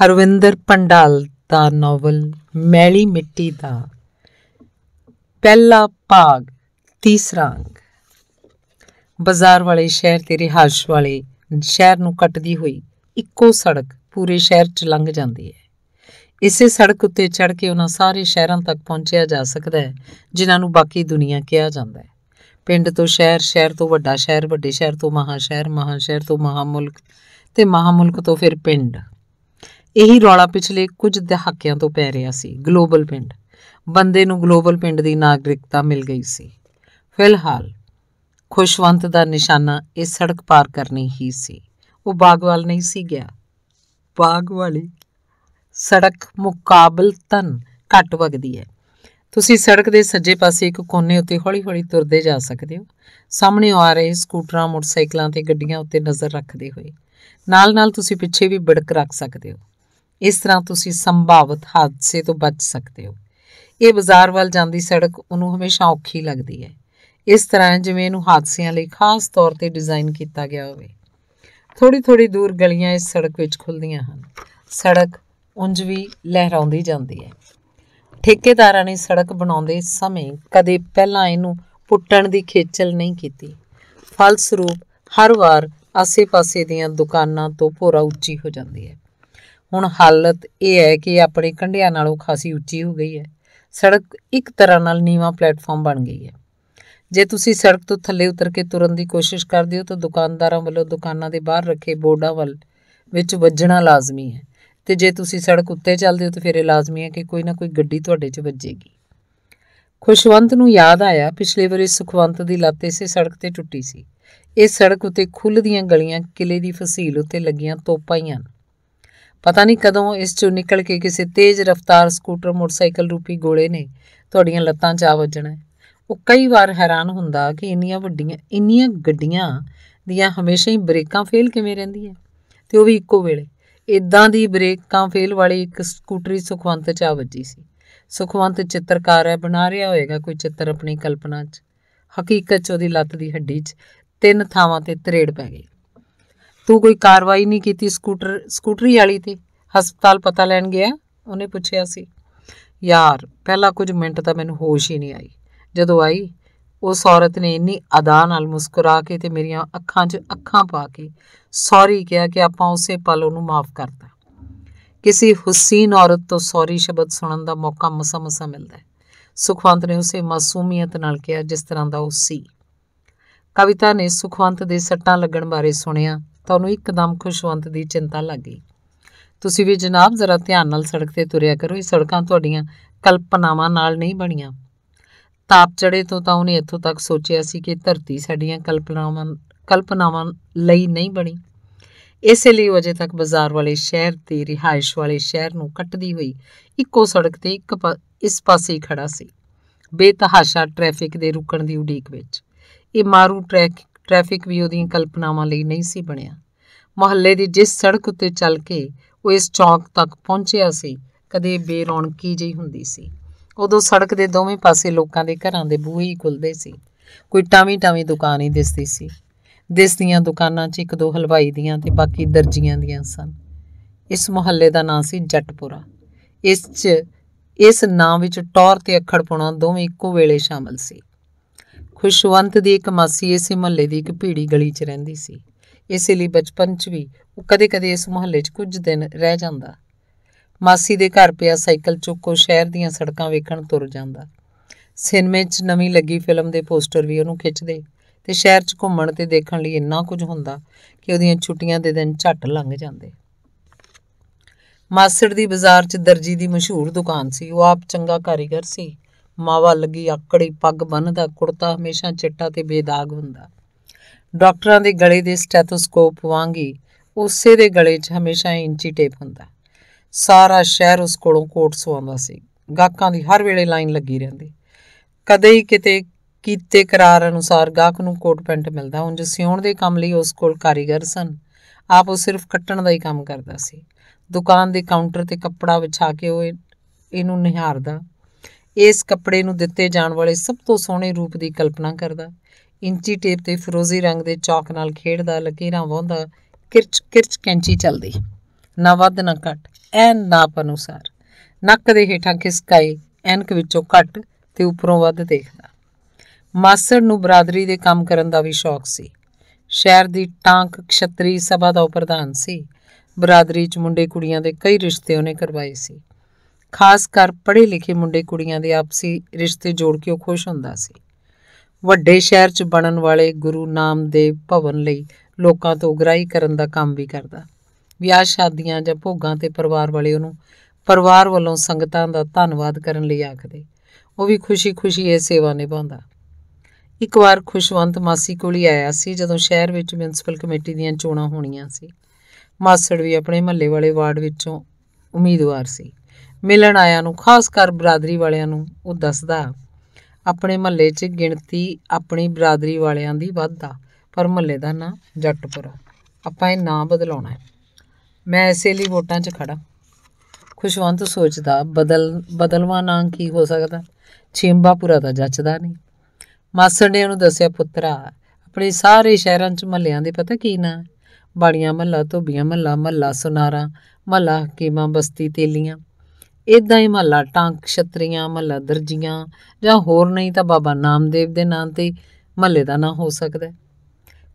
ਹਰਵਿੰਦਰ ਪੰਡਾਲ ਦਾ novel ਮੈਲੀ ਮਿੱਟੀ ਦਾ ਪਹਿਲਾ ਭਾਗ ਤੀਸਰਾ ਅੰਗ ਬਾਜ਼ਾਰ ਵਾਲੇ ਸ਼ਹਿਰ ਤੇ ਰਿਹਾਸ਼ ਵਾਲੇ ਸ਼ਹਿਰ ਨੂੰ ਕੱਟਦੀ ਹੋਈ ਇੱਕੋ ਸੜਕ ਪੂਰੇ ਸ਼ਹਿਰ 'ਚ ਲੰਘ ਜਾਂਦੀ ਹੈ ਇਸੇ ਸੜਕ ਉੱਤੇ ਚੜ ਕੇ ਉਹਨਾਂ ਸਾਰੇ ਸ਼ਹਿਰਾਂ ਤੱਕ ਪਹੁੰਚਿਆ ਜਾ ਸਕਦਾ ਹੈ ਜਿਨ੍ਹਾਂ ਨੂੰ ਬਾਕੀ ਦੁਨੀਆ ਕਿਹਾ ਜਾਂਦਾ ਹੈ ਪਿੰਡ ਤੋਂ ਸ਼ਹਿਰ ਸ਼ਹਿਰ ਤੋਂ ਵੱਡਾ ਸ਼ਹਿਰ ਵੱਡੇ ਸ਼ਹਿਰ ਤੋਂ ਮਹਾ ਸ਼ਹਿਰ ਮਹਾ ਸ਼ਹਿਰ ਤੋਂ ਮਹਾ ਮੁਲਕ ਤੇ ਮਹਾ ਮੁਲਕ ਤੋਂ ਫਿਰ ਪਿੰਡ ਇਹੀ ਰੌਲਾ ਪਿਛਲੇ ਕੁਝ ਦਹਾਕਿਆਂ ਤੋਂ ਪੈ ਰਿਹਾ ਸੀ ਗਲੋਬਲ ਪਿੰਡ ਬੰਦੇ ਨੂੰ ਗਲੋਬਲ ਪਿੰਡ ਦੀ ਨਾਗਰਿਕਤਾ ਮਿਲ ਗਈ ਸੀ ਫਿਲਹਾਲ ਖੁਸ਼ਵੰਤ ਦਾ ਨਿਸ਼ਾਨਾ ਇਹ ਸੜਕ ਪਾਰ ਕਰਨੀ ਹੀ ਸੀ ਉਹ ਬਾਗਵਾਲ ਨਹੀਂ ਸੀ ਗਿਆ ਬਾਗ ਵਾਲੀ ਸੜਕ ਮੁਕਾਬਲਤਨ ਘੱਟ ਵਗਦੀ ਹੈ ਤੁਸੀਂ ਸੜਕ ਦੇ ਸੱਜੇ ਪਾਸੇ ਇੱਕ ਕੋਨੇ ਉੱਤੇ ਹੌਲੀ-ਹੌਲੀ ਤੁਰਦੇ ਜਾ ਸਕਦੇ ਹੋ ਸਾਹਮਣੇ ਆ ਰਹੇ ਸਕੂਟਰਾਂ ਮੋਟਰਸਾਈਕਲਾਂ ਤੇ ਗੱਡੀਆਂ ਉੱਤੇ ਨਜ਼ਰ ਰੱਖਦੇ ਹੋਏ ਨਾਲ-ਨਾਲ ਤੁਸੀਂ ਪਿੱਛੇ ਵੀ ਬੜਕ ਰੱਖ ਸਕਦੇ ਹੋ ਇਸ ਤਰ੍ਹਾਂ ਤੁਸੀਂ ਸੰਭਾਵਿਤ ਹਾਦਸੇ ਤੋਂ ਬਚ ਸਕਦੇ ਹੋ ਇਹ ਬਾਜ਼ਾਰ ਵੱਲ ਜਾਂਦੀ ਸੜਕ ਉਹਨੂੰ ਹਮੇਸ਼ਾ ਔਖੀ ਲੱਗਦੀ ਹੈ ਇਸ ਤਰ੍ਹਾਂ ਜਿਵੇਂ ਇਹਨੂੰ ਹਾਦਸਿਆਂ ਲਈ ਖਾਸ ਤੌਰ ਤੇ ਡਿਜ਼ਾਈਨ ਕੀਤਾ ਗਿਆ ਹੋਵੇ ਥੋੜੀ ਥੋੜੀ ਦੂਰ ਗਲੀਆਂ ਇਸ ਸੜਕ ਵਿੱਚ ਖੁੱਲਦੀਆਂ ਹਨ ਸੜਕ ਉਂਝ ਵੀ ਲਹਿਰਾਉਂਦੀ ਜਾਂਦੀ ਹੈ ਠੇਕੇਦਾਰਾਂ ਨੇ ਸੜਕ ਬਣਾਉਂਦੇ ਸਮੇਂ ਕਦੇ ਪਹਿਲਾਂ ਇਹਨੂੰ ਪੁੱਟਣ ਦੀ ਖੇਚਲ ਨਹੀਂ ਕੀਤੀ ਫਲਸਰੂਪ ਹਰ ਵਾਰ ਆਸੇ-ਪਾਸੇ ਦੀਆਂ ਦੁਕਾਨਾਂ ਤੋਂ ਭੋਰਾ ਉੱਚੀ ਹੋ ਜਾਂਦੀ ਹੈ ਹੁਣ ਹਾਲਤ ਇਹ ਹੈ ਕਿ ਆਪਣੇ ਕੰਢਿਆਂ ਨਾਲੋਂ ਖਾਸੀ ਉੱਚੀ ਹੋ ਗਈ ਹੈ ਸੜਕ ਇੱਕ ਤਰ੍ਹਾਂ ਨਾਲ ਨੀਵਾ ਪਲੇਟਫਾਰਮ ਬਣ ਗਈ ਹੈ ਜੇ ਤੁਸੀਂ ਸੜਕ ਤੋਂ ਥੱਲੇ ਉਤਰ ਕੇ ਤੁਰਨ ਦੀ ਕੋਸ਼ਿਸ਼ ਕਰਦੇ ਹੋ ਤਾਂ ਦੁਕਾਨਦਾਰਾਂ ਵੱਲੋਂ ਦੁਕਾਨਾਂ ਦੇ ਬਾਹਰ ਰੱਖੇ ਬੋਰਡਾਂ ਵੱਲ ਵਿੱਚ ਵੱਜਣਾ ਲਾਜ਼ਮੀ ਹੈ ਤੇ ਜੇ ਤੁਸੀਂ ਸੜਕ ਉੱਤੇ ਚੱਲਦੇ ਹੋ ਤਾਂ ਫਿਰ ਇਹ ਲਾਜ਼ਮੀ ਹੈ ਕਿ ਕੋਈ ਨਾ ਕੋਈ ਗੱਡੀ ਤੁਹਾਡੇ 'ਚ ਵੱਜੇਗੀ ਖੁਸ਼ਵੰਤ ਨੂੰ ਯਾਦ ਆਇਆ ਪਿਛਲੇ ਵਾਰੀ ਸੁਖਵੰਤ ਦੀ ਲੱਤ ਇਸੇ ਸੜਕ ਤੇ ਟੁੱਟੀ ਸੀ ਇਹ ਸੜਕ ਉਤੇ ਖੁੱਲ੍ਹਦੀਆਂ ਗਲੀਆਂ ਕਿਲੇ ਦੀ ਫਸੀਲ ਉਤੇ ਲੱਗੀਆਂ ਤੋਪਾਂ ਹੀ ਹਨ ਪਤਾ ਨਹੀਂ ਕਦੋਂ ਇਸ ਚੋਂ ਨਿਕਲ ਕੇ ਕਿਸੇ ਤੇਜ਼ ਰਫ਼ਤਾਰ ਸਕੂਟਰ ਮੋਟਰਸਾਈਕਲ ਰੂਪੀ ਗੋਲੇ ਨੇ ਤੁਹਾਡੀਆਂ ਲੱਤਾਂ 'ਚ ਆ ਵੱਜਣਾ ਉਹ ਕਈ ਵਾਰ ਹੈਰਾਨ ਹੁੰਦਾ ਕਿ ਇੰਨੀਆਂ ਵੱਡੀਆਂ ਇੰਨੀਆਂ ਗੱਡੀਆਂ ਦੀਆਂ ਹਮੇਸ਼ਾ ਹੀ ਬ੍ਰੇਕਾਂ ਫੇਲ ਕਿਵੇਂ ਰਹਿੰਦੀਆਂ ਤੇ ਉਹ ਵੀ ਇੱਕੋ ਵੇਲੇ ਇਦਾਂ ਦੀ ਬ੍ਰੇਕਾਂ ਫੇਲ ਵਾਲੀ ਇੱਕ ਸਕੂਟਰੀ ਸੁਖਵੰਤ 'ਚ ਆ ਵੱਜੀ ਸੀ ਸੁਖਵੰਤ ਚਿੱਤਰਕਾਰ ਹੈ ਬਣਾ ਰਿਹਾ ਹੋਵੇਗਾ ਕੋਈ ਚਿੱਤਰ ਆਪਣੀ ਕਲਪਨਾ 'ਚ ਹਕੀਕਤ 'ਚ ਉਹਦੀ ਲੱਤ ਦੀ ਹੱਡੀ 'ਚ ਤਿੰਨ ਥਾਵਾਂ ਤੇ ਤਰੇੜ ਪੈ ਗਈ ਤੂੰ ਕੋਈ ਕਾਰਵਾਈ ਨਹੀਂ ਕੀਤੀ ਸਕੂਟਰ ਸਕੂਟਰੀ ਵਾਲੀ ਤੇ ਹਸਪਤਾਲ ਪਤਾ ਲੈਣ ਗਿਆ ਉਹਨੇ ਪੁੱਛਿਆ ਸੀ ਯਾਰ ਪਹਿਲਾਂ ਕੁਝ ਮਿੰਟ ਤਾਂ ਮੈਨੂੰ ਹੋਸ਼ ਹੀ ਨਹੀਂ ਆਈ ਜਦੋਂ ਆਈ ਉਸ ਔਰਤ ਨੇ ਇੰਨੀ ਅਦਾ ਨਾਲ ਮੁਸਕਰਾ ਕੇ ਤੇ ਮੇਰੀਆਂ ਅੱਖਾਂ 'ਚ ਅੱਖਾਂ ਪਾ ਕੇ ਸੌਰੀ ਕਿਹਾ ਕਿ ਆਪਾਂ ਉਸੇ ਪਲ ਉਹਨੂੰ ਮਾਫ ਕਰਤਾ ਕਿਸੇ ਹੁਸੀਨ ਔਰਤ ਤੋਂ ਸੌਰੀ ਸ਼ਬਦ ਸੁਣਨ ਦਾ ਮੌਕਾ ਮਸਾ-ਮਸਾ ਮਿਲਦਾ ਸੁਖਵੰਤ ਨੇ ਉਸੇ ਮਾਸੂਮੀਅਤ ਨਾਲ ਕਿਹਾ ਜਿਸ ਤਰ੍ਹਾਂ ਦਾ ਉਹ ਸੀ ਕਵਿਤਾ ਨੇ ਸੁਖਵੰਤ ਦੇ ਸੱਟਾਂ ਲੱਗਣ ਬਾਰੇ ਸੁਣਿਆ ਤਾਂ ਉਹਨੂੰ ਇੱਕਦਮ ਖੁਸ਼ਵੰਤ ਦੀ ਚਿੰਤਾ ਲੱਗ ਗਈ ਤੁਸੀਂ ਵੀ ਜਨਾਬ ਜ਼ਰਾ ਧਿਆਨ ਨਾਲ ਸੜਕ ਤੇ ਤੁਰਿਆ ਕਰੋ ਇਹ ਸੜਕਾਂ ਤੁਹਾਡੀਆਂ ਕਲਪਨਾਵਾਂ ਨਾਲ ਨਹੀਂ ਬਣੀਆਂ ਤਾਪ ਚੜੇ ਤੋਂ ਤਾਂ ਉਹਨੇ ਇੱਥੋਂ ਤੱਕ ਸੋਚਿਆ ਸੀ ਕਿ ਧਰਤੀ ਸਾਡੀਆਂ ਕਲਪਨਾਵਾਂ ਕਲਪਨਾਵਾਂ ਲਈ ਨਹੀਂ ਬਣੀ ਇਸੇ ਲਈ ਉਹ ਅਜੇ ਤੱਕ ਬਾਜ਼ਾਰ ਵਾਲੇ ਸ਼ਹਿਰ ਤੇ ਰਿਹਾਇਸ਼ ਵਾਲੇ ਸ਼ਹਿਰ ਨੂੰ ਕੱਟਦੀ ਹੋਈ ਇੱਕੋ ਸੜਕ ਤੇ ਇੱਕ ਇਸ ਪਾਸੇ ਹੀ ਖੜਾ ਸੀ ਬੇਤਹਾਸ਼ਾ ਟ੍ਰੈਫਿਕ ਦੇ ਰੁਕਣ ਦੀ ਉਡੀਕ ਵਿੱਚ ਇਹ ਮਾਰੂ ਟ੍ਰੈਫਿਕ ਵੀ ਉਹਦੀਆਂ ਕਲਪਨਾਵਾਂ ਲਈ ਨਹੀਂ ਸੀ ਬਣਿਆ ਮੁਹੱਲੇ ਦੀ ਜਿਸ ਸੜਕ ਉੱਤੇ ਚੱਲ ਕੇ ਉਹ ਇਸ ਚੌਂਕ ਤੱਕ ਪਹੁੰਚਿਆ ਸੀ ਕਦੇ ਬੇਰੌਣਕੀ ਜਿਹੀ ਹੁੰਦੀ ਸੀ ਉਦੋਂ ਸੜਕ ਦੇ ਦੋਵੇਂ ਪਾਸੇ ਲੋਕਾਂ ਦੇ ਘਰਾਂ ਦੇ ਬੂਹੇ ਹੀ ਖੁੱਲਦੇ ਸੀ ਕੋਈ ਟਾਵੀਂ-ਟਾਵੀਂ ਦੁਕਾਨ ਹੀ ਦਿਸਦੀ ਸੀ ਦਿਸਦੀਆਂ ਦੁਕਾਨਾਂ 'ਚ ਇੱਕ ਦੋ ਹਲਵਾਈ ਦੀਆਂ ਤੇ ਬਾਕੀ ਦਰਜੀਆਂ ਦੀਆਂ ਸਨ ਇਸ ਮੁਹੱਲੇ ਦਾ ਨਾਂ ਸੀ ਜੱਟਪੁਰਾ ਇਸ 'ਚ ਇਸ ਨਾਂ ਵਿੱਚ ਟੌਰ ਤੇ ਪੁਣਾ ਦੋਵੇਂ ਇੱਕੋ ਵੇਲੇ ਸ਼ਾਮਲ ਸੀ ਖੁਸ਼ਵੰਤ ਦੀ ਇੱਕ ਮਾਸੀ ਇਸੇ ਮੁਹੱਲੇ ਦੀ ਇੱਕ ਭੀੜੀ ਗਲੀ 'ਚ ਰਹਿੰਦੀ ਸੀ ਇਸੇ ਲਈ ਬਚਪਨ 'ਚ ਵੀ ਉਹ ਕਦੇ-ਕਦੇ ਇਸ ਮੁਹੱਲੇ 'ਚ ਕੁਝ ਦਿਨ ਰਹਿ ਜਾਂਦਾ ਮਾਸੀ ਦੇ ਘਰ ਪਿਆ ਸਾਈਕਲ ਚੁੱਕੋ ਸ਼ਹਿਰ ਦੀਆਂ ਸੜਕਾਂ ਵੇਖਣ ਤੁਰ ਜਾਂਦਾ ਸਿਨੇਮੇ 'ਚ ਨਵੀਂ ਲੱਗੀ ਫਿਲਮ ਦੇ ਪੋਸਟਰ ਵੀ ਉਹਨੂੰ ਖਿੱਚਦੇ ਤੇ ਸ਼ਹਿਰ 'ਚ ਘੁੰਮਣ ਤੇ ਦੇਖਣ ਲਈ ਇੰਨਾ ਕੁਝ ਹੁੰਦਾ ਕਿ ਉਹਦੀਆਂ ਛੁੱਟੀਆਂ ਦੇ ਦਿਨ ਝੱਟ ਲੰਘ ਜਾਂਦੇ ਮਾਸੜ ਦੀ ਬਾਜ਼ਾਰ 'ਚ ਦਰਜੀ ਦੀ ਮਸ਼ਹੂਰ ਦੁਕਾਨ ਸੀ ਉਹ ਆਪ ਚੰਗਾ ਕਾਰੀਗਰ ਸੀ ਮਾਵਾ ਲੱਗੀ ਆਕੜੀ ਪੱਗ ਬੰਨਦਾ ਕੁੜਤਾ ਹਮੇਸ਼ਾ ਚਿੱਟਾ ਤੇ ਬੇਦਾਗ ਹੁੰਦਾ ਡਾਕਟਰਾਂ ਦੇ ਗਲੇ ਦੇ ਸਟੈਥੋਸਕੋਪ ਹੀ ਉਸੇ ਦੇ ਗਲੇ 'ਚ ਹਮੇਸ਼ਾ ਇੰਚੀ ਟੇਪ ਹੁੰਦਾ ਸਾਰਾ ਸ਼ਹਿਰ ਉਸ ਕੋਲੋਂ ਕੋਟ ਸਵਾਉਂਦਾ ਸੀ ਗਾਹਕਾਂ ਦੀ ਹਰ ਵੇਲੇ ਲਾਈਨ ਲੱਗੀ ਰਹਿੰਦੀ ਕਦੇ ਹੀ ਕਿਤੇ ਕੀਤੇ ਕਰਾਰ ਅਨੁਸਾਰ ਗਾਹਕ ਨੂੰ ਕੋਟ ਪੈਂਟ ਮਿਲਦਾ ਉਂਝ ਸਿਉਣ ਦੇ ਕੰਮ ਲਈ ਉਸ ਕੋਲ ਕਾਰੀਗਰ ਸਨ ਆਪ ਉਹ ਸਿਰਫ ਕੱਟਣ ਦਾ ਹੀ ਕੰਮ ਕਰਦਾ ਸੀ ਦੁਕਾਨ ਦੇ ਕਾਊਂਟਰ ਤੇ ਕੱਪੜਾ ਵਿਛਾ ਕੇ ਉਹ ਇਹਨੂੰ ਨਿਹਾਰਦਾ ਇਸ ਕੱਪੜੇ ਨੂੰ ਦਿੱਤੇ ਜਾਣ ਵਾਲੇ ਸਭ ਤੋਂ ਸੋਹਣੇ ਰੂਪ ਦੀ ਕਲਪਨਾ ਕਰਦਾ ਇੰਚੀ ਟੇਪ ਤੇ ਫਿਰੋਜ਼ੀ ਰੰਗ ਦੇ ਚੌਕ ਨਾਲ ਖੇਡਦਾ ਲਕੀਰਾਂ ਵਾਹੁੰਦਾ ਕਿਰਚ ਕਿਰਚ ਕੈਂਚੀ ਚੱਲਦੀ ਨਾ ਵੱਧ ਨਾ ਘਟ ਐਨ ਨਾਪ ਅਨੁਸਾਰ ਨੱਕ ਦੇ ਹੇਠਾਂ ਖਿਸਕਾਈ ਐਨਕ ਵਿੱਚੋਂ ਘਟ ਤੇ ਉੱਪਰੋਂ ਵੱਧ ਦੇਖਦਾ ਮਾਸੜ ਨੂੰ ਬਰਾਦਰੀ ਦੇ ਕੰਮ ਕਰਨ ਦਾ ਵੀ ਸ਼ੌਕ ਸੀ ਸ਼ਹਿਰ ਦੀ ਟਾਂਕ ਖੇਤਰੀ ਸਭਾ ਦਾ ਪ੍ਰਧਾਨ ਸੀ ਬਰਾਦਰੀ 'ਚ ਮੁੰਡੇ ਕੁੜੀਆਂ ਦੇ ਕਈ ਰਿਸ਼ਤੇ ਉਹਨੇ ਕਰਵਾਏ ਸੀ ਖਾਸ ਕਰ ਪੜ੍ਹੇ ਲਿਖੇ ਮੁੰਡੇ ਕੁੜੀਆਂ ਦੇ ਆਪਸੀ ਰਿਸ਼ਤੇ ਜੋੜ ਕੇ ਉਹ ਖੁਸ਼ ਹੁੰਦਾ ਸੀ ਵੱਡੇ ਸ਼ਹਿਰ 'ਚ ਬਣਨ ਵਾਲੇ ਗੁਰੂ ਨਾਮ ਦੇ ਭਵਨ ਲਈ ਲੋਕਾਂ ਤੋਂ ਉਗਰਾਹੀ ਕਰਨ ਦਾ ਕੰਮ ਵੀ ਕਰਦਾ ਵਿਆਹ ਸ਼ਾਦੀਆਂ ਜਾਂ ਭੋਗਾਂ ਤੇ ਪਰਿਵਾਰ ਵਾਲੇ ਉਹਨੂੰ ਪਰਿਵਾਰ ਵੱਲੋਂ ਸੰਗਤਾਂ ਦਾ ਧੰਨਵਾਦ ਕਰਨ ਲਈ ਆਖਦੇ ਉਹ ਵੀ ਖੁਸ਼ੀ-ਖੁਸ਼ੀ ਇਹ ਸੇਵਾ ਨਿਭਾਉਂਦਾ ਇੱਕ ਵਾਰ ਖੁਸ਼ਵੰਤ ਮਾਸੀ ਕੋਲ ਹੀ ਆਇਆ ਸੀ ਜਦੋਂ ਸ਼ਹਿਰ ਵਿੱਚ ਮਿਊਨਿਸਪਲ ਕਮੇਟੀ ਦੀਆਂ ਚੋਣਾਂ ਹੋਣੀਆਂ ਸੀ ਮਾਸੜ ਵੀ ਆਪਣੇ ਮਹੱਲੇ ਵਾਲੇ ਵਾਰਡ ਵਿੱਚੋਂ ਉਮੀਦਵਾਰ ਸੀ ਮਿਲਣ ਆਇਆਂ ਨੂੰ ਖਾਸ ਕਰ ਬਰਾਦਰੀ ਵਾਲਿਆਂ ਨੂੰ ਉਹ ਦੱਸਦਾ ਆਪਣੇ ਮਹੱਲੇ 'ਚ ਗਿਣਤੀ ਆਪਣੀ ਬਰਾਦਰੀ ਵਾਲਿਆਂ ਦੀ ਆ ਪਰ ਮਹੱਲੇ ਦਾ ਨਾਂ ਜੱਟਪੁਰ ਆਪਾਂ ਇਹ ਨਾਂ ਬਦਲਾਉਣਾ ਹੈ ਮੈਂ ਇਸੇ ਲਈ ਵੋਟਾਂ 'ਚ ਖੜਾ ਖੁਸ਼ਵੰਤ ਸੋਚਦਾ ਬਦਲ ਬਦਲਵਾ ਨਾਂ ਕੀ ਹੋ ਸਕਦਾ ਛੇਂਬਾਪੁਰਾ ਤਾਂ ਜੱਚਦਾ ਨਹੀਂ ਮਾਸੜ ਨੇ ਉਹਨੂੰ ਦੱਸਿਆ ਪੁੱਤਰਾ ਆਪਣੇ ਸਾਰੇ ਸ਼ਹਿਰਾਂ 'ਚ ਮਹੱਲਿਆਂ ਦੇ ਪਤਾ ਕੀ ਨਾਂ ਬਾੜੀਆਂ ਮਹੱਲਾ ਧੋਬੀਆਂ ਮਹੱਲਾ ਮਹੱਲਾ ਸੁਨਾਰਾ ਮਹੱਲਾ ਕੀਮਾ ਬਸਤੀ ਤੇਲੀਆਂ ਇਦਾਂ ਹੀ ਮਹੱਲਾ ਟਾਂਕ ਛਤਰੀਆਂ ਮਹੱਲਾ ਦਰਜੀਆਂ ਜਾਂ ਹੋਰ ਨਹੀਂ ਤਾਂ ਬਾਬਾ ਨਾਮਦੇਵ ਦੇ ਨਾਂ ਤੇ ਮਹੱਲੇ ਦਾ ਨਾਂ ਹੋ ਸਕਦਾ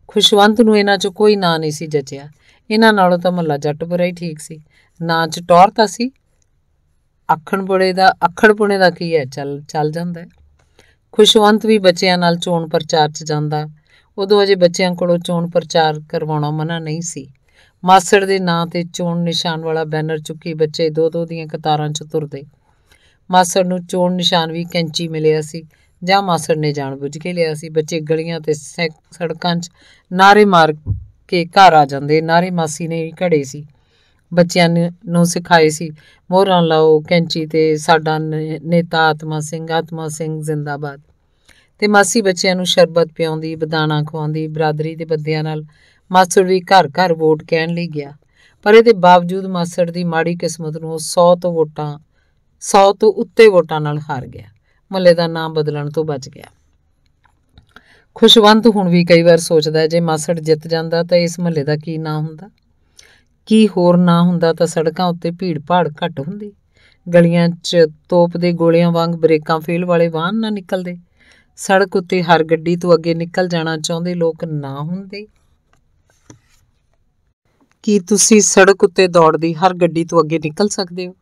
ਖੁਸ਼ਵੰਤ ਨੂੰ ਇਹਨਾਂ 'ਚ ਕੋਈ ਨਾਂ ਨਹੀਂ ਸੀ ਜਚਿਆ ਇਹਨਾਂ ਨਾਲੋਂ ਤਾਂ ਮਹੱਲਾ ਜੱਟਪੁਰਾ ਹੀ ਠੀਕ ਸੀ ਨਾਂ 'ਚ ਟੌਰ ਤਾਂ ਸੀ ਅਖਣਪੁਰੇ ਦਾ ਅਖੜਪੁਰੇ ਦਾ ਕੀ ਹੈ ਚੱਲ ਚੱਲ ਜਾਂਦਾ ਖੁਸ਼ਵੰਤ ਵੀ ਬੱਚਿਆਂ ਨਾਲ ਚੋਣ ਪ੍ਰਚਾਰ 'ਚ ਜਾਂਦਾ ਉਦੋਂ ਅਜੇ ਬੱਚਿਆਂ ਕੋਲੋਂ ਚੋਣ ਪ੍ਰਚਾਰ ਕਰਵਾਉਣਾ ਮਨਾ ਨਹੀਂ ਸੀ ਮਾਸੜ ਦੇ ਨਾਂ ਤੇ ਚੋਣ ਨਿਸ਼ਾਨ ਵਾਲਾ ਬੈਨਰ ਚੁੱਕੀ ਬੱਚੇ ਦੋ-ਦੋ ਦੀਆਂ ਕਤਾਰਾਂ 'ਚ ਤੁਰਦੇ ਮਾਸੜ ਨੂੰ ਚੋਣ ਨਿਸ਼ਾਨ ਵੀ ਕੈਂਚੀ ਮਿਲਿਆ ਸੀ ਜਾਂ ਮਾਸੜ ਨੇ ਜਾਣਬੁੱਝ ਕੇ ਲਿਆ ਸੀ ਬੱਚੇ ਗਲੀਆਂ ਤੇ ਸੜਕਾਂ 'ਚ ਨਾਰੇ ਮਾਰ ਕੇ ਘਰ ਆ ਜਾਂਦੇ ਨਾਰੇ ਮਾਸੀ ਨੇ ਘੜੇ ਸੀ ਬੱਚਿਆਂ ਨੂੰ ਸਿਖਾਏ ਸੀ ਮੋਹਰਾਂ ਲਾਓ ਕੈਂਚੀ ਤੇ ਸਾਡਾ ਨੇਤਾ ਆਤਮਾ ਸਿੰਘ ਆਤਮਾ ਸਿੰਘ ਜ਼ਿੰਦਾਬਾਦ ਤੇ ਮਾਸੀ ਬੱਚਿਆਂ ਨੂੰ ਸ਼ਰਬਤ ਪਿਆਉਂਦੀ ਬਦਾਣਾ ਖਵਾਉਂਦੀ ਬਰਾਦਰੀ ਦੇ ਬੰਦਿਆਂ ਨਾਲ ਮਾਸੜ ਵੀ ਘਰ-ਘਰ ਵੋਟ ਕਹਿਣ ਲਈ ਗਿਆ ਪਰ ਇਹਦੇ ਬਾਵਜੂਦ ਮਾਸੜ ਦੀ ਮਾੜੀ ਕਿਸਮਤ ਨੂੰ 100 ਤੋਂ ਵੋਟਾਂ 100 ਤੋਂ ਉੱਤੇ ਵੋਟਾਂ ਨਾਲ ਹਾਰ ਗਿਆ ਮੱਲੇ ਦਾ ਨਾਮ ਬਦਲਣ ਤੋਂ ਬਚ ਗਿਆ ਖੁਸ਼ਵੰਤ ਹੁਣ ਵੀ ਕਈ ਵਾਰ ਸੋਚਦਾ ਜੇ ਮਾਸੜ ਜਿੱਤ ਜਾਂਦਾ ਤਾਂ ਇਸ ਮੱਲੇ ਦਾ ਕੀ ਨਾਮ ਹੁੰਦਾ ਕੀ ਹੋਰ ਨਾ ਹੁੰਦਾ ਤਾਂ ਸੜਕਾਂ ਉੱਤੇ ਭੀੜ ਭਾੜ ਘੱਟ ਹੁੰਦੀ ਗਲੀਆਂ 'ਚ ਤੋਪ ਦੇ ਗੋਲਿਆਂ ਵਾਂਗ ਬ੍ਰੇਕਾਂ ਫੇਲ ਵਾਲੇ ਵਾਹਨ ਨਾ ਨਿਕਲਦੇ ਸੜਕ ਉੱਤੇ ਹਰ ਗੱਡੀ ਤੋਂ ਅੱਗੇ ਨਿਕਲ ਜਾਣਾ ਚਾਹੁੰਦੇ ਲੋਕ ਨਾ ਹੁੰਦੇ ਕੀ ਤੁਸੀਂ ਸੜਕ ਉੱਤੇ ਦੌੜਦੀ ਹਰ ਗੱਡੀ ਤੋਂ ਅੱਗੇ ਨਿਕਲ ਸਕਦੇ ਹੋ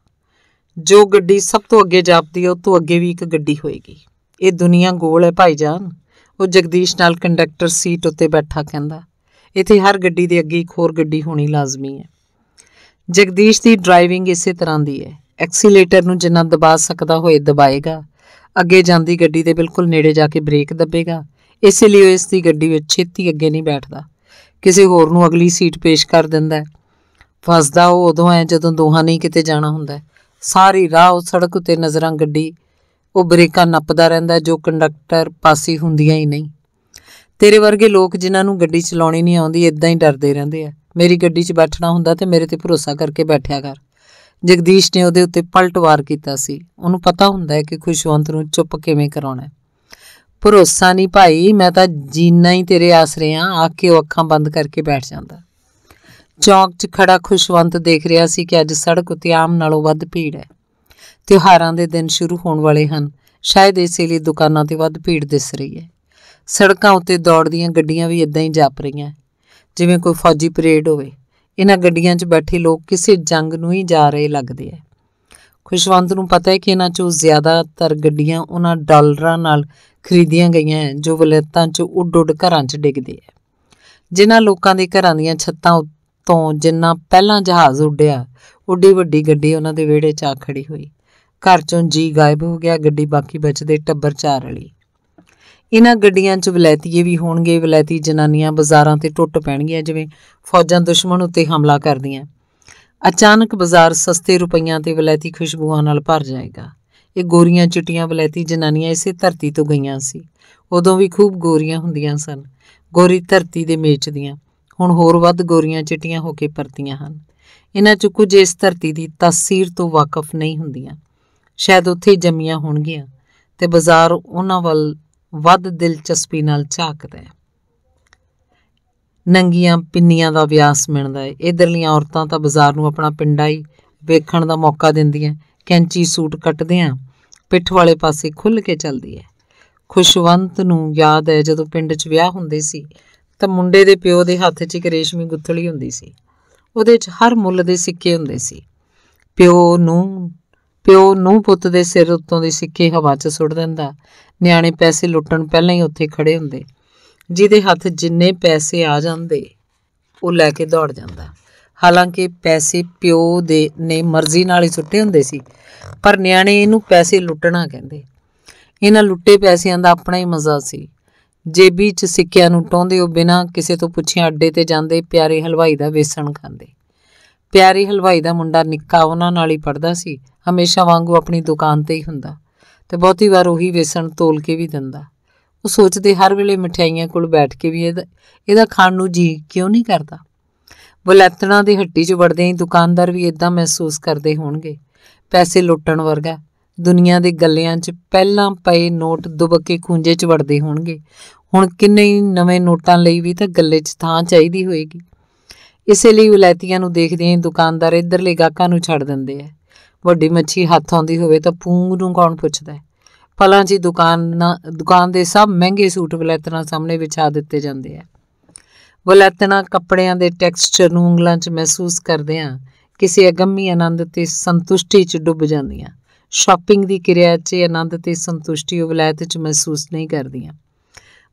ਜੋ ਗੱਡੀ ਸਭ ਤੋਂ ਅੱਗੇ ਜਾਪਦੀ ਹੈ ਉਹ ਤੋਂ ਅੱਗੇ ਵੀ ਇੱਕ ਗੱਡੀ ਹੋਏਗੀ ਇਹ ਦੁਨੀਆ ਗੋਲ ਹੈ ਭਾਈ ਜਾਨ ਉਹ ਜਗਦੀਸ਼ ਨਾਲ ਕੰਡਕਟਰ ਸੀਟ ਉੱਤੇ ਬੈਠਾ ਕਹਿੰਦਾ ਇੱਥੇ ਹਰ ਗੱਡੀ ਦੇ ਅੱਗੇ ਇੱਕ ਹੋਰ ਗੱਡੀ ਹੋਣੀ ਲਾਜ਼ਮੀ ਹੈ ਜਗਦੀਸ਼ ਦੀ ਡਰਾਈਵਿੰਗ ਇਸੇ ਤਰ੍ਹਾਂ ਦੀ ਹੈ ਐਕਸੀਲੇਟਰ ਨੂੰ ਜਿੰਨਾ ਦਬਾ ਸਕਦਾ ਹੋਏ ਦਬਾਏਗਾ ਅੱਗੇ ਜਾਂਦੀ ਗੱਡੀ ਦੇ ਬਿਲਕੁਲ ਨੇੜੇ ਜਾ ਕੇ ਬ੍ਰੇਕ ਦੱਬੇਗਾ ਇਸੇ ਲਈ ਉਹ ਇਸ ਦੀ ਗੱਡੀ ਵਿੱਚ ਛੇਤੀ ਅੱਗੇ ਨਹੀਂ ਬੈਠਦਾ ਕਿਸੇ ਹੋਰ ਨੂੰ ਅਗਲੀ ਸੀਟ ਪੇਸ਼ ਕਰ ਦਿੰਦਾ ਹੈ ਫਸਦਾ ਉਹ ਉਦੋਂ ਹੈ ਜਦੋਂ ਦੋਹਾਂ ਨੇ ਕਿਤੇ ਜਾਣਾ ਹੁੰਦਾ ਹੈ ਸਾਰੀ ਰਾਹ ਉਹ ਸੜਕ ਉੱਤੇ ਨਜ਼ਰਾਂ ਗੱਡੀ ਉਹ ਬ੍ਰੇਕਾਂ ਨੱਪਦਾ ਰਹਿੰਦਾ ਜੋ ਕੰਡਕਟਰ ਪਾਸੀ ਹੁੰਦੀਆਂ ਹੀ ਨਹੀਂ ਤੇਰੇ ਵਰਗੇ ਲੋਕ ਜਿਨ੍ਹਾਂ ਨੂੰ ਗੱਡੀ ਚਲਾਉਣੀ ਨਹੀਂ ਆਉਂਦੀ ਇਦਾਂ ਹੀ ਡਰਦੇ ਰਹਿੰਦੇ ਆ ਮੇਰੀ ਗੱਡੀ 'ਚ ਬੈਠਣਾ ਹੁੰਦਾ ਤੇ ਮੇਰੇ ਤੇ ਭਰੋਸਾ ਕਰਕੇ ਬੈਠਿਆ ਕਰ ਜਗਦੀਸ਼ ਨੇ ਉਹਦੇ ਉੱਤੇ ਪਲਟਵਾਰ ਕੀਤਾ ਸੀ ਉਹਨੂੰ ਪਤਾ ਹੁੰਦਾ ਹੈ ਕਿ ਖੁਸ਼ਵੰਤ ਨੂੰ ਚੁੱਪ ਕਿਵੇਂ ਕਰਾਉਣਾ ਹੈ ਭਰੋਸਾ ਨਹੀਂ ਭਾਈ ਮੈਂ ਤਾਂ ਜੀਣਾ ਹੀ ਤੇਰੇ ਆਸਰੇ ਆ ਆ ਕੇ ਉਹ ਅੱਖਾਂ ਬੰਦ ਕਰਕੇ ਬੈਠ ਜਾਂਦਾ ਚੌਂਕ 'ਚ ਖੜਾ ਖੁਸ਼ਵੰਤ ਦੇਖ ਰਿਹਾ ਸੀ ਕਿ ਅੱਜ ਸੜਕ ਉਤੇ ਆਮ ਨਾਲੋਂ ਵੱਧ ਭੀੜ ਹੈ ਤਿਉਹਾਰਾਂ ਦੇ ਦਿਨ ਸ਼ੁਰੂ ਹੋਣ ਵਾਲੇ ਹਨ ਸ਼ਾਇਦ ਇਸੇ ਲਈ ਦੁਕਾਨਾਂ ਤੇ ਵੱਧ ਭੀੜ ਦਿਸ ਰਹੀ ਹੈ ਸੜਕਾਂ ਉਤੇ ਦੌੜਦੀਆਂ ਗੱਡੀਆਂ ਵੀ ਇਦਾਂ ਹੀ ਜਾਪ ਰਹੀਆਂ ਜਿਵੇਂ ਕੋਈ ਫੌਜੀ ਪਰੇਡ ਹੋਵੇ ਇਹਨਾਂ ਗੱਡੀਆਂ 'ਚ ਬੈਠੇ ਲੋਕ ਕਿਸੇ ਜੰਗ ਨੂੰ ਹੀ ਜਾ ਰਹੇ ਲੱਗਦੇ ਆ ਖੁਸ਼ਵੰਤ ਨੂੰ ਪਤਾ ਹੈ ਕਿ ਇਹਨਾਂ ਚੋਂ ਜ਼ਿਆਦਾਤਰ ਗੱਡੀਆਂ ਉਹਨਾਂ ਡਾਲਰਾਂ ਨਾਲ ਖਰੀਦੀਆਂ ਗਈਆਂ ਜੋ ਵਲੈਤਾਂ 'ਚ ਉੱਡ-ਉੱਡ ਘਰਾਂ 'ਚ ਡਿੱਗਦੇ ਆ ਜਿਨ੍ਹਾਂ ਲੋਕਾਂ ਦੇ ਘਰਾਂ ਦੀਆਂ ਛੱਤਾਂ ਉੱਤੋਂ ਜਿੰਨਾ ਪਹਿਲਾਂ ਜਹਾਜ਼ ਉੱਡਿਆ ਉੱਡੀ ਵੱਡੀ ਗੱਡੀ ਉਹਨਾਂ ਦੇ ਵਿਹੜੇ 'ਚ ਆ ਖੜੀ ਹੋਈ ਘਰ 'ਚੋਂ ਜੀ ਗਾਇਬ ਹੋ ਗਿਆ ਗੱਡੀ ਬਾਕੀ ਬਚਦੇ ਟੱਬਰ ਚਾਰ ਵਾਲੀ ਇਹਨਾਂ ਗੱਡੀਆਂ 'ਚ ਵਲੈਤੀਏ ਵੀ ਹੋਣਗੇ ਵਲੈਤੀ ਜਨਾਨੀਆਂ ਬਾਜ਼ਾਰਾਂ ਤੇ ਟੁੱਟ ਪੈਣਗੀਆਂ ਜਿਵੇਂ ਫੌਜਾਂ ਦੁਸ਼ਮਣ ਉੱਤੇ ਹਮਲਾ ਕਰਦੀਆਂ ਅਚਾਨਕ ਬਾਜ਼ਾਰ ਸਸਤੇ ਰੁਪਈਆਂ ਤੇ ਵਲੈਤੀ ਖੁਸ਼ਬੂਆਂ ਨਾਲ ਭਰ ਜਾਏਗਾ ਇਹ ਗੋਰੀਆਂ ਚਿੱਟੀਆਂ ਵਲੈਤੀ ਜਨਾਨੀਆਂ ਇਸੇ ਧਰਤੀ ਤੋਂ ਗਈਆਂ ਸੀ ਉਦੋਂ ਵੀ ਖੂਬ ਗੋਰੀਆਂ ਹੁੰਦੀਆਂ ਸਨ ਗੋਰੀ ਧਰਤੀ ਦੇ ਮੇਚ ਦੀਆਂ ਹੁਣ ਹੋਰ ਵੱਧ ਗੋਰੀਆਂ ਚਿੱਟੀਆਂ ਹੋ ਕੇ ਪਰਤੀਆਂ ਹਨ ਇਹਨਾਂ ਚ ਕੁਝ ਇਸ ਧਰਤੀ ਦੀ ਤਸਵੀਰ ਤੋਂ ਵਾਕਿਫ ਨਹੀਂ ਹੁੰਦੀਆਂ ਸ਼ਾਇਦ ਉੱਥੇ ਜੰਮੀਆਂ ਹੋਣਗੀਆਂ ਤੇ ਬਾਜ਼ਾਰ ਉਹਨਾਂ ਵੱਲ ਵੱਧ ਦਿਲਚਸਪੀ ਨਾਲ ਝਾਕਦਾ ਹੈ ਨੰਗੀਆਂ ਪਿੰਨੀਆਂ ਦਾ ਵਿਆਸ ਮਿਲਦਾ ਹੈ ਇਧਰਲੀਆਂ ਔਰਤਾਂ ਤਾਂ ਬਾਜ਼ਾਰ ਨੂੰ ਆਪਣਾ ਪਿੰਡਾ ਹੀ ਵੇਖਣ ਦਾ ਮੌਕਾ ਦਿੰਦੀਆਂ ਕੈਂਚੀ ਸੂਟ ਕੱਟਦੇ ਆ ਪਿੱਠ ਵਾਲੇ ਪਾਸੇ ਖੁੱਲ ਕੇ ਚੱਲਦੀ ਹੈ ਖੁਸ਼ਵੰਤ ਨੂੰ ਯਾਦ ਹੈ ਜਦੋਂ ਪਿੰਡ 'ਚ ਵਿਆਹ ਹੁੰਦੇ ਸੀ ਤਾਂ ਮੁੰਡੇ ਦੇ ਪਿਓ ਦੇ ਹੱਥ 'ਚ ਇੱਕ ਰੇਸ਼ਮੀ ਗੁੱਥਲੀ ਹੁੰਦੀ ਸੀ ਉਹਦੇ 'ਚ ਹਰ ਮੁੱਲ ਦੇ ਸਿੱਕੇ ਹੁੰਦੇ ਸੀ ਪਿਓ ਨੂੰ ਪਿਓ ਨੂੰ ਪੁੱਤ ਦੇ ਸਿਰ ਉੱਤੋਂ ਦੇ ਸਿੱਕੇ ਹਵਾ 'ਚ ਸੁੱਟ ਦਿੰਦਾ ਨਿਆਣੇ ਪੈਸੇ ਲੁੱਟਣ ਪਹਿਲਾਂ ਹੀ ਉੱਥੇ ਖੜੇ ਹੁੰਦੇ ਜਿਹਦੇ ਹੱਥ ਜਿੰਨੇ ਪੈਸੇ ਆ ਜਾਂਦੇ ਉਹ ਲੈ ਕੇ ਦੌੜ ਜਾਂਦਾ ਹਾਲਾਂਕਿ ਪੈਸੇ ਪਿਓ ਦੇ ਨੇ ਮਰਜ਼ੀ ਨਾਲ ਹੀ ਸੁੱਟੇ ਹੁੰਦੇ ਸੀ ਪਰ ਨਿਆਣੇ ਇਹਨੂੰ ਪੈਸੇ ਲੁੱਟਣਾ ਕਹਿੰਦੇ ਇਹਨਾਂ ਲੁੱਟੇ ਪੈਸਿਆਂ ਦਾ ਆਪਣਾ ਹੀ ਮਜ਼ਾ ਸੀ ਜੇਬੀ 'ਚ ਸਿੱਕਿਆਂ ਨੂੰ ਟੋਂਦੇ ਉਹ ਬਿਨਾਂ ਕਿਸੇ ਤੋਂ ਪੁੱਛਿਆ ਅੱਡੇ ਤੇ ਜਾਂਦੇ ਪਿਆਰੇ ਹਲਵਾਈ ਦਾ ਵੇਸਣ ਖਾਂਦੇ ਪਿਆਰੇ ਹਲਵਾਈ ਦਾ ਮੁੰਡਾ ਨਿੱਕਾ ਉਹਨਾਂ ਨਾਲ ਹੀ ਪੜਦਾ ਸੀ ਹਮੇਸ਼ਾ ਵਾਂਗੂ ਆਪਣੀ ਦੁਕਾਨ ਤੇ ਹੀ ਹੁੰਦਾ ਤੇ ਬਹੁਤੀ ਵਾਰ ਉਹੀ ਵੇਸਣ ਤੋਲ ਕੇ ਵੀ ਦਿੰਦਾ ਉਹ ਸੋਚਦੇ ਹਰ ਵੇਲੇ ਮਠਿਆਈਆਂ ਕੋਲ ਬੈਠ ਕੇ ਵੀ ਇਹਦਾ ਇਹਦਾ ਖਾਣ ਨੂੰ ਜੀ ਕਿਉਂ ਨਹੀਂ ਕਰਦਾ ਬੁਲੈਤਣਾ ਦੀ ਹੱਟੀ 'ਚ ਵੜਦੇ ਹੀ ਦੁਕਾਨਦਾਰ ਵੀ ਇਦਾਂ ਮਹਿਸੂਸ ਕਰਦੇ ਹੋਣਗੇ ਪੈਸੇ ਲੁੱਟਣ ਵਰਗਾ ਦੁਨੀਆ ਦੇ ਗੱਲਿਆਂ 'ਚ ਪਹਿਲਾਂ ਪਏ ਨੋਟ ਦੁਬਕੇ ਖੂੰਜੇ 'ਚ ਵੜਦੇ ਹੋਣਗੇ ਹੁਣ ਕਿੰਨੇ ਹੀ ਨਵੇਂ ਨੋਟਾਂ ਲਈ ਵੀ ਤਾਂ ਗੱਲੇ 'ਚ ਥਾਂ ਚਾਹੀਦੀ ਹੋਏਗੀ ਇਸੇ ਲਈ ਉਲੈਤੀਆਂ ਨੂੰ ਦੇਖਦੇ ਹੀ ਦੁਕਾਨਦਾਰ ਇੱਧਰਲੇ ਗਾਕਾਂ ਨੂੰ ਛੱਡ ਦਿੰਦੇ ਆ ਵੱਡੀ ਮੱਛੀ ਹੱਥ ਆਉਂਦੀ ਹੋਵੇ ਤਾਂ ਪੂੰਗ ਨੂੰ ਕੌਣ ਪੁੱਛਦਾ ਹੈ ਫਲਾਂ ਦੀ ਦੁਕਾਨ ਦੁਕਾਨ ਦੇ ਸਭ ਮਹਿੰਗੇ ਸੂਟ ਬਲੈਤਨਾ ਸਾਹਮਣੇ ਵਿਛਾ ਦਿੱਤੇ ਜਾਂਦੇ ਆ ਬਲੈਤਨਾ ਕੱਪੜਿਆਂ ਦੇ ਟੈਕਸਚਰ ਨੂੰ ਉਂਗਲਾਂ 'ਚ ਮਹਿਸੂਸ ਕਰਦੇ ਆ ਕਿਸੇ ਅਗੰਮੀ ਆਨੰਦ ਤੇ ਸੰਤੁਸ਼ਟੀ 'ਚ ਡੁੱਬ ਜਾਂਦੀਆਂ ਸ਼ਾਪਿੰਗ ਦੀ ਕਿਰਿਆ 'ਚ ਆਨੰਦ ਤੇ ਸੰਤੁਸ਼ਟੀ ਉਹ ਬਲੈਤ 'ਚ ਮਹਿਸੂਸ ਨਹੀਂ ਕਰਦੀਆਂ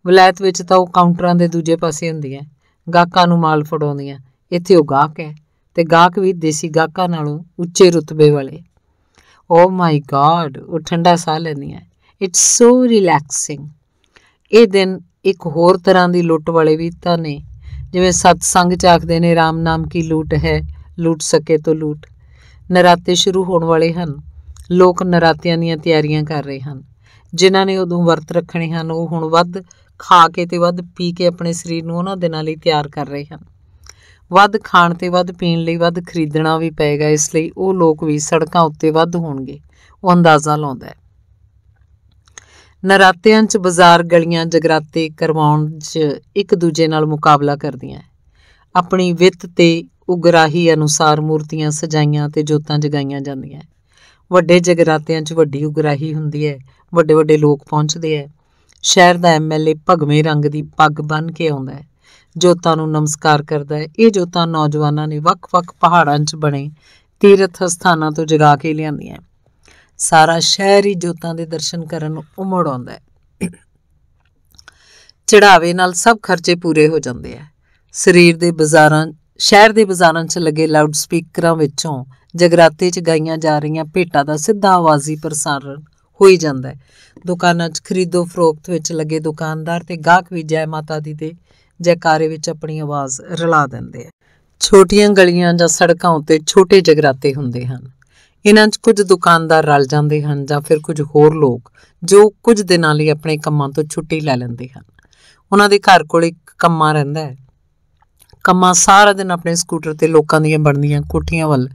ਬਲੈਤ ਵਿੱਚ ਤਾਂ ਉਹ ਕਾਊਂਟਰਾਂ ਦੇ ਦੂਜੇ ਪਾਸੇ ਹੁੰਦੀਆਂ ਗਾਹਕਾਂ ਨੂੰ ਮਾਲ ਫੜਾਉਂਦੀਆਂ ਇੱਥੇ ਉਹ ਗਾਹਕ ਹੈ ਤੇ ਗਾਹਕ ਵੀ ਦੇਸੀ ਗਾਹਕਾਂ ਨਾਲੋਂ ਉੱਚੇ ਰੁਤਬੇ ਵਾਲੇ ਓ ਮਾਈ ਗਾਡ ਉਹ ਠੰਡਾ ਸਾਹ ਲੈਂਦੀਆਂ ਇਟਸ ਸੋ ਰਿਲੈਕਸਿੰਗ ਇਹ ਦਿਨ ਇੱਕ ਹੋਰ ਤਰ੍ਹਾਂ ਦੀ ਲੁੱਟ ਵਾਲੇ ਵੀ ਤਾਂ ਨੇ ਜਿਵੇਂ ਸਤ ਸੰਗ ਚ ਆਖਦੇ ਨੇ RAM ਨਾਮ ਕੀ ਲੂਟ ਹੈ ਲੂਟ ਸਕੇ ਤੋ ਲੂਟ ਨਰਾਤੇ ਸ਼ੁਰੂ ਹੋਣ ਵਾਲੇ ਹਨ ਲੋਕ ਨਰਾਤਿਆਂ ਦੀਆਂ ਤਿਆਰੀਆਂ ਕਰ ਰਹੇ ਹਨ ਜਿਨ੍ਹਾਂ ਨੇ ਉਦੋਂ ਵਰਤ ਰੱਖਣੇ ਹਨ ਉਹ ਹੁਣ ਵੱਧ ਖਾ ਕੇ ਤੇ ਵੱਧ ਪੀ ਕੇ ਆਪਣੇ ਸਰੀਰ ਨੂੰ ਉਹਨਾਂ ਦਿਨਾਂ ਲਈ ਤਿਆਰ ਕਰ ਰਹੇ ਹਨ ਵੱਧ ਖਾਣ ਤੇ ਵੱਧ ਪੀਣ ਲਈ ਵੱਧ ਖਰੀਦਣਾ ਵੀ ਪਏਗਾ ਇਸ ਲਈ ਉਹ ਲੋਕ ਵੀ ਸੜਕਾਂ ਉੱਤੇ ਵੱਧ ਹੋਣਗੇ ਉਹ ਅੰਦਾਜ਼ਾ ਲਾਉਂਦਾ ਹੈ ਨਰਾਤਿਆਂ 'ਚ ਬਾਜ਼ਾਰ ਗਲੀਆਂ ਜਗਰਾਤੇ ਕਰਵਾਉਣ 'ਚ ਇੱਕ ਦੂਜੇ ਨਾਲ ਮੁਕਾਬਲਾ ਕਰਦੀਆਂ ਆਪਣੀ ਵਿੱਤ ਤੇ ਉਗਰਾਹੀ ਅਨੁਸਾਰ ਮੂਰਤੀਆਂ ਸਜਾਈਆਂ ਤੇ ਜੋਤਾਂ ਜਗਾਈਆਂ ਜਾਂਦੀਆਂ ਵੱਡੇ ਜਗਰਾਤਿਆਂ 'ਚ ਵੱਡੀ ਉਗਰਾਹੀ ਹੁੰਦੀ ਹੈ ਵੱਡੇ ਵੱਡੇ ਲੋਕ ਪਹੁੰਚਦੇ ਐ ਸ਼ਹਿਰ ਦਾ ਐਮਐਲਏ ਭਗਵੇਂ ਰੰਗ ਦੀ ਪੱਗ ਬੰਨ ਕੇ ਆਉਂਦਾ ਹੈ ਜੋਤਾਂ ਨੂੰ ਨਮਸਕਾਰ ਕਰਦਾ ਹੈ ਇਹ ਜੋਤਾਂ ਨੌਜਵਾਨਾਂ ਨੇ ਵੱਖ-ਵੱਖ ਪਹਾੜਾਂ 'ਚ ਬਣੇ ਤੀਰਥ ਸਥਾਨਾਂ ਤੋਂ ਜਗਾ ਕੇ ਲਿਆਂਦੀਆਂ ਸਾਰਾ ਸ਼ਹਿਰ ਹੀ ਜੋਤਾਂ ਦੇ ਦਰਸ਼ਨ ਕਰਨ ਉਮੜ ਆਉਂਦਾ ਹੈ ਚੜਾਵੇ ਨਾਲ ਸਭ ਖਰਚੇ ਪੂਰੇ ਹੋ ਜਾਂਦੇ ਆ ਸਰੀਰ ਦੇ ਬਾਜ਼ਾਰਾਂ ਸ਼ਹਿਰ ਦੇ ਬਾਜ਼ਾਰਾਂ 'ਚ ਲੱਗੇ ਲਾਊਡ ਸਪੀਕਰਾਂ ਵਿੱਚੋਂ ਜਗਰਾਤੇ 'ਚ ਗਾਈਆਂ ਜਾ ਰਹੀਆਂ ਭੇਟਾਂ ਦਾ ਸਿੱਧਾ ਆਵਾਜ਼ੀ ਪ੍ਰਸਾਰਣ ਹੋਈ ਜਾਂਦਾ ਹੈ ਦੁਕਾਨਾਂ 'ਚ ਖਰੀਦੋ ਫਰੋਖਤ ਵਿੱਚ ਲੱਗੇ ਦੁਕਾਨਦਾਰ ਤੇ ਗਾਹਕ ਵੀ ਜੈ ਮਾਤਾ ਦੀ ਦੇ ਜੈਕਾਰੇ ਵਿੱਚ ਆਪਣੀ ਆਵਾਜ਼ ਰਲਾ ਦਿੰਦੇ ਆ ਛੋਟੀਆਂ ਗਲੀਆਂ ਜਾਂ ਸੜਕਾਂ ਉੱਤੇ ਛੋਟੇ ਜਗਰਾਤੇ ਹੁੰਦੇ ਹਨ ਇਹਨਾਂ 'ਚ ਕੁਝ ਦੁਕਾਨਦਾਰ ਰਲ ਜਾਂਦੇ ਹਨ ਜਾਂ ਫਿਰ ਕੁਝ ਹੋਰ ਲੋਕ ਜੋ ਕੁਝ ਦਿਨਾਂ ਲਈ ਆਪਣੇ ਕੰਮਾਂ ਤੋਂ ਛੁੱਟੀ ਲੈ ਲੈਂਦੇ ਹਨ ਉਹਨਾਂ ਦੇ ਘਰ ਕੋਲ ਇੱਕ ਕੰਮਾ ਰਹਿੰਦਾ ਹੈ ਕੰਮਾ ਸਾਰਾ ਦਿਨ ਆਪਣੇ ਸਕੂਟਰ ਤੇ ਲੋਕਾਂ ਦੀਆਂ ਬਣਦੀਆਂ ਕੋਠੀਆਂ ਵੱਲ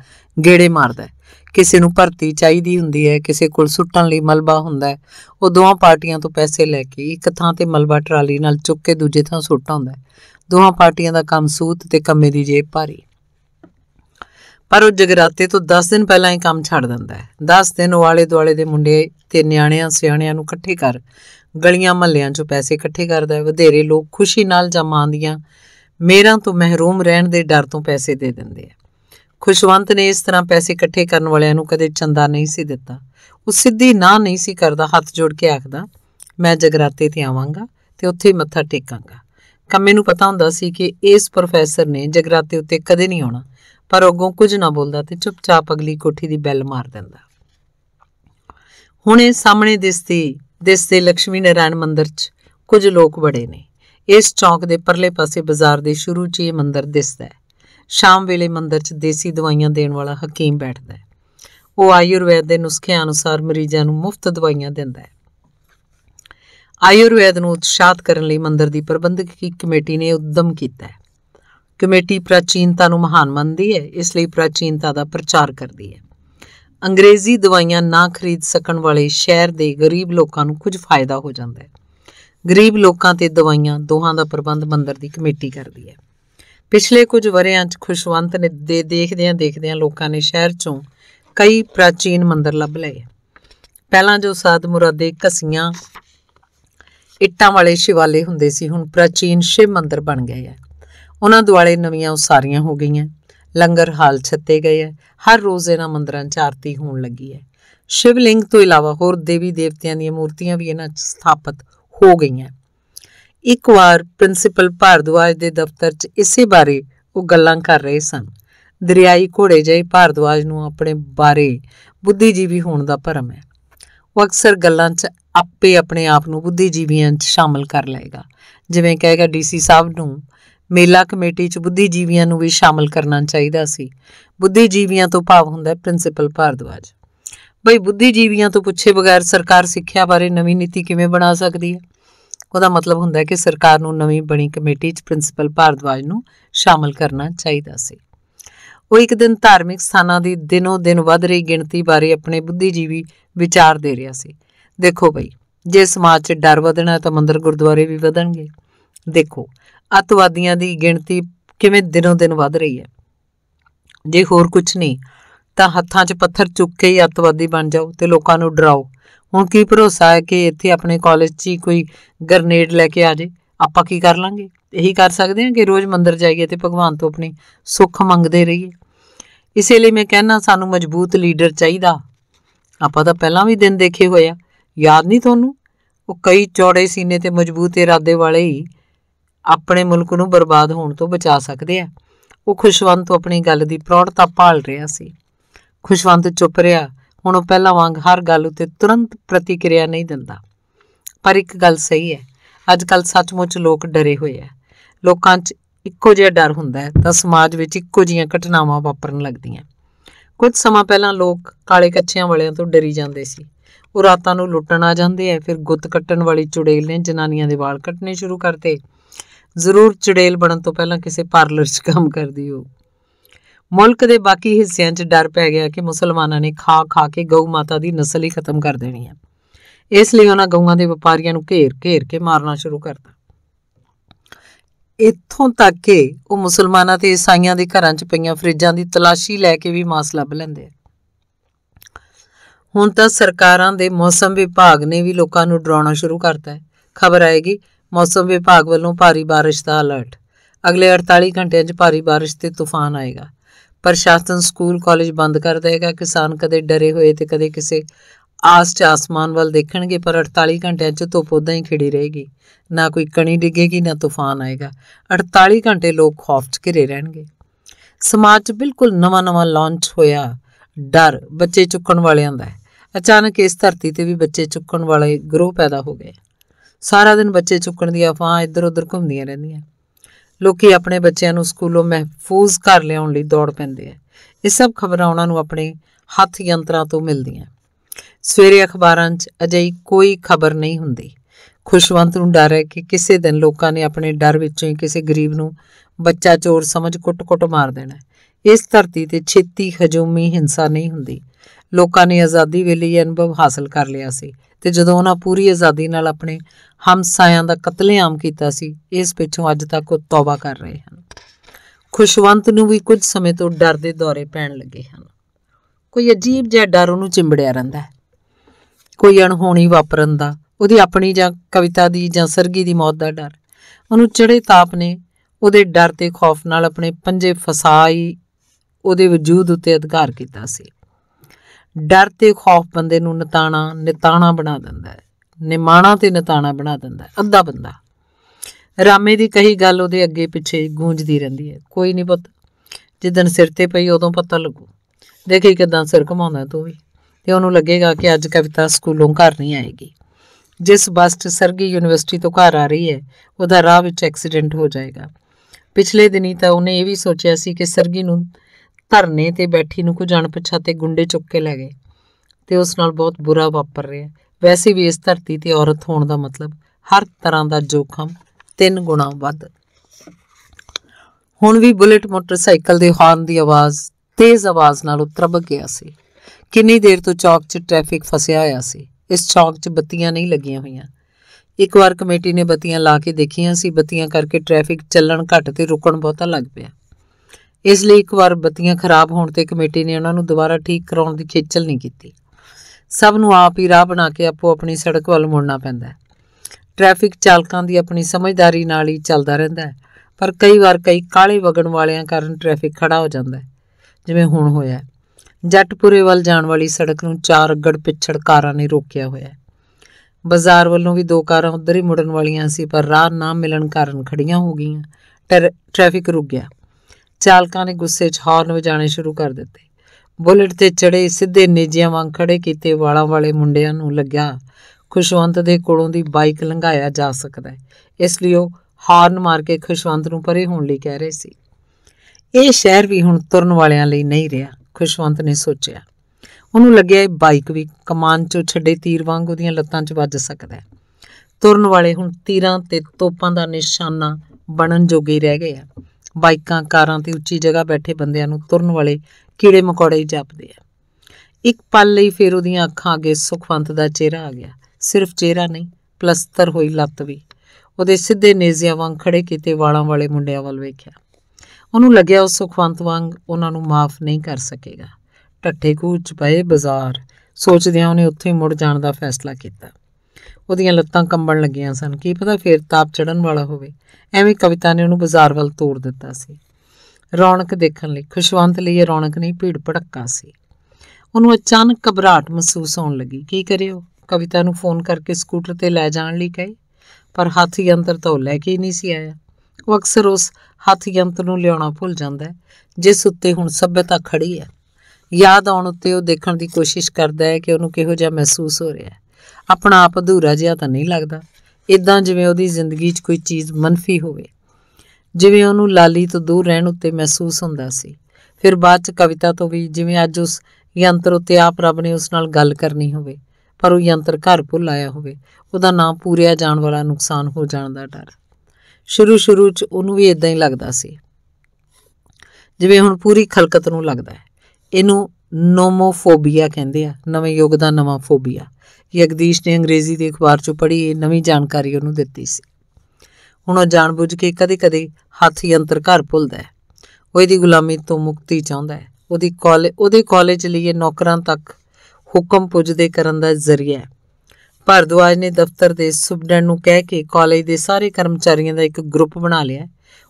ਗੇੜੇ ਮਾਰਦਾ ਹੈ ਕਿਸੇ ਨੂੰ ਭਰਤੀ ਚਾਹੀਦੀ ਹੁੰਦੀ ਹੈ ਕਿਸੇ ਕੋਲ ਸੁੱਟਣ ਲਈ ਮਲਬਾ ਹੁੰਦਾ ਹੈ ਉਹ ਦੋਹਾਂ ਪਾਰਟੀਆਂ ਤੋਂ ਪੈਸੇ ਲੈ ਕੇ ਇੱਕ ਥਾਂ ਤੇ ਮਲਬਾ ਟਰਾਲੀ ਨਾਲ ਚੁੱਕ ਕੇ ਦੂਜੇ ਥਾਂ ਸੁੱਟਾਉਂਦਾ ਹੈ ਦੋਹਾਂ ਪਾਰਟੀਆਂ ਦਾ ਕੰਮ ਸੂਤ ਤੇ ਕੰਮੇ ਦੀ ਜੇਬ ਭਾਰੀ ਪਰ ਉਹ ਜਗਰਾਤੇ ਤੋਂ 10 ਦਿਨ ਪਹਿਲਾਂ ਹੀ ਕੰਮ ਛੱਡ ਦਿੰਦਾ ਹੈ 10 ਦਿਨ ਵਾਲੇ ਦੁਆਲੇ ਦੇ ਮੁੰਡੇ ਤੇ ਨਿਆਣਿਆਂ ਸਿਆਣਿਆਂ ਨੂੰ ਇਕੱਠੇ ਕਰ ਗਲੀਆਂ ਮਹੱਲਿਆਂ 'ਚੋਂ ਪੈਸੇ ਇਕੱਠੇ ਕਰਦਾ ਹੈ ਵਧੇਰੇ ਲੋਕ ਖੁਸ਼ੀ ਨਾਲ ਜਮਾਉਂਦੀਆਂ ਮੇਰਾ ਤੋਂ ਮਹਿਰੂਮ ਰਹਿਣ ਦੇ ਡਰ ਤੋਂ ਪੈਸੇ ਦੇ ਦਿੰਦੇ ਆ ਖੁਸ਼ਵੰਤ ਨੇ ਇਸ ਤਰ੍ਹਾਂ ਪੈਸੇ ਇਕੱਠੇ ਕਰਨ ਵਾਲਿਆਂ ਨੂੰ ਕਦੇ ਚੰਦਾ ਨਹੀਂ ਸੀ ਦਿੱਤਾ ਉਹ ਸਿੱਧੀ ਨਾ ਨਹੀਂ ਸੀ ਕਰਦਾ ਹੱਥ ਜੋੜ ਕੇ ਆਖਦਾ ਮੈਂ ਜਗਰਾਤੇ ਤੇ ਆਵਾਂਗਾ ਤੇ ਉੱਥੇ ਮੱਥਾ ਟੇਕਾਂਗਾ ਕੰਮੇ ਨੂੰ ਪਤਾ ਹੁੰਦਾ ਸੀ ਕਿ ਇਸ ਪ੍ਰੋਫੈਸਰ ਨੇ ਜਗਰਾਤੇ ਉੱਤੇ ਕਦੇ ਨਹੀਂ ਆਉਣਾ ਪਰ ਅੱਗੋਂ ਕੁਝ ਨਾ ਬੋਲਦਾ ਤੇ ਚੁੱਪਚਾਪ ਅਗਲੀ ਕੋਠੀ ਦੀ ਬੈਲ ਮਾਰ ਦਿੰਦਾ ਹੁਣੇ ਸਾਹਮਣੇ ਦਿਸਦੀ ਦਿਸਦੇ ਲక్ష్ਮੀ ਨਾਰਾਇਣ ਮੰਦਿਰ 'ਚ ਕੁਝ ਲੋਕ ਬੜੇ ਨੇ ਇਸ ਚੌਂਕ ਦੇ ਪਰਲੇ ਪਾਸੇ ਬਾਜ਼ਾਰ ਦੇ ਸ਼ੁਰੂ 'ਚ ਇਹ ਮੰਦਿਰ ਦਿਸਦਾ ਹੈ ਸ਼ਾਮ ਵੇਲੇ ਮੰਦਿਰ 'ਚ ਦੇਸੀ ਦਵਾਈਆਂ ਦੇਣ ਵਾਲਾ ਹਕੀਮ ਬੈਠਦਾ ਹੈ ਉਹ ਆਯੁਰਵੇਦ ਦੇ ਨੁਸਖਿਆਂ ਅਨੁਸਾਰ ਮਰੀਜ਼ਾਂ ਨੂੰ ਮੁਫਤ ਦਵਾਈਆਂ ਦਿੰਦਾ ਹੈ ਆਯੁਰਵੇਦ ਨੂੰ ਉਤਸ਼ਾਹਤ ਕਰਨ ਲਈ ਮੰਦਿਰ ਦੀ ਪ੍ਰਬੰਧਕੀ ਕਮੇਟੀ ਨੇ ਉਦਮ ਕੀਤਾ ਹੈ ਕਮੇਟੀ ਪ੍ਰਾਚੀਨਤਾ ਨੂੰ ਮਹਾਨ ਮੰਨਦੀ ਹੈ ਇਸ ਲਈ ਪ੍ਰਾਚੀਨਤਾ ਦਾ ਪ੍ਰਚਾਰ ਕਰਦੀ ਹੈ ਅੰਗਰੇਜ਼ੀ ਦਵਾਈਆਂ ਨਾ ਖਰੀਦ ਸਕਣ ਵਾਲੇ ਸ਼ਹਿਰ ਦੇ ਗਰੀਬ ਲੋਕਾਂ ਨੂੰ ਕੁਝ ਫਾਇਦਾ ਹੋ ਜਾਂਦਾ ਹੈ ਗਰੀਬ ਲੋਕਾਂ ਤੇ ਦਵਾਈਆਂ ਦੋਹਾਂ ਦਾ ਪ੍ਰਬੰਧ ਮੰਦਰ ਦੀ ਕਮੇਟੀ ਕਰਦੀ ਹੈ ਪਿਛਲੇ ਕੁਝ ਵਰਿਆਂ 'ਚ ਖੁਸ਼ਵੰਤ ਨੇ ਦੇ ਦੇਖਦਿਆਂ ਦੇਖਦਿਆਂ ਲੋਕਾਂ ਨੇ ਸ਼ਹਿਰ 'ਚੋਂ ਕਈ ਪ੍ਰਾਚੀਨ ਮੰਦਰ ਲੱਭ ਲਏ ਪਹਿਲਾਂ ਜੋ ਸਾਧ ਮੁਰਾਦੇ ਕਸੀਆਂ ਇੱਟਾਂ ਵਾਲੇ ਸ਼ਿਵਾਲੇ ਹੁੰਦੇ ਸੀ ਹੁਣ ਪ੍ਰਾਚੀਨ ਸ਼ਿਵ ਮੰਦਰ ਬਣ ਗਏ ਆ ਉਹਨਾਂ ਦੁਆਲੇ ਨਵੀਆਂ ਉਸਾਰੀਆਂ ਹੋ ਗਈਆਂ ਲੰਗਰ ਹਾਲ ਛੱਤੇ ਗਏ ਹੈ ਹਰ ਰੋਜ਼ ਇਹਨਾਂ ਮੰਦਰਾਂ 'ਚ ਆਰਤੀ ਹੋਣ ਲੱਗੀ ਹੈ ਸ਼ਿਵਲਿੰਗ ਤੋਂ ਇਲਾਵਾ ਹੋਰ ਦੇਵੀ ਦੇਵਤਿਆਂ ਦੀਆਂ ਮੂਰਤੀਆਂ ਵੀ ਇਹਨਾਂ 'ਚ ਸਥਾਪਿਤ ਹੋ ਗਈਆਂ ਇੱਕ ਵਾਰ ਪ੍ਰਿੰਸੀਪਲ ਭਾਰਦਵਾਜ ਦੇ ਦਫ਼ਤਰ 'ਚ ਇਸੇ ਬਾਰੇ ਉਹ ਗੱਲਾਂ ਕਰ ਰਹੇ ਸਨ ਦਰਿਆਈ ਘੋੜੇ ਜਿਹੇ ਭਾਰਦਵਾਜ ਨੂੰ ਆਪਣੇ ਬਾਰੇ ਬੁੱਧੀਜੀਵੀ ਹੋਣ ਦਾ ਭਰਮ ਹੈ ਉਹ ਅਕਸਰ ਗੱਲਾਂ 'ਚ ਆਪੇ ਆਪਣੇ ਆਪ ਨੂੰ ਬੁੱਧੀਜੀਵੀਆਂ 'ਚ ਸ਼ਾਮਲ ਕਰ ਲਏਗਾ ਜਿਵੇਂ ਕਹੇਗਾ ਡੀਸੀ ਸਾਹਿਬ ਨੂੰ ਮੇਲਾ ਕਮੇਟੀ 'ਚ ਬੁੱਧੀਜੀਵੀਆਂ ਨੂੰ ਵੀ ਸ਼ਾਮਲ ਕਰਨਾ ਚਾਹੀਦਾ ਸੀ ਬੁੱਧੀਜੀਵੀਆਂ ਤੋਂ ਭਾਵ ਹੁੰਦਾ ਹੈ ਪ੍ਰਿੰਸੀਪਲ ਭਾਰਦਵਾਜ ਬਈ ਬੁੱਧੀਜੀਵੀਆਂ ਤੋਂ ਪੁੱਛੇ ਬਗੈਰ ਸਰਕਾਰ ਸਿੱਖਿਆ ਬਾਰੇ ਨਵੀਂ ਨੀਤੀ ਕਿਵੇਂ ਬਣਾ ਸਕਦੀ ਹੈ ਉਹਦਾ ਮਤਲਬ ਹੁੰਦਾ ਹੈ ਕਿ ਸਰਕਾਰ ਨੂੰ ਨਵੀਂ ਬਣੀ ਕਮੇਟੀ 'ਚ ਪ੍ਰਿੰਸੀਪਲ ਭਾਰਦਵਾਜ ਨੂੰ ਸ਼ਾਮਲ ਕਰਨਾ ਚਾਹੀਦਾ ਸੀ ਉਹ ਇੱਕ ਦਿਨ ਧਾਰਮਿਕ ਸਥਾਨਾਂ ਦੀ ਦਿਨੋ ਦਿਨ ਵੱਧ ਰਹੀ ਗਿਣਤੀ ਬਾਰੇ ਆਪਣੇ ਬੁੱਧੀਜੀਵੀ ਵਿਚਾਰ ਦੇ ਰਿਹਾ ਸੀ ਦੇਖੋ ਬਈ ਜੇ ਸਮਾਜ 'ਚ ਡਰ ਵਧਣਾ ਤਾਂ ਮੰਦਰ ਗੁਰਦੁਆਰੇ ਵੀ ਵਧਣਗੇ ਦੇਖੋ ਅਤਵਾਦੀਆਂ ਦੀ ਗਿਣਤੀ ਕਿਵੇਂ ਦਿਨੋਂ ਦਿਨ ਵੱਧ ਰਹੀ ਹੈ ਜੇ ਹੋਰ ਕੁਝ ਨਹੀਂ ਤਾਂ ਹੱਥਾਂ 'ਚ ਪੱਥਰ ਚੁੱਕ ਕੇ ਹੀ ਅਤਵਾਦੀ ਬਣ ਜਾਓ ਤੇ ਲੋਕਾਂ ਨੂੰ ਡਰਾਓ ਹੁਣ ਕੀ ਭਰੋਸਾ ਹੈ ਕਿ ਇੱਥੇ ਆਪਣੇ ਕਾਲਜ 'ਚ ਹੀ ਕੋਈ ਗਰਨੇਡ ਲੈ ਕੇ ਆ ਜੇ ਆਪਾਂ ਕੀ ਕਰ ਲਾਂਗੇ ਇਹੀ ਕਰ ਸਕਦੇ ਹਾਂ ਕਿ ਰੋਜ਼ ਮੰਦਰ ਜਾਈਏ ਤੇ ਭਗਵਾਨ ਤੋਂ ਆਪਣੀ ਸੁੱਖ ਮੰਗਦੇ ਰਹੀਏ ਇਸੇ ਲਈ ਮੈਂ ਕਹਿਣਾ ਸਾਨੂੰ ਮਜ਼ਬੂਤ ਲੀਡਰ ਚਾਹੀਦਾ ਆਪਾਂ ਤਾਂ ਪਹਿਲਾਂ ਵੀ ਦਿਨ ਦੇਖੇ ਹੋਏ ਆ ਯਾਦ ਨਹੀਂ ਤੁਹਾਨੂੰ ਉਹ ਕਈ ਚੌੜੇ ਸੀਨੇ ਤੇ ਮਜ਼ਬੂਤ ਇਰਾਦੇ ਵਾਲੇ ਹੀ ਆਪਣੇ ਮੁਲਕ ਨੂੰ ਬਰਬਾਦ ਹੋਣ ਤੋਂ ਬਚਾ ਸਕਦੇ ਆ ਉਹ ਖੁਸ਼ਵੰਤ ਆਪਣੀ ਗੱਲ ਦੀ ਪ੍ਰੌੜਤਾ ਪਾਲ ਰਿਹਾ ਸੀ ਖੁਸ਼ਵੰਤ ਚੁੱਪ ਰਿਹਾ ਹੁਣ ਉਹ ਪਹਿਲਾਂ ਵਾਂਗ ਹਰ ਗੱਲ ਉੱਤੇ ਤੁਰੰਤ ਪ੍ਰਤੀਕਿਰਿਆ ਨਹੀਂ ਦਿੰਦਾ ਪਰ ਇੱਕ ਗੱਲ ਸਹੀ ਹੈ ਅੱਜ ਕੱਲ ਸੱਚਮੁੱਚ ਲੋਕ ਡਰੇ ਹੋਏ ਆ ਲੋਕਾਂ 'ਚ ਇੱਕੋ ਜਿਹਾ ਡਰ ਹੁੰਦਾ ਹੈ ਤਾਂ ਸਮਾਜ ਵਿੱਚ ਇੱਕੋ ਜੀਆਂ ਘਟਨਾਵਾਂ ਵਾਪਰਨ ਲੱਗਦੀਆਂ ਕੁਝ ਸਮਾਂ ਪਹਿਲਾਂ ਲੋਕ ਕਾਲੇ ਕੱਚਿਆਂ ਵਾਲਿਆਂ ਤੋਂ ਡਰੀ ਜਾਂਦੇ ਸੀ ਉਹ ਰਾਤਾਂ ਨੂੰ ਲੁੱਟਣ ਆ ਜਾਂਦੇ ਐ ਫਿਰ ਗੁੱਤ ਕੱਟਣ ਵਾਲੀ ਚੁੜੇਲ ਨੇ ਜਨਾਨੀਆਂ ਦੇ ਵਾਲ ਕੱਟਨੇ ਸ਼ੁਰੂ ਕਰਤੇ ਜ਼ਰੂਰ ਚੜੇਲ ਬਣਨ ਤੋਂ ਪਹਿਲਾਂ ਕਿਸੇ ਪਾਰਲਰ 'ਚ ਕੰਮ ਕਰਦੀ ਹੋ ਮੁਲਕ ਦੇ ਬਾਕੀ ਹਿੱਸਿਆਂ 'ਚ ਡਰ ਪੈ ਗਿਆ ਕਿ ਮੁਸਲਮਾਨਾਂ ਨੇ ਖਾ ਖਾ ਕੇ ਗਊ ਮਾਤਾ ਦੀ ਨਸਲ ਹੀ ਖਤਮ ਕਰ ਦੇਣੀ ਹੈ ਇਸ ਲਈ ਉਹਨਾਂ ਗਊਆਂ ਦੇ ਵਪਾਰੀਆਂ ਨੂੰ ਘੇਰ ਘੇਰ ਕੇ ਮਾਰਨਾ ਸ਼ੁਰੂ ਕਰਤਾ ਇੱਥੋਂ ਤੱਕ ਕਿ ਉਹ ਮੁਸਲਮਾਨਾਂ ਤੇ ਈਸਾਈਆਂ ਦੇ ਘਰਾਂ 'ਚ ਪਈਆਂ ਫਰਿੱਜਾਂ ਦੀ ਤਲਾਸ਼ੀ ਲੈ ਕੇ ਵੀ ਮਾਸ ਲੱਭ ਲੈਂਦੇ ਹੁਣ ਤਾਂ ਸਰਕਾਰਾਂ ਦੇ ਮੌਸਮ ਵਿਭਾਗ ਨੇ ਵੀ ਲੋਕਾਂ ਨੂੰ ਡਰਾਉਣਾ ਸ਼ੁਰੂ ਕਰਤਾ ਹੈ ਖਬਰ ਆਏਗੀ ਮੌਸਮ ਵਿਭਾਗ ਵੱਲੋਂ ਭਾਰੀ بارش ਦਾ ਅਲਰਟ ਅਗਲੇ 48 ਘੰਟਿਆਂ 'ਚ ਭਾਰੀ بارش ਤੇ ਤੂਫਾਨ ਆਏਗਾ ਪ੍ਰਸ਼ਾਸਨ ਸਕੂਲ ਕਾਲਜ ਬੰਦ ਕਰ ਦੇਗਾ ਕਿਸਾਨ ਕਦੇ ਡਰੇ ਹੋਏ ਤੇ ਕਦੇ ਕਿਸੇ ਆਸ 'ਚ ਆਸਮਾਨ ਵੱਲ ਦੇਖਣਗੇ ਪਰ 48 ਘੰਟਿਆਂ 'ਚ ਧੁੱਪ ਉਦਾਂ ਹੀ ਖਿੜੀ ਰਹੇਗੀ ਨਾ ਕੋਈ ਕਣੀ ਡਿੱਗੇਗੀ ਨਾ ਤੂਫਾਨ ਆਏਗਾ 48 ਘੰਟੇ ਲੋਕ ਖੌਫ 'ਚ ਘਿਰੇ ਰਹਿਣਗੇ ਸਮਾਜ 'ਚ ਬਿਲਕੁਲ ਨਵਾਂ-ਨਵਾਂ ਲਾਂਚ ਹੋਇਆ ਡਰ ਬੱਚੇ ਚੁੱਕਣ ਵਾਲਿਆਂ ਦਾ ਅਚਾਨਕ ਇਸ ਧਰਤੀ ਤੇ ਵੀ ਬੱਚੇ ਚੁੱਕਣ ਵਾਲੇ ਗਰੋਹ ਪੈਦਾ ਹੋ ਗਏ ਸਾਰਾ ਦਿਨ ਬੱਚੇ ਚੁੱਕਣ ਦੀ ਅਫਵਾਹ ਇੱਧਰ ਉੱਧਰ ਘੁੰਮਦੀਆਂ ਰਹਿੰਦੀਆਂ ਲੋਕੀ ਆਪਣੇ ਬੱਚਿਆਂ ਨੂੰ ਸਕੂਲੋਂ ਮਹਿਫੂਜ਼ ਕਰ ਲਿਆਉਣ ਲਈ ਦੌੜ ਪੈਂਦੇ ਆ ਇਹ ਸਭ ਖਬਰਾਂ ਉਹਨਾਂ ਨੂੰ ਆਪਣੇ ਹੱਥ ਯੰਤਰਾਂ ਤੋਂ ਮਿਲਦੀਆਂ ਸਵੇਰੇ ਅਖਬਾਰਾਂ 'ਚ ਅਜਿਹੀ ਕੋਈ ਖਬਰ ਨਹੀਂ ਹੁੰਦੀ ਖੁਸ਼ਵੰਤ ਨੂੰ ਡਰ ਹੈ ਕਿ ਕਿਸੇ ਦਿਨ ਲੋਕਾਂ ਨੇ ਆਪਣੇ ਡਰ ਵਿੱਚੋਂ ਹੀ ਕਿਸੇ ਗਰੀਬ ਨੂੰ ਬੱਚਾ ਚੋਰ ਸਮਝ ਕੁੱਟ-ਕੁੱਟ ਮਾਰ ਦੇਣਾ ਇਸ ਧਰਤੀ ਤੇ ਛੇਤੀ ਹਜੂਮੀ ਹਿੰਸਾ ਨਹੀਂ ਹੁੰਦੀ ਲੋਕਾਂ ਨੇ ਆਜ਼ਾਦੀ ਵੇਲੇ ਇਹ ਅਨੁਭਵ ਹਾਸਲ ਕਰ ਲਿਆ ਸੀ ਤੇ ਜਦੋਂ ਉਹਨਾਂ ਪੂਰੀ ਆਜ਼ਾਦੀ ਨਾਲ ਆਪਣੇ ਹਮਸਾਇਆਂ ਦਾ ਕਤਲੇਆਮ ਕੀਤਾ ਸੀ ਇਸ ਪਿੱਛੋਂ ਅੱਜ ਤੱਕ ਉਹ ਤੌਬਾ ਕਰ ਰਹੇ ਹਨ ਖੁਸ਼ਵੰਤ ਨੂੰ ਵੀ ਕੁਝ ਸਮੇਂ ਤੋਂ ਡਰ ਦੇ ਦੌਰੇ ਪੈਣ ਲੱਗੇ ਹਨ ਕੋਈ ਅਜੀਬ ਜਿਹਾ ਡਰ ਉਹਨੂੰ ਚਿੰਬੜਿਆ ਰਹਿੰਦਾ ਹੈ ਕੋਈ ਅਣਹੋਣੀ ਵਾਪਰਨ ਦਾ ਉਹਦੀ ਆਪਣੀ ਜਾਂ ਕਵਿਤਾ ਦੀ ਜਾਂ ਸਰਗੀ ਦੀ ਮੌਤ ਦਾ ਡਰ ਉਹਨੂੰ ਚੜੇ ਤਾਪ ਨੇ ਉਹਦੇ ਡਰ ਤੇ ਖੌਫ ਨਾਲ ਆਪਣੇ ਪੰਜੇ ਫਸਾਈ ਉਹਦੇ ਵਜੂਦ ਉੱਤੇ ਅਧਿਕਾਰ ਕੀਤਾ ਸੀ ਡਰ ਤੇ ਖੌਫ ਬੰਦੇ ਨੂੰ ਨਿਤਾਣਾ ਨਿਤਾਣਾ ਬਣਾ ਦਿੰਦਾ ਹੈ ਨਿਮਾਣਾ ਤੇ ਨਿਤਾਣਾ ਬਣਾ ਦਿੰਦਾ ਹੈ ਅੱਧਾ ਬੰਦਾ ਰਾਮੇ ਦੀ ਕਹੀ ਗੱਲ ਉਹਦੇ ਅੱਗੇ ਪਿੱਛੇ ਗੂੰਜਦੀ ਰਹਿੰਦੀ ਹੈ ਕੋਈ ਨਹੀਂ ਪੁੱਤ ਜਿੱਦਣ ਸਿਰ ਤੇ ਪਈ ਉਦੋਂ ਪਤਾ ਲੱਗੂ ਦੇਖੀ ਕਿਦਾਂ ਸਿਰ ਘਮਾਉਂਦਾ ਤੂੰ ਵੀ ਤੇ ਉਹਨੂੰ ਲੱਗੇਗਾ ਕਿ ਅੱਜ ਕਵਿਤਾ ਸਕੂਲੋਂ ਘਰ ਨਹੀਂ ਆਏਗੀ ਜਿਸ ਬਸ ਤੇ ਸਰਗੀ ਯੂਨੀਵਰਸਿਟੀ ਤੋਂ ਘਰ ਆ ਰਹੀ ਹੈ ਉਹਦਾ ਰਾਹ ਵਿੱਚ ਐਕਸੀਡੈਂਟ ਹੋ ਜਾਏਗਾ ਪਿਛਲੇ ਦਿਨੀ ਤਾਂ ਉਹਨੇ ਇਹ ਵੀ ਸੋਚਿਆ ਸੀ ਕਿ ਸਰਗੀ ਨੂੰ ਧਰਨੇ ਤੇ ਬੈਠੀ ਨੂੰ ਕੁਝ ਤੇ ਗੁੰਡੇ ਚੁੱਕ ਕੇ ਲੈ ਗਏ ਤੇ ਉਸ ਨਾਲ ਬਹੁਤ ਬੁਰਾ ਵਾਪਰ ਰਿਹਾ ਵੈਸੇ ਵੀ ਇਸ ਧਰਤੀ ਤੇ ਔਰਤ ਹੋਣ ਦਾ ਮਤਲਬ ਹਰ ਤਰ੍ਹਾਂ ਦਾ ਜੋਖਮ ਤਿੰਨ ਗੁਣਾ ਵੱਧ ਹੁਣ ਵੀ ਬੁਲੇਟ ਮੋਟਰਸਾਈਕਲ ਦੇ ਹਾਰਨ ਦੀ ਆਵਾਜ਼ ਤੇਜ਼ ਆਵਾਜ਼ ਨਾਲ ਉਤਰਬ ਗਿਆ ਸੀ ਕਿੰਨੀ ਦੇਰ ਤੋਂ ਚੌਕ 'ਚ ਟ੍ਰੈਫਿਕ ਫਸਿਆ ਹੋਇਆ ਸੀ ਇਸ ਚੌਕ 'ਚ ਬੱਤੀਆਂ ਨਹੀਂ ਲੱਗੀਆਂ ਹੋਈਆਂ ਇੱਕ ਵਾਰ ਕਮੇਟੀ ਨੇ ਬੱਤੀਆਂ ਲਾ ਕੇ ਦੇਖੀਆਂ ਸੀ ਬੱਤੀਆਂ ਕਰਕੇ ਟ੍ਰੈਫਿਕ ਚੱਲਣ ਘੱਟ ਤੇ ਰੁਕਣ ਬਹੁਤਾ ਲੱਗ ਪਿਆ ਇਸ ਲਈ ਇੱਕ ਵਾਰ ਬੱਤੀਆਂ ਖਰਾਬ ਹੋਣ ਤੇ ਕਮੇਟੀ ਨੇ ਉਹਨਾਂ ਨੂੰ ਦੁਬਾਰਾ ਠੀਕ ਕਰਾਉਣ ਦੀ ਖੇਚਲ ਨਹੀਂ ਕੀਤੀ ਸਭ ਨੂੰ ਆਪ ਹੀ ਰਾਹ ਬਣਾ ਕੇ ਆਪੋ ਆਪਣੀ ਸੜਕ ਵੱਲ ਮੁੜਨਾ ਪੈਂਦਾ ਹੈ ਟ੍ਰੈਫਿਕ ਚਾਲਕਾਂ ਦੀ ਆਪਣੀ ਸਮਝਦਾਰੀ ਨਾਲ ਹੀ ਚੱਲਦਾ ਰਹਿੰਦਾ ਹੈ ਪਰ ਕਈ ਵਾਰ ਕਈ ਕਾਲੇ ਵਗਣ ਵਾਲਿਆਂ ਕਾਰਨ ਟ੍ਰੈਫਿਕ ਖੜਾ ਹੋ ਜਾਂਦਾ ਹੈ ਜਿਵੇਂ ਹੁਣ ਹੋਇਆ ਜੱਟਪੁਰੇ ਵੱਲ ਜਾਣ ਵਾਲੀ ਸੜਕ ਨੂੰ ਚਾਰ ਅੱਗੜ ਪਿਛੜ ਕਾਰਾਂ ਨੇ ਰੋਕਿਆ ਹੋਇਆ ਹੈ ਬਾਜ਼ਾਰ ਵੱਲੋਂ ਵੀ ਦੋ ਕਾਰਾਂ ਉੱਧਰ ਹੀ ਮੁੜਨ ਵਾਲੀਆਂ ਸੀ ਪਰ ਰਾਹ ਨਾ ਮਿਲਣ ਕਾਰਨ ਖੜੀਆਂ ਹੋ ਗਈਆਂ ਟ੍ਰੈਫਿਕ ਰੁਕ ਗਿਆ ਚਾਲਕਾਂ ਨੇ ਗੁੱਸੇ 'ਚ ਹਾਰਨ ਵਜਾਣੇ ਸ਼ੁਰੂ ਕਰ ਦਿੱਤੇ ਬੁਲਟ ਤੇ ਚੜੇ ਸਿੱਧੇ ਨੇਜਿਆਂ ਵਾਂਗ ਖੜੇ ਕੀਤੇ ਵਾਲਾਂ ਵਾਲੇ ਮੁੰਡਿਆਂ ਨੂੰ ਲੱਗਿਆ ਖੁਸ਼ਵੰਤ ਦੇ ਕੋਲੋਂ ਦੀ ਬਾਈਕ ਲੰਘਾਇਆ ਜਾ ਸਕਦਾ ਹੈ ਇਸ ਲਈ ਉਹ ਹਾਰਨ ਮਾਰ ਕੇ ਖੁਸ਼ਵੰਤ ਨੂੰ ਪਰੇ ਹੋਣ ਲਈ ਕਹਿ ਰਹੇ ਸੀ ਇਹ ਸ਼ਹਿਰ ਵੀ ਹੁਣ ਤੁਰਨ ਵਾਲਿਆਂ ਲਈ ਨਹੀਂ ਰਿਹਾ ਖੁਸ਼ਵੰਤ ਨੇ ਸੋਚਿਆ ਉਹਨੂੰ ਲੱਗਿਆ ਇਹ ਬਾਈਕ ਵੀ ਕਮਾਨ ਚੋਂ ਛੱਡੇ ਤੀਰ ਵਾਂਗ ਉਹਦੀਆਂ ਲੱਤਾਂ 'ਚ ਵੱਜ ਸਕਦਾ ਹੈ ਤੁਰਨ ਵਾਲੇ ਹੁਣ ਤੀਰਾਂ ਤੇ ਤੋਪਾਂ ਦਾ ਨਿਸ਼ਾਨਾ ਬਣਨ ਜੋਗੇ ਰਹਿ ਗਏ ਆ ਬਾਈਕਾਂ ਕਾਰਾਂ ਤੇ ਉੱਚੀ ਜਗ੍ਹਾ ਬੈਠੇ ਬੰਦਿਆਂ ਨੂੰ ਤੁਰਨ ਵਾਲੇ ਕੀੜੇ ਮਕੌੜੇ ਹੀ ਜਾਪਦੇ ਆ ਇੱਕ ਪਲ ਲਈ ਫੇਰ ਉਹਦੀਆਂ ਅੱਖਾਂ ਅਗੇ ਸੁਖਵੰਤ ਦਾ ਚਿਹਰਾ ਆ ਗਿਆ ਸਿਰਫ ਚਿਹਰਾ ਨਹੀਂ ਪਲਸਤਰ ਹੋਈ ਲੱਤ ਵੀ ਉਹਦੇ ਸਿੱਧੇ ਨੇਜ਼ਿਆਂ ਵਾਂਗ ਖੜੇ ਕੀਤੇ ਵਾਲਾਂ ਵਾਲੇ ਮੁੰਡਿਆਂ ਵੱਲ ਵੇਖਿਆ ਉਹਨੂੰ ਲੱਗਿਆ ਉਹ ਸੁਖਵੰਤ ਵਾਂਗ ਉਹਨਾਂ ਨੂੰ ਮਾਫ ਨਹੀਂ ਕਰ ਸਕੇਗਾ ਟੱਠੇ ਕੂਚ ਪਏ ਬਾਜ਼ਾਰ ਸੋਚਦਿਆਂ ਉਹਨੇ ਉੱਥੇ ਮੁੜ ਜਾਣ ਦਾ ਫੈਸਲਾ ਕੀਤਾ ਉਹਦੀਆਂ ਲੱਤਾਂ ਕੰਬਣ ਲੱਗੀਆਂ ਸਨ ਕੀ ਪਤਾ ਫੇਰ ਤਾਪ ਚੜਨ ਵਾਲਾ ਹੋਵੇ ਐਵੇਂ ਕਵਿਤਾ ਨੇ ਉਹਨੂੰ ਬਾਜ਼ਾਰ ਵੱਲ ਤੋੜ ਦਿੱਤਾ ਸੀ ਰੌਣਕ ਦੇਖਣ ਲਈ ਖੁਸ਼ਵੰਤ ਲਈ ਇਹ ਰੌਣਕ ਨਹੀਂ ਭੀੜ ਭੜੱਕਾ ਸੀ ਉਹਨੂੰ ਅਚਾਨਕ ਘਬਰਾਹਟ ਮਹਿਸੂਸ ਹੋਣ ਲੱਗੀ ਕੀ ਕਰਿਓ ਕਵਿਤਾ ਨੂੰ ਫੋਨ ਕਰਕੇ ਸਕੂਟਰ ਤੇ ਲੈ ਜਾਣ ਲਈ ਕਹੇ ਪਰ ਹੱਥ ਯੰਤਰ ਤਾਂ ਲੈ ਕੇ ਨਹੀਂ ਸੀ ਆਇਆ ਉਹ ਅਕਸਰ ਉਸ ਹੱਥ ਯੰਤਰ ਨੂੰ ਲਿਆਉਣਾ ਭੁੱਲ ਜਾਂਦਾ ਹੈ ਜਿਸ ਉੱਤੇ ਹੁਣ ਸਭਿਅਤਾ ਖੜੀ ਹੈ ਯਾਦ ਆਉਣ ਉੱਤੇ ਉਹ ਦੇਖਣ ਦੀ ਕੋਸ਼ਿਸ਼ ਕਰਦਾ ਹੈ ਕਿ ਉਹਨੂੰ ਕਿਹੋ ਜਿਹਾ ਮਹਿਸੂਸ ਹੋ ਰਿਹਾ ਹੈ ਆਪਣਾ ਆਪ ਅਧੂਰਾ ਜਿਹਾ ਤਾਂ ਨਹੀਂ ਲੱਗਦਾ ਇਦਾਂ ਜਿਵੇਂ ਉਹਦੀ ਜ਼ਿੰਦਗੀ 'ਚ ਕੋਈ ਚੀਜ਼ ਮੰਨਫੀ ਹੋਵੇ ਜਿਵੇਂ ਉਹਨੂੰ ਲਾਲੀ ਤੋਂ ਦੂਰ ਰਹਿਣ ਉੱਤੇ ਮਹਿਸੂਸ ਹੁੰਦਾ ਸੀ ਫਿਰ ਬਾਅਦ 'ਚ ਕਵਿਤਾ ਤੋਂ ਵੀ ਜਿਵੇਂ ਅੱਜ ਉਸ ਯੰਤਰ ਉੱਤੇ ਆਪ ਰੱਬ ਨੇ ਉਸ ਨਾਲ ਗੱਲ ਕਰਨੀ ਹੋਵੇ ਪਰ ਉਹ ਯੰਤਰ ਘਰ ਭੁੱਲ ਆਇਆ ਹੋਵੇ ਉਹਦਾ ਨਾਮ ਪੂਰਿਆ ਜਾਣ ਵਾਲਾ ਨੁਕਸਾਨ ਹੋ ਜਾਣ ਦਾ ਡਰ ਸ਼ੁਰੂ ਸ਼ੁਰੂ 'ਚ ਉਹਨੂੰ ਵੀ ਇਦਾਂ ਹੀ ਲੱਗਦਾ ਸੀ ਜਿਵੇਂ ਹੁਣ ਪੂਰੀ ਖਲਕਤ ਨੂੰ ਲੱਗਦਾ ਹੈ ਇਹਨੂੰ ਨੋਮੋਫੋਬੀਆ ਕਹਿੰਦੇ ਆ ਨਵੇਂ ਯੁੱਗ ਦਾ ਨਵਾਂ ਫੋਬੀਆ ਯਗਦੀਸ਼ ਨੇ ਅੰਗਰੇਜ਼ੀ ਦੇ ਅਖਬਾਰ ਚੋਂ ਪੜ੍ਹੀ ਇਹ ਨਵੀਂ ਜਾਣਕਾਰੀ ਉਹਨੂੰ ਦਿੱਤੀ ਸੀ ਹੁਣ ਉਹ ਜਾਣਬੁੱਝ ਕੇ ਕਦੇ-ਕਦੇ ਹੱਥ ਯੰਤਰ ਘਰ ਭੁੱਲਦਾ ਹੈ ਉਹ ਇਹਦੀ ਗੁਲਾਮੀ ਤੋਂ ਮੁਕਤੀ ਚਾਹੁੰਦਾ ਹੈ ਉਹਦੀ ਕਾਲਜ ਉਹਦੇ ਕਾਲਜ ਲਈ ਇਹ ਨੌਕਰਾਂ ਤੱਕ ਹੁਕਮ ਪੁੱਜਦੇ ਕਰਨ ਦਾ ਜ਼ਰੀਆ ਹੈ ਭਰਦਵਾਜ ਨੇ ਦਫ਼ਤਰ ਦੇ ਸੁਪਰਡੈਂਟ ਨੂੰ ਕਹਿ ਕੇ ਕਾਲਜ ਦੇ ਸਾਰੇ ਕਰਮਚਾਰੀਆਂ ਦਾ ਇੱਕ ਗਰੁੱਪ ਬਣਾ ਲਿਆ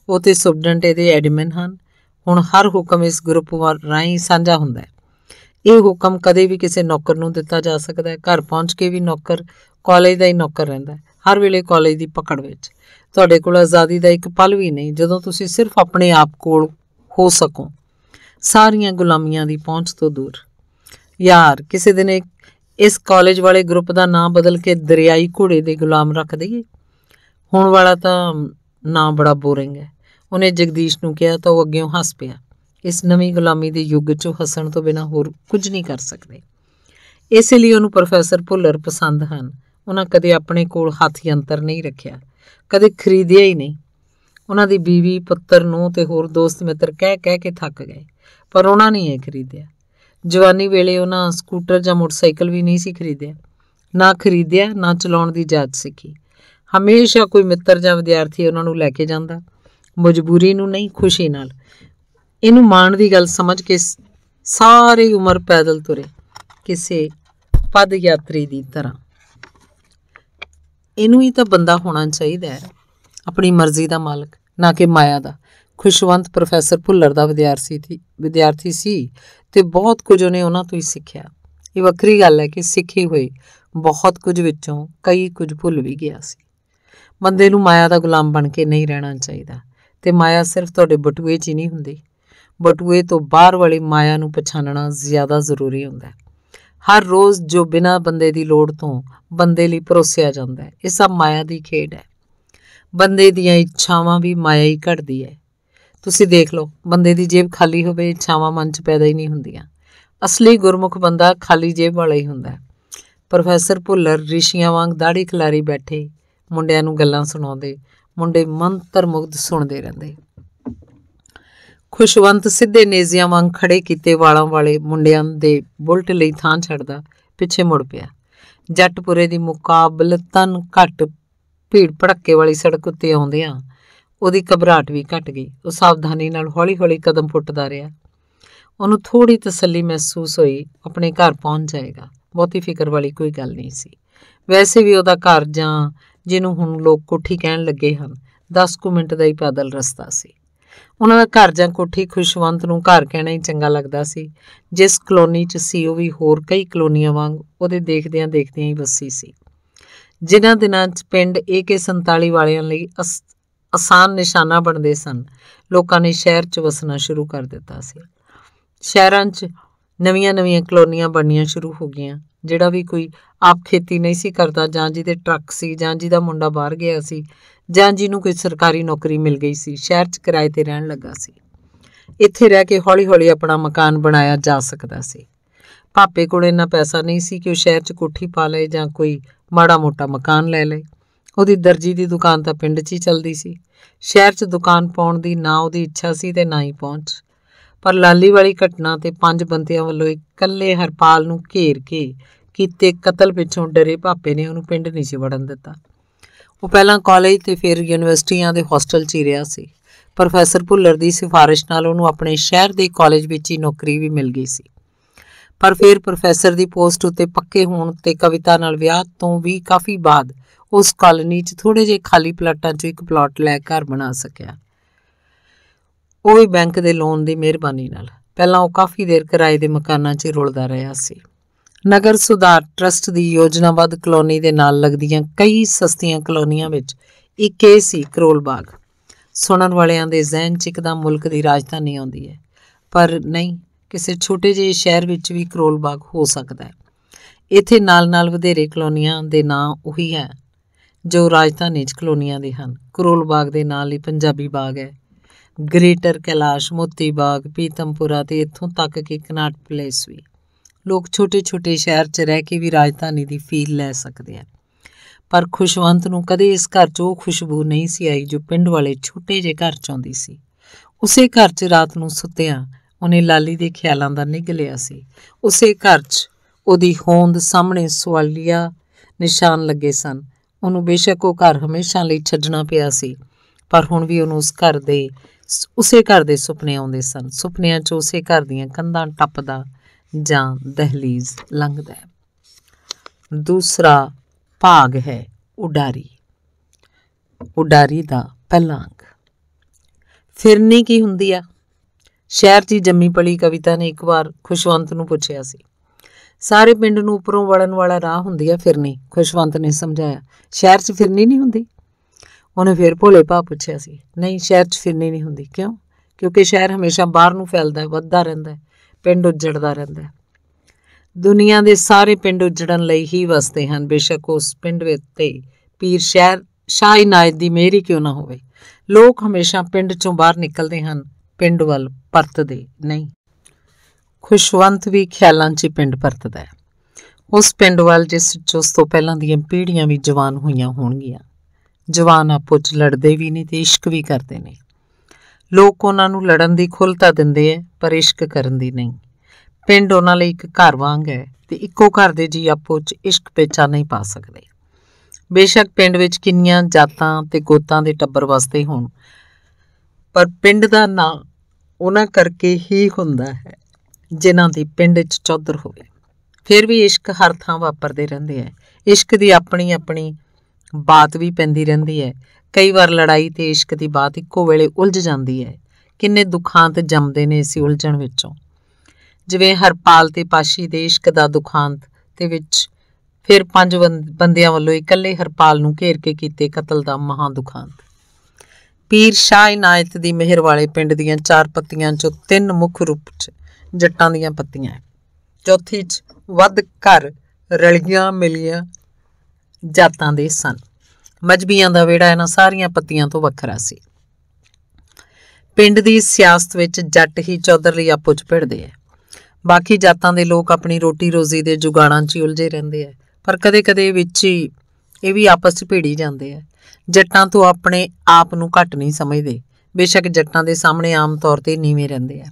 ਉਹ ਤੇ ਸੁਪਰਡੈਂਟ ਇਹਦੇ ਐਡਮਿਨ ਹਨ ਹੁਣ ਹਰ ਹੁਕਮ ਇਸ ਗਰੁੱਪ ਰਾਈ ਸਾਂਝਾ ਹੁੰਦਾ ਹੈ ਇਹ ਹੁਕਮ ਕਦੇ ਵੀ ਕਿਸੇ ਨੌਕਰ ਨੂੰ ਦਿੱਤਾ ਜਾ ਸਕਦਾ ਹੈ ਘਰ ਪਹੁੰਚ ਕੇ ਵੀ ਨੌਕਰ ਕਾਲਜ ਦਾ ਹੀ ਨੌਕਰ ਰਹਿੰਦਾ ਹੈ ਹਰ ਵੇਲੇ ਕਾਲਜ ਦੀ ਪਕੜ ਵਿੱਚ ਤੁਹਾਡੇ ਕੋਲ ਆਜ਼ਾਦੀ ਦਾ ਇੱਕ ਪਲ ਵੀ ਨਹੀਂ ਜਦੋਂ ਤੁਸੀਂ ਸਿਰਫ ਆਪਣੇ ਆਪ ਕੋਲ ਹੋ ਸਕੋ ਸਾਰੀਆਂ ਗੁਲਾਮੀਆਂ ਦੀ ਪਹੁੰਚ ਤੋਂ ਦੂਰ ਯਾਰ ਕਿਸੇ ਦਿਨ ਇਸ ਕਾਲਜ ਵਾਲੇ ਗਰੁੱਪ ਦਾ ਨਾਮ ਬਦਲ ਕੇ ਦਰਿਆਈ ਘੋੜੇ ਦੇ ਗੁਲਾਮ ਰੱਖ ਦਈਏ ਹੁਣ ਵਾਲਾ ਤਾਂ ਨਾਂ ਬੜਾ ਬੋਰਿੰਗ ਹੈ ਉਹਨੇ ਜਗਦੀਸ਼ ਨੂੰ ਕਿਹਾ ਤਾਂ ਉਹ ਅੱਗੇੋਂ ਹੱਸ ਪਿਆ ਇਸ ਨਵੀਂ ਗੁਲਾਮੀ ਦੇ ਯੁੱਗ 'ਚ ਹਸਣ ਤੋਂ ਬਿਨਾ ਹੋਰ ਕੁਝ ਨਹੀਂ ਕਰ ਸਕਦੇ ਇਸੇ ਲਈ ਉਹਨੂੰ ਪ੍ਰੋਫੈਸਰ ਭੁੱਲਰ ਪਸੰਦ ਹਨ ਉਹਨਾਂ ਕਦੇ ਆਪਣੇ ਕੋਲ ਹੱਥ ਯੰਤਰ ਨਹੀਂ ਰੱਖਿਆ ਕਦੇ ਖਰੀਦਿਆ ਹੀ ਨਹੀਂ ਉਹਨਾਂ ਦੀ ਬੀਵੀ ਪੁੱਤਰ ਨੂੰ ਤੇ ਹੋਰ ਦੋਸਤ ਮਿੱਤਰ ਕਹਿ ਕਹਿ ਕੇ ਥੱਕ ਗਏ ਪਰ ਉਹਨਾਂ ਨੇ ਇਹ ਖਰੀਦਿਆ ਜਵਾਨੀ ਵੇਲੇ ਉਹਨਾਂ ਸਕੂਟਰ ਜਾਂ ਮੋਟਰਸਾਈਕਲ ਵੀ ਨਹੀਂ ਸੀ ਖਰੀਦਿਆ ਨਾ ਖਰੀਦਿਆ ਨਾ ਚਲਾਉਣ ਦੀ ਜਾਚ ਸਿੱਖੀ ਹਮੇਸ਼ਾ ਕੋਈ ਮਿੱਤਰ ਜਾਂ ਵਿਦਿਆਰਥੀ ਉਹਨਾਂ ਨੂੰ ਲੈ ਕੇ ਜਾਂਦਾ ਮਜਬੂਰੀ ਨੂੰ ਨਹੀਂ ਖੁਸ਼ੀ ਨਾਲ ਇਹਨੂੰ ਮਾਣ ਦੀ ਗੱਲ ਸਮਝ ਕੇ ਸਾਰੀ ਉਮਰ ਪੈਦਲ ਤੁਰੇ ਕਿਸੇ ਪਦ ਯਾਤਰੀ ਦੀ ਤਰ੍ਹਾਂ ਇਹਨੂੰ ਹੀ ਤਾਂ ਬੰਦਾ ਹੋਣਾ ਚਾਹੀਦਾ ਹੈ ਆਪਣੀ ਮਰਜ਼ੀ ਦਾ ਮਾਲਕ ਨਾ ਕਿ ਮਾਇਆ ਦਾ ਖੁਸ਼ਵੰਤ ਪ੍ਰੋਫੈਸਰ ਭੁੱਲਰ ਦਾ ਵਿਦਿਆਰਥੀ ਸੀ ਵਿਦਿਆਰਥੀ ਸੀ ਤੇ ਬਹੁਤ ਕੁਝ ਉਹਨੇ ਉਹਨਾਂ ਤੋਂ ਹੀ ਸਿੱਖਿਆ ਇਹ ਵੱਖਰੀ ਗੱਲ ਹੈ ਕਿ ਸਿੱਖੇ ਹੋਏ ਬਹੁਤ ਕੁਝ ਵਿੱਚੋਂ ਕਈ ਕੁਝ ਭੁੱਲ ਵੀ ਗਿਆ ਸੀ ਬੰਦੇ ਨੂੰ ਮਾਇਆ ਦਾ ਗੁਲਾਮ ਬਣ ਕੇ ਨਹੀਂ ਰਹਿਣਾ ਚਾਹੀਦਾ ਤੇ ਮਾਇਆ ਸਿਰਫ ਤੁਹਾਡੇ ਬਟੂਏ 'ਚ ਹੀ ਨਹੀਂ ਹੁੰਦੀ ਬਟੂਏ ਤੋਂ ਬਾਹਰ ਵਾਲੀ ਮਾਇਆ ਨੂੰ ਪਛਾਣਨਾ ਜ਼ਿਆਦਾ ਜ਼ਰੂਰੀ ਹੁੰਦਾ ਹੈ ਹਰ ਰੋਜ਼ ਜੋ ਬਿਨਾਂ ਬੰਦੇ ਦੀ ਲੋੜ ਤੋਂ ਬੰਦੇ ਲਈ ਪਰੋਸਿਆ ਜਾਂਦਾ ਹੈ ਇਹ ਸਭ ਮਾਇਆ ਦੀ ਖੇਡ ਹੈ ਬੰਦੇ ਦੀਆਂ ਇੱਛਾਵਾਂ ਵੀ ਮਾਇਆ ਹੀ ਘੜਦੀ ਹੈ ਤੁਸੀਂ ਦੇਖ ਲਓ ਬੰਦੇ ਦੀ ਜੇਬ ਖਾਲੀ ਹੋਵੇ ਇੱਛਾਵਾਂ ਮਨ 'ਚ ਪੈਦਾ ਹੀ ਨਹੀਂ ਹੁੰਦੀਆਂ ਅਸਲੀ ਗੁਰਮੁਖ ਬੰਦਾ ਖਾਲੀ ਜੇਬ ਵਾਲਾ ਹੀ ਹੁੰਦਾ ਹੈ ਪ੍ਰੋਫੈਸਰ ਭੁੱਲਰ ਰਿਸ਼ੀਆਂ ਵਾਂਗ ਦਾੜੀ ਖਲਾਰੀ ਬੈਠੇ ਮੁੰਡਿਆਂ ਨੂੰ ਗੱਲਾਂ ਸੁਣਾਉਂਦੇ ਮੁੰਡੇ ਮੰਤਰ ਮੁਗਧ ਸੁਣਦੇ ਰਹਿੰਦੇ ਖੁਸ਼ਵੰਤ ਸਿੱਧੇ ਨੇਜ਼ੀਆਂ ਵਾਂਗ ਖੜੇ ਕੀਤੇ ਵਾਲਾਂ ਵਾਲੇ ਮੁੰਡਿਆਂ ਦੇ ਬੁਲਟ ਲਈ ਥਾਂ ਛੱਡਦਾ ਪਿੱਛੇ ਮੁੜ ਪਿਆ ਜੱਟਪੁਰੇ ਦੀ ਮੁਕਾਬਲਤਨ ਘੱਟ ਭੀੜ ਭੜੱਕੇ ਵਾਲੀ ਸੜਕ ਉੱਤੇ ਆਉਂਦਿਆਂ ਉਹਦੀ ਘਬਰਾਹਟ ਵੀ ਘਟ ਗਈ ਉਹ ਸਾਵਧਾਨੀ ਨਾਲ ਹੌਲੀ-ਹੌਲੀ ਕਦਮ ਪੁੱਟਦਾ ਰਿਹਾ ਉਹਨੂੰ ਥੋੜੀ ਤਸੱਲੀ ਮਹਿਸੂਸ ਹੋਈ ਆਪਣੇ ਘਰ ਪਹੁੰਚ ਜਾਏਗਾ ਬਹੁਤੀ ਫਿਕਰ ਵਾਲੀ ਕੋਈ ਗੱਲ ਨਹੀਂ ਸੀ ਵੈਸੇ ਵੀ ਉਹਦਾ ਘਰ ਜਾਂ ਜਿਹਨੂੰ ਹੁਣ ਲੋਕ ਕੋਠੀ ਕਹਿਣ ਲੱਗੇ ਹਨ 10 ਕੁ ਮਿੰਟ ਦਾ ਹੀ ਪੈਦਲ ਰਸਤਾ ਸੀ ਉਹਨਾਂ ਦਾ ਘਰ ਜਾਂ ਕੋਠੀ ਖੁਸ਼ਵੰਤ ਨੂੰ ਘਰ ਕਹਿਣਾ ਹੀ ਚੰਗਾ ਲੱਗਦਾ ਸੀ ਜਿਸ ਕਲੋਨੀ 'ਚ ਸੀ ਉਹ ਵੀ ਹੋਰ ਕਈ ਕਲੋਨੀਆਂ ਵਾਂਗ ਉਹਦੇ ਦੇਖਦਿਆਂ ਦੇਖਦਿਆਂ ਹੀ ਵਸੀ ਸੀ ਜਿਨ੍ਹਾਂ ਦਿਨਾਂ 'ਚ ਪਿੰਡ ਏਕੇ 47 ਵਾਲਿਆਂ ਲਈ ਆਸਾਨ ਨਿਸ਼ਾਨਾ ਬਣਦੇ ਸਨ ਲੋਕਾਂ ਨੇ ਸ਼ਹਿਰ 'ਚ ਵਸਣਾ ਸ਼ੁਰੂ ਕਰ ਦਿੱਤਾ ਸੀ ਸ਼ਹਿਰਾਂ 'ਚ ਨਵੀਆਂ-ਨਵੀਆਂ ਕਲੋਨੀਆਂ ਬਣਨੀਆਂ ਸ਼ੁਰੂ ਹੋ ਗਈਆਂ ਜਿਹੜਾ ਵੀ ਕੋਈ ਆਪ ਖੇਤੀ ਨਹੀਂ ਸੀ ਕਰਦਾ ਜਾਂ ਜਿਹਦੇ ਟਰੱਕ ਸੀ ਜਾਂ ਜਿਹਦਾ ਮੁੰਡਾ ਬਾਹਰ ਗਿਆ ਸੀ ਜਾਂ ਜਿਹਨੂੰ ਕੋਈ ਸਰਕਾਰੀ ਨੌਕਰੀ ਮਿਲ ਗਈ ਸੀ ਸ਼ਹਿਰ 'ਚ ਕਿਰਾਏ ਤੇ ਰਹਿਣ ਲੱਗਾ ਸੀ ਇੱਥੇ ਰਹਿ ਕੇ ਹੌਲੀ-ਹੌਲੀ ਆਪਣਾ ਮਕਾਨ ਬਣਾਇਆ ਜਾ ਸਕਦਾ ਸੀ ਪਾਪੇ ਕੋਲ ਇੰਨਾ ਪੈਸਾ ਨਹੀਂ ਸੀ ਕਿ ਉਹ ਸ਼ਹਿਰ 'ਚ ਕੋਠੀ ਪਾ ਲਏ ਜਾਂ ਕੋਈ ਮਾੜਾ-ਮੋਟਾ ਮਕਾਨ ਲੈ ਲਏ ਉਹਦੀ ਦਰਜੀ ਦੀ ਦੁਕਾਨ ਤਾਂ ਪਿੰਡ 'ਚ ਹੀ ਚੱਲਦੀ ਸੀ ਸ਼ਹਿਰ 'ਚ ਦੁਕਾਨ ਪਾਉਣ ਦੀ ਨਾ ਉਹਦੀ ਇੱਛਾ ਸੀ ਤੇ ਨਾ ਹੀ ਪਹੁੰਚ ਪਰ ਲਾਲੀ ਵਾਲੀ ਘਟਨਾ ਤੇ ਪੰਜ ਬੰਦਿਆਂ ਵੱਲੋਂ ਇਕੱਲੇ ਹਰਪਾਲ ਨੂੰ ਘੇਰ ਕੇ ਕੀਤੇ ਕਤਲ ਪਿੱਛੋਂ ਡਰੇ ਭਾਪੇ ਨੇ ਉਹਨੂੰ ਪਿੰਡ ਨਹੀਂ ਸੀ ਵੜਨ ਦਿੱਤਾ ਉਹ ਪਹਿਲਾਂ ਕਾਲਜ ਤੇ ਫਿਰ ਯੂਨੀਵਰਸਿਟੀਆਂ ਦੇ ਹੋਸਟਲ 'ਚ ਹੀ ਰਿਹਾ ਸੀ ਪ੍ਰੋਫੈਸਰ ਭੁੱਲਰ ਦੀ ਸਿਫਾਰਿਸ਼ ਨਾਲ ਉਹਨੂੰ ਆਪਣੇ ਸ਼ਹਿਰ ਦੇ ਕਾਲਜ ਵਿੱਚ ਹੀ ਨੌਕਰੀ ਵੀ ਮਿਲ ਗਈ ਸੀ ਪਰ ਫਿਰ ਪ੍ਰੋਫੈਸਰ ਦੀ ਪੋਸਟ ਉੱਤੇ ਪੱਕੇ ਹੋਣ ਤੇ ਕਵਿਤਾ ਨਾਲ ਵਿਆਹ ਤੋਂ ਵੀ ਕਾਫੀ ਬਾਅਦ ਉਸ ਕਾਲਨੀ 'ਚ ਥੋੜੇ ਜਿਹੇ ਖਾਲੀ ਪਲਾਟਾਂ 'ਚ ਇੱਕ ਪਲਾਟ ਲੈ ਘਰ ਬਣਾ ਸਕਿਆ ਉਹ ਵੀ ਬੈਂਕ ਦੇ ਲੋਨ ਦੀ ਮਿਹਰਬਾਨੀ ਨਾਲ ਪਹਿਲਾਂ ਉਹ ਕਾਫੀ ਦੇਰ ਕਿਰਾਏ ਦੇ ਮਕਾਨਾਂ 'ਚ ਰੁਲਦਾ ਰਿਹਾ ਸੀ ਨਗਰ ਸੁਧਾਰ ਟਰਸਟ ਦੀ ਯੋਜਨਾਬੱਧ ਕਲੋਨੀ ਦੇ ਨਾਲ ਲੱਗਦੀਆਂ ਕਈ ਸਸਤੀਆਂ ਕਲੋਨੀਆਂ ਵਿੱਚ ਇੱਕ ਇਹ ਸੀ ਕਰੋਲ ਬਾਗ ਸੁਣਨ ਵਾਲਿਆਂ ਦੇ ਜ਼ਿਹਨ 'ਚ ਇੱਕਦਮ ਮੁਲਕ ਦੀ ਰਾਜਧਾਨੀ ਆਉਂਦੀ ਹੈ ਪਰ ਨਹੀਂ ਕਿਸੇ ਛੋਟੇ ਜਿਹੇ ਸ਼ਹਿਰ ਵਿੱਚ ਵੀ ਕਰੋਲ ਬਾਗ ਹੋ ਸਕਦਾ ਹੈ ਇੱਥੇ ਨਾਲ-ਨਾਲ ਵਧੇਰੇ ਕਲੋਨੀਆਂ ਦੇ ਨਾਂ ਉਹੀ ਹੈ ਜੋ ਰਾਜਧਾਨੀ 'ਚ ਕਲੋਨੀਆਂ ਦੇ ਹਨ ਕਰੋਲ ਬਾਗ ਦੇ ਨਾਲ ਹੀ ਪੰਜਾਬੀ ਬਾਗ ਹੈ ਗ੍ਰੇਟਰ ਕੈਲਾਸ਼ ਮੋਤੀ ਬਾਗ ਪੀਤਮਪੁਰਾ ਤੇ ਇੱਥੋਂ ਤੱਕ ਕਿ ਕਨਾਟ ਪਲੇਸ ਵੀ ਲੋਕ ਛੋਟੇ-ਛੋਟੇ ਸ਼ਹਿਰ 'ਚ ਰਹਿ ਕੇ ਵੀ ਰਾਜਧਾਨੀ ਦੀ ਫੀਲ ਲੈ ਸਕਦੇ ਆ ਪਰ ਖੁਸ਼ਵੰਤ ਨੂੰ ਕਦੇ ਇਸ ਘਰ 'ਚ ਉਹ ਖੁਸ਼ਬੂ ਨਹੀਂ ਸੀ ਆਈ ਜੋ ਪਿੰਡ ਵਾਲੇ ਛੋਟੇ ਜਿਹੇ ਘਰ 'ਚ ਆਉਂਦੀ ਸੀ ਉਸੇ ਘਰ 'ਚ ਰਾਤ ਨੂੰ ਸੁੱਤਿਆਂ ਉਹਨੇ ਲਾਲੀ ਦੇ ਖਿਆਲਾਂ ਦਾ ਨਿਗ ਲਿਆ ਸੀ ਉਸੇ ਘਰ 'ਚ ਉਹਦੀ ਹੋਂਦ ਸਾਹਮਣੇ ਸਵਾਲੀਆ ਨਿਸ਼ਾਨ ਲੱਗੇ ਸਨ ਉਹਨੂੰ ਬੇਸ਼ੱਕ ਉਹ ਘਰ ਹਮੇਸ਼ਾ ਲਈ ਛੱਡਣਾ ਪਿਆ ਸੀ ਪਰ ਹੁਣ ਵੀ ਉਹਨੂੰ ਉਸ ਘਰ ਦੇ ਉਸੇ ਘਰ ਦੇ ਸੁਪਨੇ ਆਉਂਦੇ ਸਨ ਸੁਪਨਿਆਂ 'ਚ ਉਸੇ ਘਰ ਦੀਆਂ ਕੰਧਾਂ ਟੱਪਦਾ ਜਾਂ ਦਹਲੀਜ਼ ਲੰਘਦਾ ਹੈ ਦੂਸਰਾ ਭਾਗ ਹੈ ਉਡਾਰੀ ਉਡਾਰੀ ਦਾ ਪਹਿਲਾ ਅੰਗ ਫਿਰਨੀ ਕੀ ਹੁੰਦੀ ਆ ਸ਼ਹਿਰ 'ਚ ਜੰਮੀ ਪਲੀ ਕਵਿਤਾ ਨੇ ਇੱਕ ਵਾਰ ਖੁਸ਼ਵੰਤ ਨੂੰ ਪੁੱਛਿਆ ਸੀ ਸਾਰੇ ਪਿੰਡ ਨੂੰ ਉੱਪਰੋਂ ਵੜਨ ਵਾਲਾ ਰਾਹ ਹੁੰਦੀ ਆ ਫਿਰਨੀ ਖੁਸ਼ਵੰਤ ਨੇ ਸਮਝਾਇਆ ਸ਼ਹਿਰ 'ਚ ਫਿਰਨੀ ਨਹੀਂ ਹੁੰਦੀ ਉਹਨੇ ਫਿਰ ਭੋਲੇ ਭਾ ਪੁੱਛਿਆ ਸੀ ਨਹੀਂ ਸ਼ਹਿਰ 'ਚ ਫਿਰਨੀ ਨਹੀਂ ਹੁੰਦੀ ਕਿਉਂ ਕਿਉਂਕਿ ਸ਼ਹਿਰ ਹਮੇਸ਼ਾ ਬਾਹਰ ਨੂੰ ਫੈਲਦਾ ਵੱਧਦਾ ਰਹਿੰਦਾ ਹੈ ਪਿੰਡ ਉੱਜੜਦਾ ਰਹਿੰਦਾ ਹੈ ਦੁਨੀਆ ਦੇ ਸਾਰੇ ਪਿੰਡ ਉੱਜੜਨ ਲਈ ਹੀ ਵਸਦੇ ਹਨ ਬੇਸ਼ੱਕ ਉਸ ਪਿੰਡ ਵਿੱਚ ਪੀਰ ਸ਼ਹਿਰ ਸ਼ਾਹੀ ਨਾਇਦ ਦੀ ਮੇਰੀ ਕਿਉਂ ਨਾ ਹੋਵੇ ਲੋਕ ਹਮੇਸ਼ਾ ਪਿੰਡ ਚੋਂ ਬਾਹਰ ਨਿਕਲਦੇ ਹਨ ਪਿੰਡ ਵੱਲ ਪਰਤਦੇ ਨਹੀਂ ਖੁਸ਼ਵੰਤ ਵੀ ਖਿਆਲਾਂ 'ਚ ਪਿੰਡ ਪਰਤਦਾ ਹੈ ਉਸ ਪਿੰਡ ਵੱਲ ਜਿਸ ਚੋਂ ਉਸ ਤੋਂ ਪਹਿਲਾਂ ਦੀਆਂ ਪੀੜ੍ਹੀਆਂ ਵੀ ਜਵਾਨ ਹੋਈਆਂ ਹੋਣਗੀਆਂ ਜਵਾਨ ਆਪੋ 'ਚ ਲੜਦੇ ਵੀ ਨੇ ਤੇ ਇਸ਼ਕ ਵੀ ਕਰਦੇ ਨੇ ਲੋਕ ਉਹਨਾਂ ਨੂੰ ਲੜਨ ਦੀ ਖੁੱਲਤਾ ਦਿੰਦੇ ਐ ਪਰ ਇਸ਼ਕ ਕਰਨ ਦੀ ਨਹੀਂ ਪਿੰਡ ਉਹਨਾਂ ਲਈ ਇੱਕ ਘਰ ਵਾਂਗ ਹੈ ਤੇ ਇੱਕੋ ਘਰ ਦੇ ਜੀ ਆਪੋ 'ਚ ਇਸ਼ਕ ਪੇਚਾ ਨਹੀਂ ਪਾ ਸਕਦੇ ਬੇਸ਼ੱਕ ਪਿੰਡ ਵਿੱਚ ਕਿੰਨੀਆਂ ਜਾਤਾਂ ਤੇ ਗੋਤਾਂ ਦੇ ਟੱਬਰ ਵਸਦੇ ਹੋਣ ਪਰ ਪਿੰਡ ਦਾ ਨਾਂ ਉਹਨਾਂ ਕਰਕੇ ਹੀ ਹੁੰਦਾ ਹੈ ਜਿਨ੍ਹਾਂ ਦੀ ਪਿੰਡ 'ਚ ਚੌਧਰ ਹੋਵੇ ਫਿਰ ਵੀ ਇਸ਼ਕ ਹਰ ਥਾਂ ਵਾਪਰਦੇ ਰਹਿੰਦੇ ਆ ਇਸ਼ਕ ਦੀ ਆਪਣੀ ਆਪਣੀ ਬਾਤ ਵੀ ਪੈਂਦੀ ਰਹਿੰਦੀ ਹੈ ਕਈ ਵਾਰ ਲੜਾਈ ਤੇ ਇਸ਼ਕ ਦੀ ਬਾਤ ਇੱਕੋ ਵੇਲੇ ਉਲਝ ਜਾਂਦੀ ਹੈ ਕਿੰਨੇ ਦੁਖਾਂਤ ਜੰਮਦੇ ਨੇ ਇਸ ਉਲਝਣ ਵਿੱਚੋਂ ਜਿਵੇਂ ਹਰਪਾਲ ਤੇ ਪਾਸ਼ੀ ਦੇ ਇਸ਼ਕ ਦਾ ਦੁਖਾਂਤ ਤੇ ਵਿੱਚ ਫਿਰ ਪੰਜ ਬੰਦਿਆਂ ਵੱਲੋਂ ਇਕੱਲੇ ਹਰਪਾਲ ਨੂੰ ਘੇਰ ਕੇ ਕੀਤੇ ਕਤਲ ਦਾ ਮਹਾ ਦੁਖਾਂਤ ਪੀਰ ਸ਼ਾਹ ਇਨਾਇਤ ਦੀ ਮਿਹਰ ਵਾਲੇ ਪਿੰਡ ਦੀਆਂ ਚਾਰ ਪੱਤੀਆਂ ਚੋਂ ਤਿੰਨ ਮੁੱਖ ਰੂਪ ਚ ਜੱਟਾਂ ਦੀਆਂ ਪੱਤੀਆਂ ਚੌਥੀ ਚ ਵੱਧ ਘਰ ਰਲੀਆਂ ਮਿਲੀਆਂ ਜਾਤਾਂ ਦੇ ਸਨ ਮਜਬੀਆਂ ਦਾ ਵਿੜਾ ਇਹਨਾਂ ਸਾਰੀਆਂ ਪੱਤੀਆਂ ਤੋਂ ਵੱਖਰਾ ਸੀ ਪਿੰਡ ਦੀ ਸਿਆਸਤ ਵਿੱਚ ਜੱਟ ਹੀ ਚੌਧਰ ਲਈ ਆਪੋ ਚ ਭਿੜਦੇ ਆ ਬਾਕੀ ਜਾਤਾਂ ਦੇ ਲੋਕ ਆਪਣੀ ਰੋਟੀ ਰੋਜ਼ੀ ਦੇ ਜੁਗਾੜਾਂ 'ਚ ਉਲਝੇ ਰਹਿੰਦੇ ਆ ਪਰ ਕਦੇ-ਕਦੇ ਵਿੱਚ ਹੀ ਇਹ ਵੀ ਆਪਸ 'ਚ ਭੇੜੀ ਜਾਂਦੇ ਆ ਜੱਟਾਂ ਤੋਂ ਆਪਣੇ ਆਪ ਨੂੰ ਘੱਟ ਨਹੀਂ ਸਮਝਦੇ ਬੇਸ਼ੱਕ ਜੱਟਾਂ ਦੇ ਸਾਹਮਣੇ ਆਮ ਤੌਰ ਤੇ ਨੀਵੇਂ ਰਹਿੰਦੇ ਆ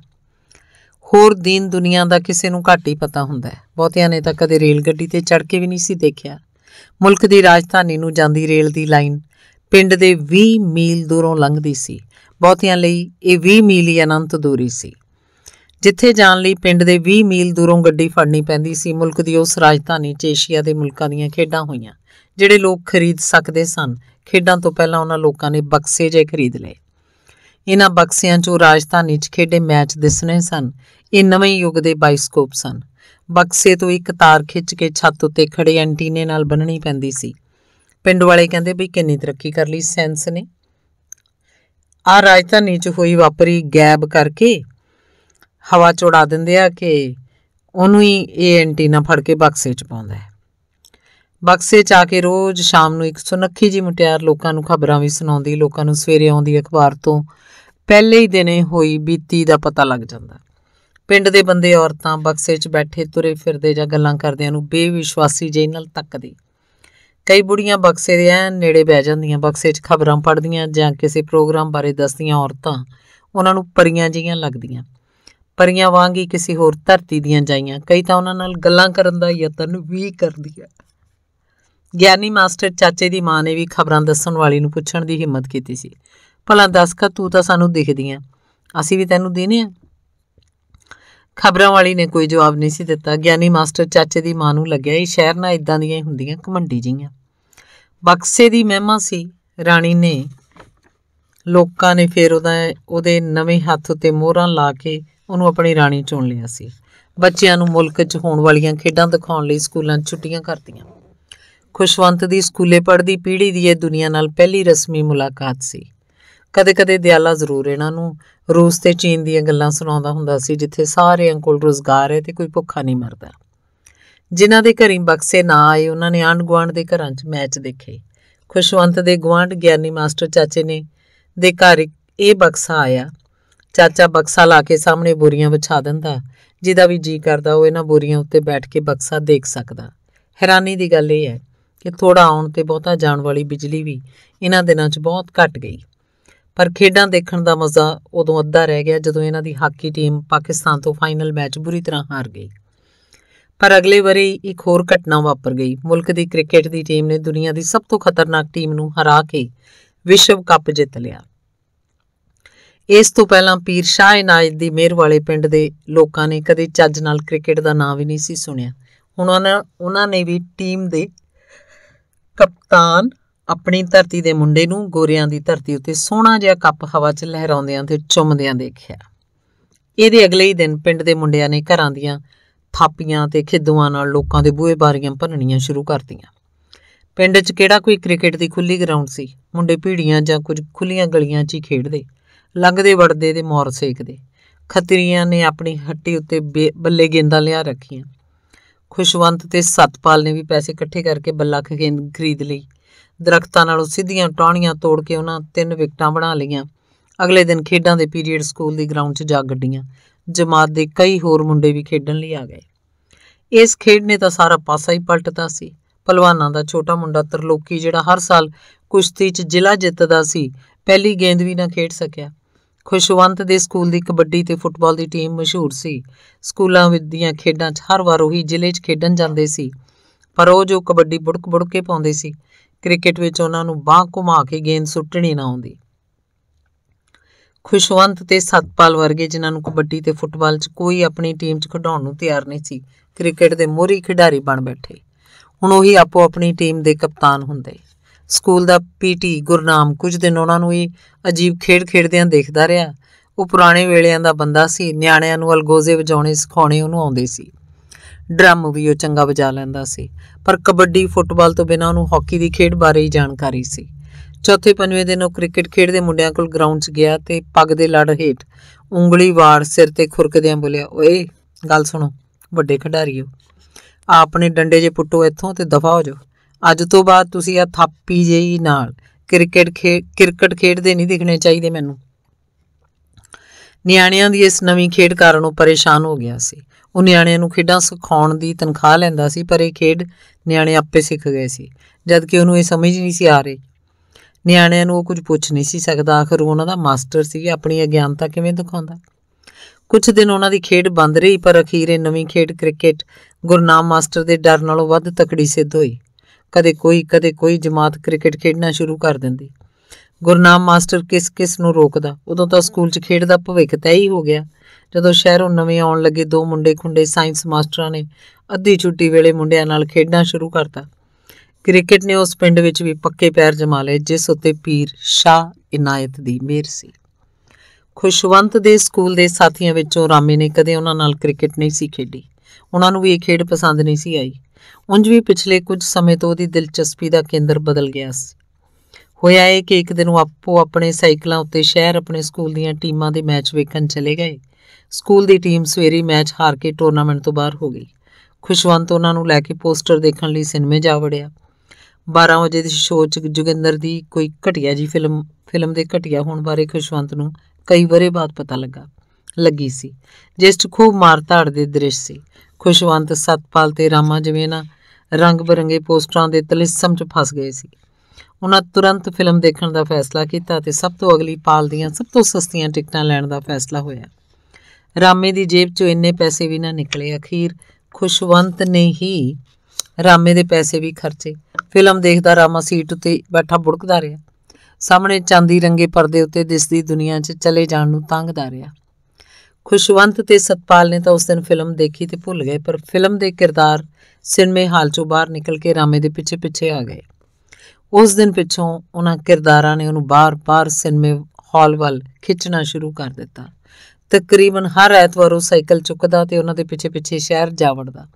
ਹੋਰ ਦੀਨ ਦੁਨੀਆ ਦਾ ਕਿਸੇ ਨੂੰ ਘੱਟ ਹੀ ਪਤਾ ਹੁੰਦਾ ਹੈ ਬਹੁਤਿਆਂ ਨੇ ਤਾਂ ਕਦੇ ਰੇਲ ਗੱਡੀ ਤੇ ਚੜ ਕੇ ਵੀ ਨਹੀਂ ਸੀ ਦੇਖਿਆ ਮੁਲਕ ਦੀ ਰਾਜਧਾਨੀ ਨੂੰ ਜਾਂਦੀ ਰੇਲ ਦੀ ਲਾਈਨ ਪਿੰਡ ਦੇ 20 ਮੀਲ ਦੂਰੋਂ ਲੰਘਦੀ ਸੀ ਬਹੁਤਿਆਂ ਲਈ ਇਹ 20 ਮੀਲ ਹੀ ਅਨੰਤ ਦੂਰੀ ਸੀ ਜਿੱਥੇ ਜਾਣ ਲਈ ਪਿੰਡ ਦੇ 20 ਮੀਲ ਦੂਰੋਂ ਗੱਡੀ ਫੜਨੀ ਪੈਂਦੀ ਸੀ ਮੁਲਕ ਦੀ ਉਸ ਰਾਜਧਾਨੀ 'ਚ ਏਸ਼ੀਆ ਦੇ ਮੁਲਕਾਂ ਦੀਆਂ ਖੇਡਾਂ ਹੋਈਆਂ ਜਿਹੜੇ ਲੋਕ ਖਰੀਦ ਸਕਦੇ ਸਨ ਖੇਡਾਂ ਤੋਂ ਪਹਿਲਾਂ ਉਹਨਾਂ ਲੋਕਾਂ ਨੇ ਬਕਸੇ ਜੇ ਖਰੀਦ ਲਏ ਇਹਨਾਂ ਬਕਸਿਆਂ 'ਚੋਂ ਰਾਜਧਾਨੀ 'ਚ ਖੇਡੇ ਮੈਚ ਦਿਸਣੇ ਸਨ ਇਹ ਨਵੇਂ ਯੁੱਗ ਦੇ ਬਾਈਸਕੋਪ ਸਨ ਬਕਸੇ ਤੋਂ ਇੱਕ ਤਾਰ ਖਿੱਚ ਕੇ ਛੱਤ ਉੱਤੇ ਖੜੇ ਐਂਟੀਨੇ ਨਾਲ ਬੰਨਣੀ ਪੈਂਦੀ ਸੀ ਪਿੰਡ ਵਾਲੇ ਕਹਿੰਦੇ ਵੀ ਕਿੰਨੀ ਤਰੱਕੀ ਕਰ ਲਈ ਸੈਂਸ ਨੇ ਆ ਰਾਜਧਾਨੀ 'ਚ ਹੋਈ ਵਾਪਰੀ ਗੈਬ ਕਰਕੇ ਹਵਾ ਚੋੜਾ ਦਿੰਦੇ ਆ ਕਿ ਉਹਨੂੰ ਹੀ ਇਹ ਐਂਟੀਨਾ ਫੜ ਕੇ ਬਕਸੇ 'ਚ ਪਾਉਂਦਾ ਹੈ ਬਕਸੇ 'ਚ ਆ ਕੇ ਰੋਜ਼ ਸ਼ਾਮ ਨੂੰ ਇੱਕ ਸੁਨੱਖੀ ਜੀ ਮੁਟਿਆਰ ਲੋਕਾਂ ਨੂੰ ਖਬਰਾਂ ਵੀ ਸੁਣਾਉਂਦੀ ਲੋਕਾਂ ਨੂੰ ਸਵੇਰੇ ਆਉਂਦੀ ਅਖਬਾਰ ਤੋਂ ਪਹਿਲੇ ਹੀ ਦਿਨੇ ਹੋਈ ਬੀਤੀ ਦਾ ਪਤਾ ਲੱਗ ਜਾਂਦਾ ਪਿੰਡ ਦੇ ਬੰਦੇ ਔਰਤਾਂ ਬਕਸੇ 'ਚ ਬੈਠੇ ਤੁਰੇ ਫਿਰਦੇ ਜਾਂ ਗੱਲਾਂ ਕਰਦਿਆਂ ਨੂੰ ਬੇਵਿਸ਼ਵਾਸੀ ਜਿਹੇ ਨਾਲ ਤੱਕਦੇ ਕਈ ਬੁੜੀਆਂ ਬਕਸੇ ਦੇ ਐ ਨੇੜੇ ਬਹਿ ਜਾਂਦੀਆਂ ਬਕਸੇ 'ਚ ਖਬਰਾਂ ਪੜ੍ਹਦੀਆਂ ਜਾਂ ਕਿਸੇ ਪ੍ਰੋਗਰਾਮ ਬਾਰੇ ਦੱਸਦੀਆਂ ਔਰਤਾਂ ਉਹਨਾਂ ਨੂੰ ਪਰੀਆਂ ਜਿਹੀਆਂ ਲੱਗਦੀਆਂ ਪਰੀਆਂ ਵਾਂਗ ਹੀ ਕਿਸੇ ਹੋਰ ਧਰਤੀ ਦੀਆਂ ਜਾਈਆਂ ਕਈ ਤਾਂ ਉਹਨਾਂ ਨਾਲ ਗੱਲਾਂ ਕਰਨ ਦਾ ਯਤਨ ਵੀ ਕਰਦੀਆਂ ਗਿਆਨੀ ਮਾਸਟਰ ਚਾਚੇ ਦੀ ਮਾਂ ਨੇ ਵੀ ਖਬਰਾਂ ਦੱਸਣ ਵਾਲੀ ਨੂੰ ਪੁੱਛਣ ਦੀ ਹਿੰਮਤ ਕੀਤੀ ਸੀ ਭਲਾ ਦੱਸ ਕਾ ਤੂੰ ਤਾਂ ਸਾਨੂੰ ਦਿਖਦੀਆਂ ਅਸੀਂ ਵੀ ਤੈਨੂੰ ਦੇਨੇ ਆ ਖਬਰਾਂ ਵਾਲੀ ਨੇ ਕੋਈ ਜਵਾਬ ਨਹੀਂ ਸੀ ਦਿੱਤਾ ਗਿਆਨੀ ਮਾਸਟਰ ਚਾਚੇ ਦੀ ਮਾਂ ਨੂੰ ਲੱਗਿਆ ਇਹ ਸ਼ਹਿਰ ਨਾਲ ਇਦਾਂ ਦੀਆਂ ਹੀ ਹੁੰਦੀਆਂ ਘਮੰਡੀ ਜੀਆਂ ਬਕਸੇ ਦੀ ਮਹਿਮਾ ਸੀ ਰਾਣੀ ਨੇ ਲੋਕਾਂ ਨੇ ਫੇਰ ਉਹਦਾ ਉਹਦੇ ਨਵੇਂ ਹੱਥ ਉਤੇ ਮੋਹਰਾਂ ਲਾ ਕੇ ਉਹਨੂੰ ਆਪਣੀ ਰਾਣੀ ਚੁਣ ਲਿਆ ਸੀ ਬੱਚਿਆਂ ਨੂੰ ਮੁਲਕ 'ਚ ਹੋਣ ਵਾਲੀਆਂ ਖੇਡਾਂ ਦਿਖਾਉਣ ਲਈ ਸਕੂਲਾਂ 'ਚ ਛੁੱਟੀਆਂ ਕਰਦੀਆਂ ਖੁਸ਼ਵੰਤ ਦੀ ਸਕੂਲੇ ਪੜ੍ਹਦੀ ਪੀੜ੍ਹੀ ਦੀ ਇਹ ਦੁਨੀਆ ਨਾਲ ਪਹਿਲੀ ਰਸਮੀ ਮੁਲਾਕਾਤ ਸੀ ਕਦੇ-ਕਦੇ ਦਿਆਲਾ ਜ਼ਰੂਰ ਇਹਨਾਂ ਨੂੰ ਰੂਸ ਤੇ ਚੀਨ ਦੀਆਂ ਗੱਲਾਂ ਸੁਣਾਉਂਦਾ ਹੁੰਦਾ ਸੀ ਜਿੱਥੇ ਸਾਰਿਆਂ ਕੋਲ ਰੋਜ਼ਗਾਰ ਹੈ ਤੇ ਕੋਈ ਭੁੱਖਾ ਨਹੀਂ ਮਰਦਾ ਜਿਨ੍ਹਾਂ ਦੇ ਘਰੀ ਬਕਸੇ ਨਾ ਆਏ ਉਹਨਾਂ ਨੇ ਆਂਢ-ਗੁਆਂਢ ਦੇ ਘਰਾਂ 'ਚ ਮੈਚ ਦੇਖੇ ਖੁਸ਼ਵੰਤ ਦੇ ਗਵਾਂਡ ਗਿਆਨੀ ਮਾਸਟਰ ਚਾਚੇ ਨੇ ਦੇ ਘਰ ਇਹ ਬਕਸਾ ਆਇਆ ਚਾਚਾ ਬਕਸਾ ਲਾ ਕੇ ਸਾਹਮਣੇ ਬੋਰੀਆਂ ਵਿਛਾ ਦਿੰਦਾ ਜਿਹਦਾ ਵੀ ਜੀ ਕਰਦਾ ਉਹ ਇਹਨਾਂ ਬੋਰੀਆਂ ਉੱਤੇ ਬੈਠ ਕੇ ਬਕਸਾ ਦੇਖ ਸਕਦਾ ਹੈਰਾਨੀ ਦੀ ਗੱਲ ਇਹ ਹੈ ਕਿ ਥੋੜਾ ਆਉਣ ਤੇ ਬਹੁਤਾ ਜਾਣ ਵਾਲੀ ਬਿਜਲੀ ਵੀ ਇਹਨਾਂ ਦਿਨਾਂ 'ਚ ਬਹੁਤ ਘਟ ਗਈ ਪਰ ਖੇਡਾਂ ਦੇਖਣ ਦਾ ਮਜ਼ਾ ਉਦੋਂ ਅੱਧਾ ਰਹਿ ਗਿਆ ਜਦੋਂ ਇਹਨਾਂ ਦੀ ਹਾਕੀ ਟੀਮ ਪਾਕਿਸਤਾਨ ਤੋਂ ਫਾਈਨਲ ਮੈਚ ਬੁਰੀ ਤਰ੍ਹਾਂ ਹਾਰ ਗਈ ਪਰ ਅਗਲੇ ਵਾਰੀ ਇੱਕ ਹੋਰ ਘਟਨਾ ਵਾਪਰ ਗਈ ਮੁਲਕ ਦੀ ਕ੍ਰਿਕਟ ਦੀ ਟੀਮ ਨੇ ਦੁਨੀਆ ਦੀ ਸਭ ਤੋਂ ਖਤਰਨਾਕ ਟੀਮ ਨੂੰ ਹਰਾ ਕੇ ਵਿਸ਼ਵ ਕੱਪ ਜਿੱਤ ਲਿਆ ਇਸ ਤੋਂ ਪਹਿਲਾਂ ਪੀਰ ਸ਼ਾਹ ਇਨਾਇਤ ਦੀ ਮੇਰ ਵਾਲੇ ਪਿੰਡ ਦੇ ਲੋਕਾਂ ਨੇ ਕਦੇ ਚੱਜ ਨਾਲ ਕ੍ਰਿਕਟ ਦਾ ਨਾਂ ਵੀ ਨਹੀਂ ਸੀ ਸੁਣਿਆ ਹੁਣ ਉਹਨਾਂ ਨੇ ਵੀ ਟੀਮ ਦੇ ਕਪਤਾਨ ਆਪਣੀ ਧਰਤੀ ਦੇ ਮੁੰਡੇ ਨੂੰ ਗੋਰਿਆਂ ਦੀ ਧਰਤੀ ਉੱਤੇ ਸੋਹਣਾ ਜਿਹਾ ਕੱਪ ਹਵਾ 'ਚ ਲਹਿਰਾਉਂਦਿਆਂ ਤੇ ਚੁੰਮਦਿਆਂ ਦੇਖਿਆ ਇਹਦੇ ਅਗਲੇ ਹੀ ਦਿਨ ਪਿੰਡ ਦੇ ਮੁੰਡਿਆਂ ਨੇ ਘਰਾਂ ਦੀਆਂ ਥਾਪੀਆਂ ਤੇ ਖਿੱਦੂਆਂ ਨਾਲ ਲੋਕਾਂ ਦੇ ਬੂਹੇ ਬਾਰੀਆਂ ਭੰਨਣੀਆਂ ਸ਼ੁਰੂ ਕਰਤੀਆਂ ਪਿੰਡ 'ਚ ਕਿਹੜਾ ਕੋਈ ਕ੍ਰਿਕਟ ਦੀ ਖੁੱਲੀ ਗਰਾਊਂਡ ਸੀ ਮੁੰਡੇ ਭੀੜੀਆਂ ਜਾਂ ਕੁਝ ਖੁੱਲੀਆਂ ਗਲੀਆਂ 'ਚ ਹੀ ਖੇਡਦੇ ਲੰਘਦੇ ਵੜਦੇ ਤੇ ਮੌਰ ਸੇਕਦੇ ਖੱਤਰੀਆਂ ਨੇ ਆਪਣੀ ਹੱਟੀ ਉੱਤੇ ਬੱਲੇ ਗੇਂਦਾਂ ਲਿਆ ਰੱਖੀਆਂ ਖੁਸ਼ਵੰਤ ਤੇ ਸਤਪਾਲ ਨੇ ਵੀ ਪੈਸੇ ਇਕੱਠੇ ਕਰਕੇ ਬੱਲਾ ਖੇਂਦ ਖਰੀਦ ਲਈ ਦਰਖਤਾਂ ਨਾਲੋਂ ਸਿੱਧੀਆਂ ਟਾਹਣੀਆਂ ਤੋੜ ਕੇ ਉਹਨਾਂ ਤਿੰਨ ਵਿਕਟਾਂ ਬਣਾ ਲਈਆਂ ਅਗਲੇ ਦਿਨ ਖੇਡਾਂ ਦੇ ਪੀਰੀਅਡ ਸਕੂਲ ਦੀ ਗਰਾਊਂਡ 'ਚ ਜਾ ਗੱਡੀਆਂ ਜਮਾਤ ਦੇ ਕਈ ਹੋਰ ਮੁੰਡੇ ਵੀ ਖੇਡਣ ਲਈ ਆ ਗਏ ਇਸ ਖੇਡ ਨੇ ਤਾਂ ਸਾਰਾ ਪਾਸਾ ਹੀ ਪਲਟਤਾ ਸੀ ਪਹਿਲਵਾਨਾਂ ਦਾ ਛੋਟਾ ਮੁੰਡਾ ਤਰਲੋਕੀ ਜਿਹੜਾ ਹਰ ਸਾਲ ਕੁਸ਼ਤੀ 'ਚ ਜ਼ਿਲ੍ਹਾ ਜਿੱਤਦਾ ਸੀ ਪਹਿਲੀ ਗੇਂਦ ਵੀ ਨਾ ਖੇਡ ਸਕਿਆ ਖੁਸ਼ਵੰਤ ਦੇ ਸਕੂਲ ਦੀ ਕਬੱਡੀ ਤੇ ਫੁੱਟਬਾਲ ਦੀ ਟੀਮ ਮਸ਼ਹੂਰ ਸੀ ਸਕੂਲਾਂ ਵਿੱਚ ਦੀਆਂ ਖੇਡਾਂ 'ਚ ਹਰ ਵਾਰ ਉਹੀ ਜ਼ਿਲ੍ਹੇ 'ਚ ਖੇਡਣ ਜਾਂਦੇ ਸੀ ਪਰ ਉਹ ਜੋ ਕਬੱਡੀ ਬੁੜਕ ਬੁੜਕੇ ਪਾਉਂਦੇ ਸੀ ਕ੍ਰਿਕਟ ਵਿੱਚ ਉਹਨਾਂ ਨੂੰ ਬਾਹ ਘੁਮਾ ਕੇ ਗੇਂਦ ਸੁੱਟਣੀ ਨਾ ਆਉਂਦੀ ਖੁਸ਼ਵੰਤ ਤੇ ਸਤਪਾਲ ਵਰਗੇ ਜਿਨ੍ਹਾਂ ਨੂੰ ਕਬੱਡੀ ਤੇ ਫੁੱਟਬਾਲ 'ਚ ਕੋਈ ਆਪਣੀ ਟੀਮ 'ਚ ਖਡਾਉਣ ਨੂੰ ਤਿਆਰ ਨਹੀਂ ਸੀ ਕ੍ਰਿਕਟ ਦੇ ਮੋਹਰੀ ਖਿਡਾਰੀ ਬਣ ਬੈਠੇ ਹੁਣ ਉਹੀ ਆਪੋ ਆਪਣੀ ਟੀਮ ਦੇ ਕਪਤਾਨ ਹੁੰਦੇ ਸਕੂਲ ਦਾ ਪੀਟੀ ਗੁਰਨਾਮ ਕੁਝ ਦਿਨ ਉਹਨਾਂ ਨੂੰ ਹੀ ਅਜੀਬ ਖੇਡ ਖੇਡਦਿਆਂ ਦੇਖਦਾ ਰਿਹਾ ਉਹ ਪੁਰਾਣੇ ਵੇਲਿਆਂ ਦਾ ਬੰਦਾ ਸੀ ਨਿਆਣਿਆਂ ਨੂੰ ਅਲਗੋਜ਼ੇ ਵਜਾਉਣੇ ਸਿਖਾਉਣੇ ਉਹਨੂੰ ਆਉਂਦੇ ਸੀ ਡਰਮ ਵੀ ਉਹ ਚੰਗਾ ਵਜਾ ਲੈਂਦਾ ਸੀ ਪਰ ਕਬੱਡੀ ਫੁੱਟਬਾਲ ਤੋਂ ਬਿਨਾਂ ਉਹਨੂੰ ਹਾਕੀ ਦੀ ਖੇਡ ਬਾਰੇ ਹੀ ਜਾਣਕਾਰੀ ਸੀ ਚੌਥੇ ਪੰਜਵੇਂ ਦਿਨ ਉਹ ਕ੍ਰਿਕਟ ਖੇਡਦੇ ਮੁੰਡਿਆਂ ਕੋਲ ਗਰਾਊਂਡ 'ਚ ਗਿਆ ਤੇ ਪੱਗ ਦੇ ਲੜ ਹੇਠ ਉਂਗਲੀ ਵਾਰ ਸਿਰ ਤੇ ਖੁਰਕਦਿਆਂ ਬੋਲਿਆ ਓਏ ਗੱਲ ਸੁਣੋ ਵੱਡੇ ਖਿਡਾਰੀਓ ਆਪਣੇ ਡੰਡੇ ਜੇ ਪੁੱਟੋ ਇੱਥੋਂ ਤੇ ਦਫਾ ਹੋ ਜਾਓ ਅੱਜ ਤੋਂ ਬਾਅਦ ਤੁਸੀਂ ਆ ਥਾਪੀ ਜਿਹੀ ਨਾਲ ਕ੍ਰਿਕਟ ਕ੍ਰਿਕਟ ਖੇਡਦੇ ਨਹੀਂ ਦਿਖਣੇ ਚਾਹੀਦੇ ਮੈਨੂੰ ਨਿਆਣਿਆਂ ਦੀ ਇਸ ਨਵੀਂ ਖੇਡ ਕਾਰਨ ਉਹ ਪਰੇਸ਼ਾਨ ਹੋ ਗਿਆ ਸੀ ਉਹ ਨਿਆਣਿਆਂ ਨੂੰ ਖੇਡਾਂ ਸਿਖਾਉਣ ਦੀ ਤਨਖਾਹ ਲੈਂਦਾ ਸੀ ਪਰ ਇਹ ਖੇਡ ਨਿਆਣੇ ਆਪੇ ਸਿੱਖ ਗਏ ਸੀ ਜਦ ਕਿ ਉਹਨੂੰ ਇਹ ਸਮਝ ਨਹੀਂ ਸੀ ਆ ਰਹੀ ਨਿਆਣਿਆਂ ਨੂੰ ਉਹ ਕੁਝ ਪੁੱਛ ਨਹੀਂ ਸੀ ਸਕਦਾ ਆਖਰ ਉਹਨਾਂ ਦਾ ਮਾਸਟਰ ਸੀ ਆਪਣੀ ਅਗਿਆਨਤਾ ਕਿਵੇਂ ਦਿਖਾਉਂਦਾ ਕੁਝ ਦਿਨ ਉਹਨਾਂ ਦੀ ਖੇਡ ਬੰਦ ਰਹੀ ਪਰ ਅਖੀਰੇ ਨਵੀਂ ਖੇਡ ਕ੍ਰਿਕਟ ਗੁਰਨਾਮ ਮਾਸਟਰ ਦੇ ਡਰ ਨਾਲੋਂ ਵੱਧ ਤਕੜੀ ਸਿੱਧ ਹੋਈ ਕਦੇ ਕੋਈ ਕਦੇ ਕੋਈ ਜਮਾਤ ਕ੍ਰਿਕਟ ਖੇਡਣਾ ਸ਼ੁਰੂ ਕਰ ਦਿੰਦੀ ਗੁਰਨਾਮ ਮਾਸਟਰ ਕਿਸ ਕਿਸ ਨੂੰ ਰੋਕਦਾ ਉਦੋਂ ਤਾਂ ਸਕੂਲ 'ਚ ਖੇਡ ਦਾ ਭਵਿੱਖ ਤੈਅ ਹੀ ਹੋ ਗਿਆ ਜਦੋਂ ਸ਼ਹਿਰੋਂ ਨਵੇਂ ਆਉਣ ਲੱਗੇ ਦੋ ਮੁੰਡੇ ਖੁੰਡੇ ਸਾਇੰਸ ਮਾਸਟਰਾਂ ਨੇ ਅੱਧੀ ਛੁੱਟੀ ਵੇਲੇ ਮੁੰਡਿਆਂ ਨਾਲ ਖੇਡਣਾ ਸ਼ੁਰੂ ਕਰਤਾ ਕ੍ਰਿਕਟ ਨੇ ਉਸ ਪਿੰਡ ਵਿੱਚ ਵੀ ਪੱਕੇ ਪੈਰ ਜਮਾ ਲਏ ਜਿਸ ਉੱਤੇ ਪੀਰ ਸ਼ਾ ਇਨਾਇਤ ਦੀ ਮਿਹਰ ਸੀ ਖੁਸ਼ਵੰਤ ਦੇ ਸਕੂਲ ਦੇ ਸਾਥੀਆਂ ਵਿੱਚੋਂ ਰਾਮੇ ਨੇ ਕਦੇ ਉਹਨਾਂ ਨਾਲ ਕ੍ਰਿਕਟ ਨਹੀਂ ਸੀ ਖੇਡੀ ਉਹਨਾਂ ਨੂੰ ਵੀ ਇਹ ਖੇਡ ਪਸੰਦ ਨਹੀਂ ਸੀ ਆਈ ਉੰਜ ਵੀ ਪਿਛਲੇ ਕੁਝ ਸਮੇਂ ਤੋਂ ਉਹਦੀ ਦਿਲਚਸਪੀ ਦਾ ਕੇਂਦਰ ਬਦਲ ਗਿਆ ਸੀ ਹੋਇਆ ਇਹ ਕਿ ਇੱਕ ਦਿਨ ਉਹ ਆਪੋ ਆਪਣੇ ਸਾਈਕਲਾਂ ਉੱਤੇ ਸ਼ਹਿਰ ਆਪਣੇ ਸਕੂਲ ਦੀਆਂ ਟੀਮਾਂ ਦੇ ਮੈਚ ਵੇਖਣ ਚਲੇ ਗਏ ਸਕੂਲ ਦੀ ਟੀਮ ਸਵੇਰੀ ਮੈਚ ਹਾਰ ਕੇ ਟੂਰਨਾਮੈਂਟ ਤੋਂ ਬਾਹਰ ਹੋ ਗਈ ਖੁਸ਼ਵੰਤ ਉਹਨਾਂ ਨੂੰ ਲੈ ਕੇ ਪੋਸਟਰ ਦੇਖਣ ਲਈ ਸਿਨੇਮੇ ਜਾ ਵੜਿਆ 12 ਵਜੇ ਦੇ ਸ਼ੋਅ 'ਚ ਜੁਗਿੰਦਰ ਦੀ ਕੋਈ ਘਟਿਆ ਜੀ ਫਿਲਮ ਫਿਲਮ ਦੇ ਘਟਿਆ ਹੋਣ ਬਾਰੇ ਖੁਸ਼ਵੰਤ ਨੂੰ ਕਈ ਬਰੇ ਬਾਅਦ ਪਤਾ ਲੱਗਾ ਲੱਗੀ ਸੀ ਜਿਸ ਤੋਂ ਖੂਬ ਧਾੜ ਦੇ ਦ੍ਰਿਸ਼ ਸੀ ਖੁਸ਼ਵੰਤ ਸਤਪਾਲ ਤੇ ਰਾਮਾ ਜਿਵੇਂ ਨਾ ਰੰਗ ਬਰੰਗੇ ਪੋਸਟਰਾਂ ਦੇ ਤਲਿਸਮ 'ਚ ਫਸ ਗਏ ਸੀ ਉਹਨਾਂ ਤੁਰੰਤ ਫਿਲਮ ਦੇਖਣ ਦਾ ਫੈਸਲਾ ਕੀਤਾ ਤੇ ਸਭ ਤੋਂ ਅਗਲੀ ਪਾਲ ਦੀਆਂ ਸਭ ਤੋਂ ਸਸਤੀਆਂ ਟਿਕਟਾਂ ਲੈਣ ਦਾ ਫੈਸਲਾ ਹੋਇਆ ਰਾਮੇ ਦੀ ਜੇਬ 'ਚੋਂ ਇੰਨੇ ਪੈਸੇ ਵੀ ਨਾ ਨਿਕਲੇ ਅਖੀਰ ਖੁਸ਼ਵੰਤ ਨੇ ਹੀ ਰਾਮੇ ਦੇ ਪੈਸੇ ਵੀ ਖਰਚੇ ਫਿਲਮ ਦੇਖਦਾ ਰਾਮਾ ਸੀਟ ਉੱਤੇ ਬੈਠਾ ਬੁੜਕਦਾ ਰਿਹਾ ਸਾਹਮਣੇ ਚਾਂਦੀ ਰੰਗੇ ਪਰਦੇ ਉੱਤੇ ਦਿਸਦੀ ਦੁਨੀਆ 'ਚ ਚਲੇ ਜਾਣ ਨੂੰ ਤੰਗਦਾ ਰਿਹਾ ਖੁਸ਼ਵੰਤ ਤੇ ਸਤਪਾਲ ਨੇ ਤਾਂ ਉਸ ਦਿਨ ਫਿਲਮ ਦੇਖੀ ਤੇ ਭੁੱਲ ਗਏ ਪਰ ਫਿਲਮ ਦੇ ਕਿਰਦਾਰ ਸਿਨਮੇ ਹਾਲ 'ਚੋਂ ਬਾਹਰ ਨਿਕਲ ਕੇ ਰਾਮੇ ਦੇ ਪਿੱਛੇ-ਪਿੱਛੇ ਆ ਗਏ ਉਸ ਦਿਨ ਪਿੱਛੋਂ ਉਹਨਾਂ ਕਿਰਦਾਰਾਂ ਨੇ ਉਹਨੂੰ ਬਾਹਰ-ਬਾਹਰ ਸਿਨਮੇ ਹਾਲ ਵੱਲ ਖਿੱਚਣਾ ਸ਼ੁਰੂ ਕਰ ਦਿੱਤਾ ਤਕਰੀਬਨ ਹਰ ਐਤਵਾਰ ਉਹ ਸਾਈਕਲ ਚੁੱਕਦਾ ਤੇ ਉਹਨਾਂ ਦੇ ਪਿੱਛੇ-ਪਿੱਛੇ ਸ਼ਹਿਰ ਜਾ ਵੜਦਾ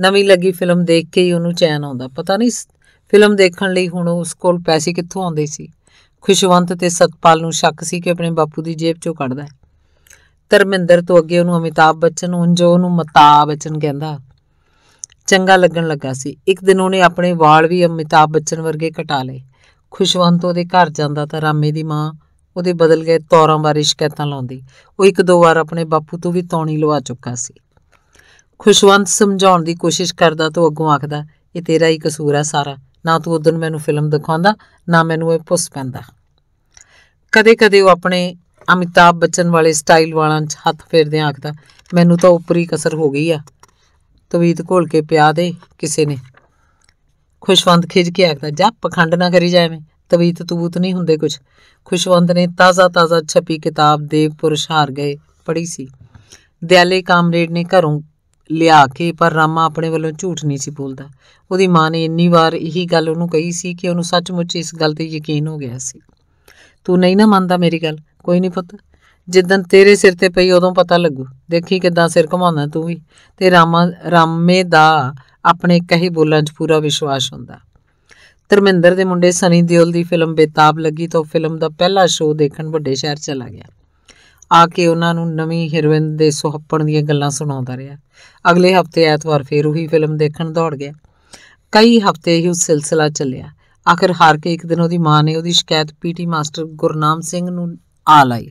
ਨਵੀਂ ਲੱਗੀ ਫਿਲਮ ਦੇਖ ਕੇ ਹੀ ਉਹਨੂੰ ਚੈਨ ਆਉਂਦਾ ਪਤਾ ਨਹੀਂ ਫਿਲਮ ਦੇਖਣ ਲਈ ਹੁਣ ਉਸ ਕੋਲ ਪੈਸੇ ਕਿੱਥੋਂ ਆਉਂਦੇ ਸੀ ਖੁਸ਼ਵੰਤ ਤੇ ਸਤਪਾਲ ਨੂੰ ਸ਼ੱਕ ਸੀ ਕਿ ਆਪਣੇ ਬਾਪੂ ਦੀ ਜੇਬ ਚੋਂ ਕੱਢਦਾ ਧਰਮਿੰਦਰ ਤੋਂ ਅੱਗੇ ਉਹਨੂੰ ਅਮਿਤਾਭ ਬੱਚਨ ਹੁਣ ਜੋ ਉਹਨੂੰ ਮਤਾ ਬੱਚਨ ਕਹਿੰਦਾ ਚੰਗਾ ਲੱਗਣ ਲੱਗਾ ਸੀ ਇੱਕ ਦਿਨ ਉਹਨੇ ਆਪਣੇ ਵਾਲ ਵੀ ਅਮਿਤਾਭ ਬੱਚਨ ਵਰਗੇ ਕਟਾ ਲਏ ਖੁਸ਼ਵੰਤ ਉਹਦੇ ਘਰ ਜਾਂਦਾ ਤਾਂ ਰਾਮੇ ਦੀ ਮਾਂ ਉਹਦੇ ਬਦਲ ਗਏ ਤੌਰਾਂ ਬਾਰੇ ਸ਼ਿਕਾਇਤਾਂ ਲਾਉਂਦੀ ਉਹ ਇੱਕ ਦੋ ਵਾਰ ਆਪਣੇ ਬਾਪੂ ਤੋਂ ਵੀ ਤੌਣੀ ਲਵਾ ਚੁੱਕਾ ਸੀ ਖੁਸ਼ਵੰਤ ਸਮਝਾਉਣ ਦੀ ਕੋਸ਼ਿਸ਼ ਕਰਦਾ ਤਾਂ ਅੱਗੋਂ ਆਖਦਾ ਇਹ ਤੇਰਾ ਹੀ ਕਸੂਰ ਆ ਸਾਰਾ ਨਾ ਤੂੰ ਉਦੋਂ ਮੈਨੂੰ ਫਿਲਮ ਦਿਖਾਉਂਦਾ ਨਾ ਮੈਨੂੰ ਇਹ ਪੁੱਸ ਪੈਂਦਾ ਕਦੇ-ਕਦੇ ਉਹ ਆਪਣੇ ਅਮਿਤਾਭ ਬੱਚਨ ਵਾਲੇ ਸਟਾਈਲ ਵਾਲਾਂ 'ਚ ਹੱਥ ਫੇਰਦੇ ਆਖਦਾ ਮੈਨੂੰ ਤਾਂ ਉਪਰੀ ਕਸਰ ਹੋ ਗਈ ਆ ਤਵੀਤ ਘੋਲ ਕੇ ਪਿਆ ਦੇ ਕਿਸੇ ਨੇ ਖੁਸ਼ਵੰਤ ਖਿਜ ਕੇ ਆਖਦਾ ਜਾ ਪਖੰਡ ਨਾ ਕਰੀ ਜਾਵੇਂ ਤਵੀਤ ਤਬੂਤ ਨਹੀਂ ਹੁੰਦੇ ਕੁਝ ਖੁਸ਼ਵੰਦ ਨੇ ਤਾਜ਼ਾ ਤਾਜ਼ਾ ਛਪੀ ਕਿਤਾਬ ਦੇ ਪੁਰਸ਼ ਹਾਰ ਗਏ ਪੜ੍ਹੀ ਸੀ ਦਿਆਲੇ ਕਾਮਰੇਡ ਨੇ ਘਰੋਂ ਲਿਆ ਕੇ ਪਰ ਰਾਮਾ ਆਪਣੇ ਵੱਲੋਂ ਝੂਠ ਨਹੀਂ ਸੀ ਬੋਲਦਾ ਉਹਦੀ ਮਾਂ ਨੇ ਇੰਨੀ ਵਾਰ ਇਹੀ ਗੱਲ ਉਹਨੂੰ ਕਹੀ ਸੀ ਕਿ ਉਹਨੂੰ ਸੱਚਮੁੱਚ ਇਸ ਗੱਲ ਤੇ ਯਕੀਨ ਹੋ ਗਿਆ ਸੀ ਤੂੰ ਨਹੀਂ ਨਾ ਮੰਨਦਾ ਮੇਰੀ ਗੱਲ ਕੋਈ ਨਹੀਂ ਪੁੱਤ ਜਿੱਦਨ ਤੇਰੇ ਸਿਰ ਤੇ ਪਈ ਉਦੋਂ ਪਤਾ ਲੱਗੂ ਦੇਖੀ ਕਿਦਾਂ ਸਿਰ ਘਮਾਉਂਦਾ ਤੂੰ ਵੀ ਤੇ ਰਾਮਾ ਰਾਮੇ ਦਾ ਆਪਣੇ ਕਹੇ ਬੋਲਾਂ 'ਚ ਪੂਰਾ ਵਿਸ਼ਵਾਸ ਹੁੰਦਾ ਧਰਮਿੰਦਰ ਦੇ ਮੁੰਡੇ ਸਨੀ ਦਿਓਲ ਦੀ ਫਿਲਮ ਬੇਤਾਬ ਲੱਗੀ ਤਾਂ ਫਿਲਮ ਦਾ ਪਹਿਲਾ ਸ਼ੋਅ ਦੇਖਣ ਵੱਡੇ ਸ਼ਹਿਰ ਚਲਾ ਗਿਆ ਆ ਕੇ ਉਹਨਾਂ ਨੂੰ ਨਵੀਂ ਹਿਰਵਿੰਦ ਦੇ ਸੁਹੱਪਣ ਦੀਆਂ ਗੱਲਾਂ ਸੁਣਾਉਂਦਾ ਰਿਹਾ ਅਗਲੇ ਹਫਤੇ ਐਤਵਾਰ ਫੇਰ ਉਹੀ ਫਿਲਮ ਦੇਖਣ ਦੌੜ ਗਿਆ ਕਈ ਹਫਤੇ ਹੀ ਉਹ ਸਿਲਸਿਲਾ ਚੱਲਿਆ ਆਖਰ ਹਾਰ ਕੇ ਇੱਕ ਦਿਨ ਉਹਦੀ ਮਾਂ ਨੇ ਉਹਦੀ ਸ਼ਿਕਾਇਤ ਪੀਟੀ ਮਾਸਟਰ ਗੁਰਨਾਮ ਸਿੰਘ ਨੂੰ ਆ ਲਾਈ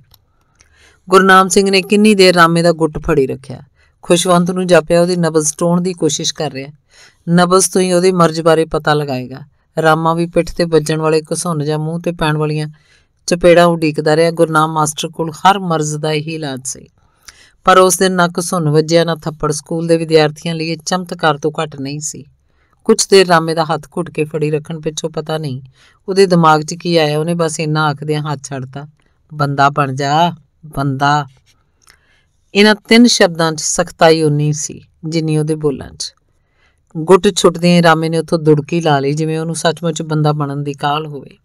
ਗੁਰਨਾਮ ਸਿੰਘ ਨੇ ਕਿੰਨੀ ਦੇਰ ਰਾਮੇ ਦਾ ਗੁੱਟ ਫੜੀ ਰੱਖਿਆ ਖੁਸ਼ਵੰਤ ਨੂੰ ਜਾਪਿਆ ਉਹਦੀ ਨਬਜ਼ ਟੋਣ ਦੀ ਕੋਸ਼ਿਸ਼ ਕਰ ਰਿਹਾ ਨਬਜ਼ ਤੋਂ ਹੀ ਉਹਦੇ ਮਰਜ਼ ਬਾਰੇ ਪਤਾ ਲਗਾਏਗਾ ਰਾਮਾ ਵੀ ਪਿੱਠ ਤੇ ਵੱਜਣ ਵਾਲੇ ਘਸੁੰਨ ਜਾਂ ਮੂੰਹ ਤੇ ਪੈਣ ਵਾਲੀਆਂ ਚਪੇੜਾਂ ਉਡੀਕਦਾ ਰਿਹਾ ਗੁਰਨਾਮ ਮਾਸਟਰ ਕੋਲ ਹਰ ਮਰਜ਼ ਦਾ ਇਹੀ ਇਲਾਜ ਸੀ ਪਰ ਉਸ ਦਿਨ ਨੱਕ ਸੁਣ ਵੱਜਿਆ ਨਾ ਥੱਪੜ ਸਕੂਲ ਦੇ ਵਿਦਿਆਰਥੀਆਂ ਲਈ ਚਮਤਕਾਰ ਤੋਂ ਘੱਟ ਨਹੀਂ ਸੀ ਕੁਝ ਦੇਰ ਰਾਮੇ ਦਾ ਹੱਥ ਘੁੱਟ ਕੇ ਫੜੀ ਰੱਖਣ ਪਿੱਛੋਂ ਪਤਾ ਨਹੀਂ ਉਹਦੇ ਦਿਮਾਗ 'ਚ ਕੀ ਆਇਆ ਉਹਨੇ ਬਸ ਇੰਨਾ ਆਖਦਿਆਂ ਹੱਥ ਛੱਡਤਾ ਬੰਦਾ ਬਣ ਜਾ ਬੰਦਾ ਇਹਨਾਂ ਤਿੰਨ ਸ਼ਬਦਾਂ 'ਚ ਸਖਤਾਈ ਉਨੀ ਸੀ ਜਿੰਨੀ ਉਹਦੇ ਬੋਲਾਂ 'ਚ ਗੁੱਟ ਛੁੱਟਦਿਆਂ ਰਾਮੇ ਨੇ ਉੱਥੋਂ ਦੁੜਕੀ ਲਾ ਲਈ ਜਿਵੇਂ ਉਹਨੂੰ ਸੱਚਮੁੱਚ ਬੰਦਾ ਬਣਨ ਦੀ ਕਾਹਲ ਹੋਵੇ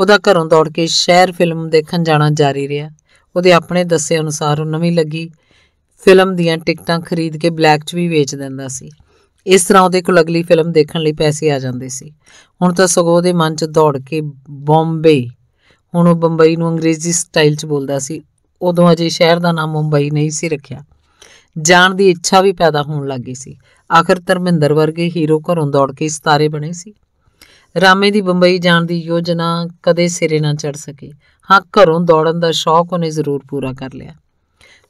ਉਹਦਾ ਘਰੋਂ ਦੌੜ ਕੇ ਸ਼ਹਿਰ ਫਿਲਮ ਦੇਖਣ ਜਾਣਾ ਜਾਰੀ ਰਿਹਾ ਉਹਦੇ ਆਪਣੇ ਦੱਸੇ ਅਨੁਸਾਰ ਉਹ ਨਵੀਂ ਲੱਗੀ ਫਿਲਮ ਦੀਆਂ ਟਿਕਟਾਂ ਖਰੀਦ ਕੇ ਬਲੈਕ 'ਚ ਵੀ ਵੇਚ ਦਿੰਦਾ ਸੀ ਇਸ ਤਰ੍ਹਾਂ ਉਹਦੇ ਕੋਲ ਅਗਲੀ ਫਿਲਮ ਦੇਖਣ ਲਈ ਪੈਸੇ ਆ ਜਾਂਦੇ ਸੀ ਹੁਣ ਤਾਂ ਸਗੋਂ ਉਹਦੇ ਮਨ 'ਚ ਦੌੜ ਕੇ ਬੰਬੇ ਹੁਣ ਉਹ ਬੰਬਈ ਨੂੰ ਅੰਗਰੇਜ਼ੀ ਸਟਾਈਲ 'ਚ ਬੋਲਦਾ ਸੀ ਉਦੋਂ ਅਜੇ ਸ਼ਹਿਰ ਦਾ ਨਾਮ ਮੁੰਬਈ ਨਹੀਂ ਸੀ ਰੱਖਿਆ ਜਾਣ ਦੀ ਇੱਛਾ ਵੀ ਪੈਦਾ ਹੋਣ ਲੱਗੀ ਸੀ ਆਖਰ ਧਰਮਿੰਦਰ ਵਰਗੇ ਹੀਰੋ ਘਰੋਂ ਦੌੜ ਕੇ ਸਤਾਰੇ ਬਣੇ ਸੀ ਰਾਮੇ ਦੀ ਬੰਬਈ ਜਾਣ ਦੀ ਯੋਜਨਾ ਕਦੇ ਸਿਰੇ ਨਾ ਚੜ ਸਕੀ ਹਾਂ ਘਰੋਂ ਦੌੜਨ ਦਾ ਸ਼ੌਕ ਉਹਨੇ ਜ਼ਰੂਰ ਪੂਰਾ ਕਰ ਲਿਆ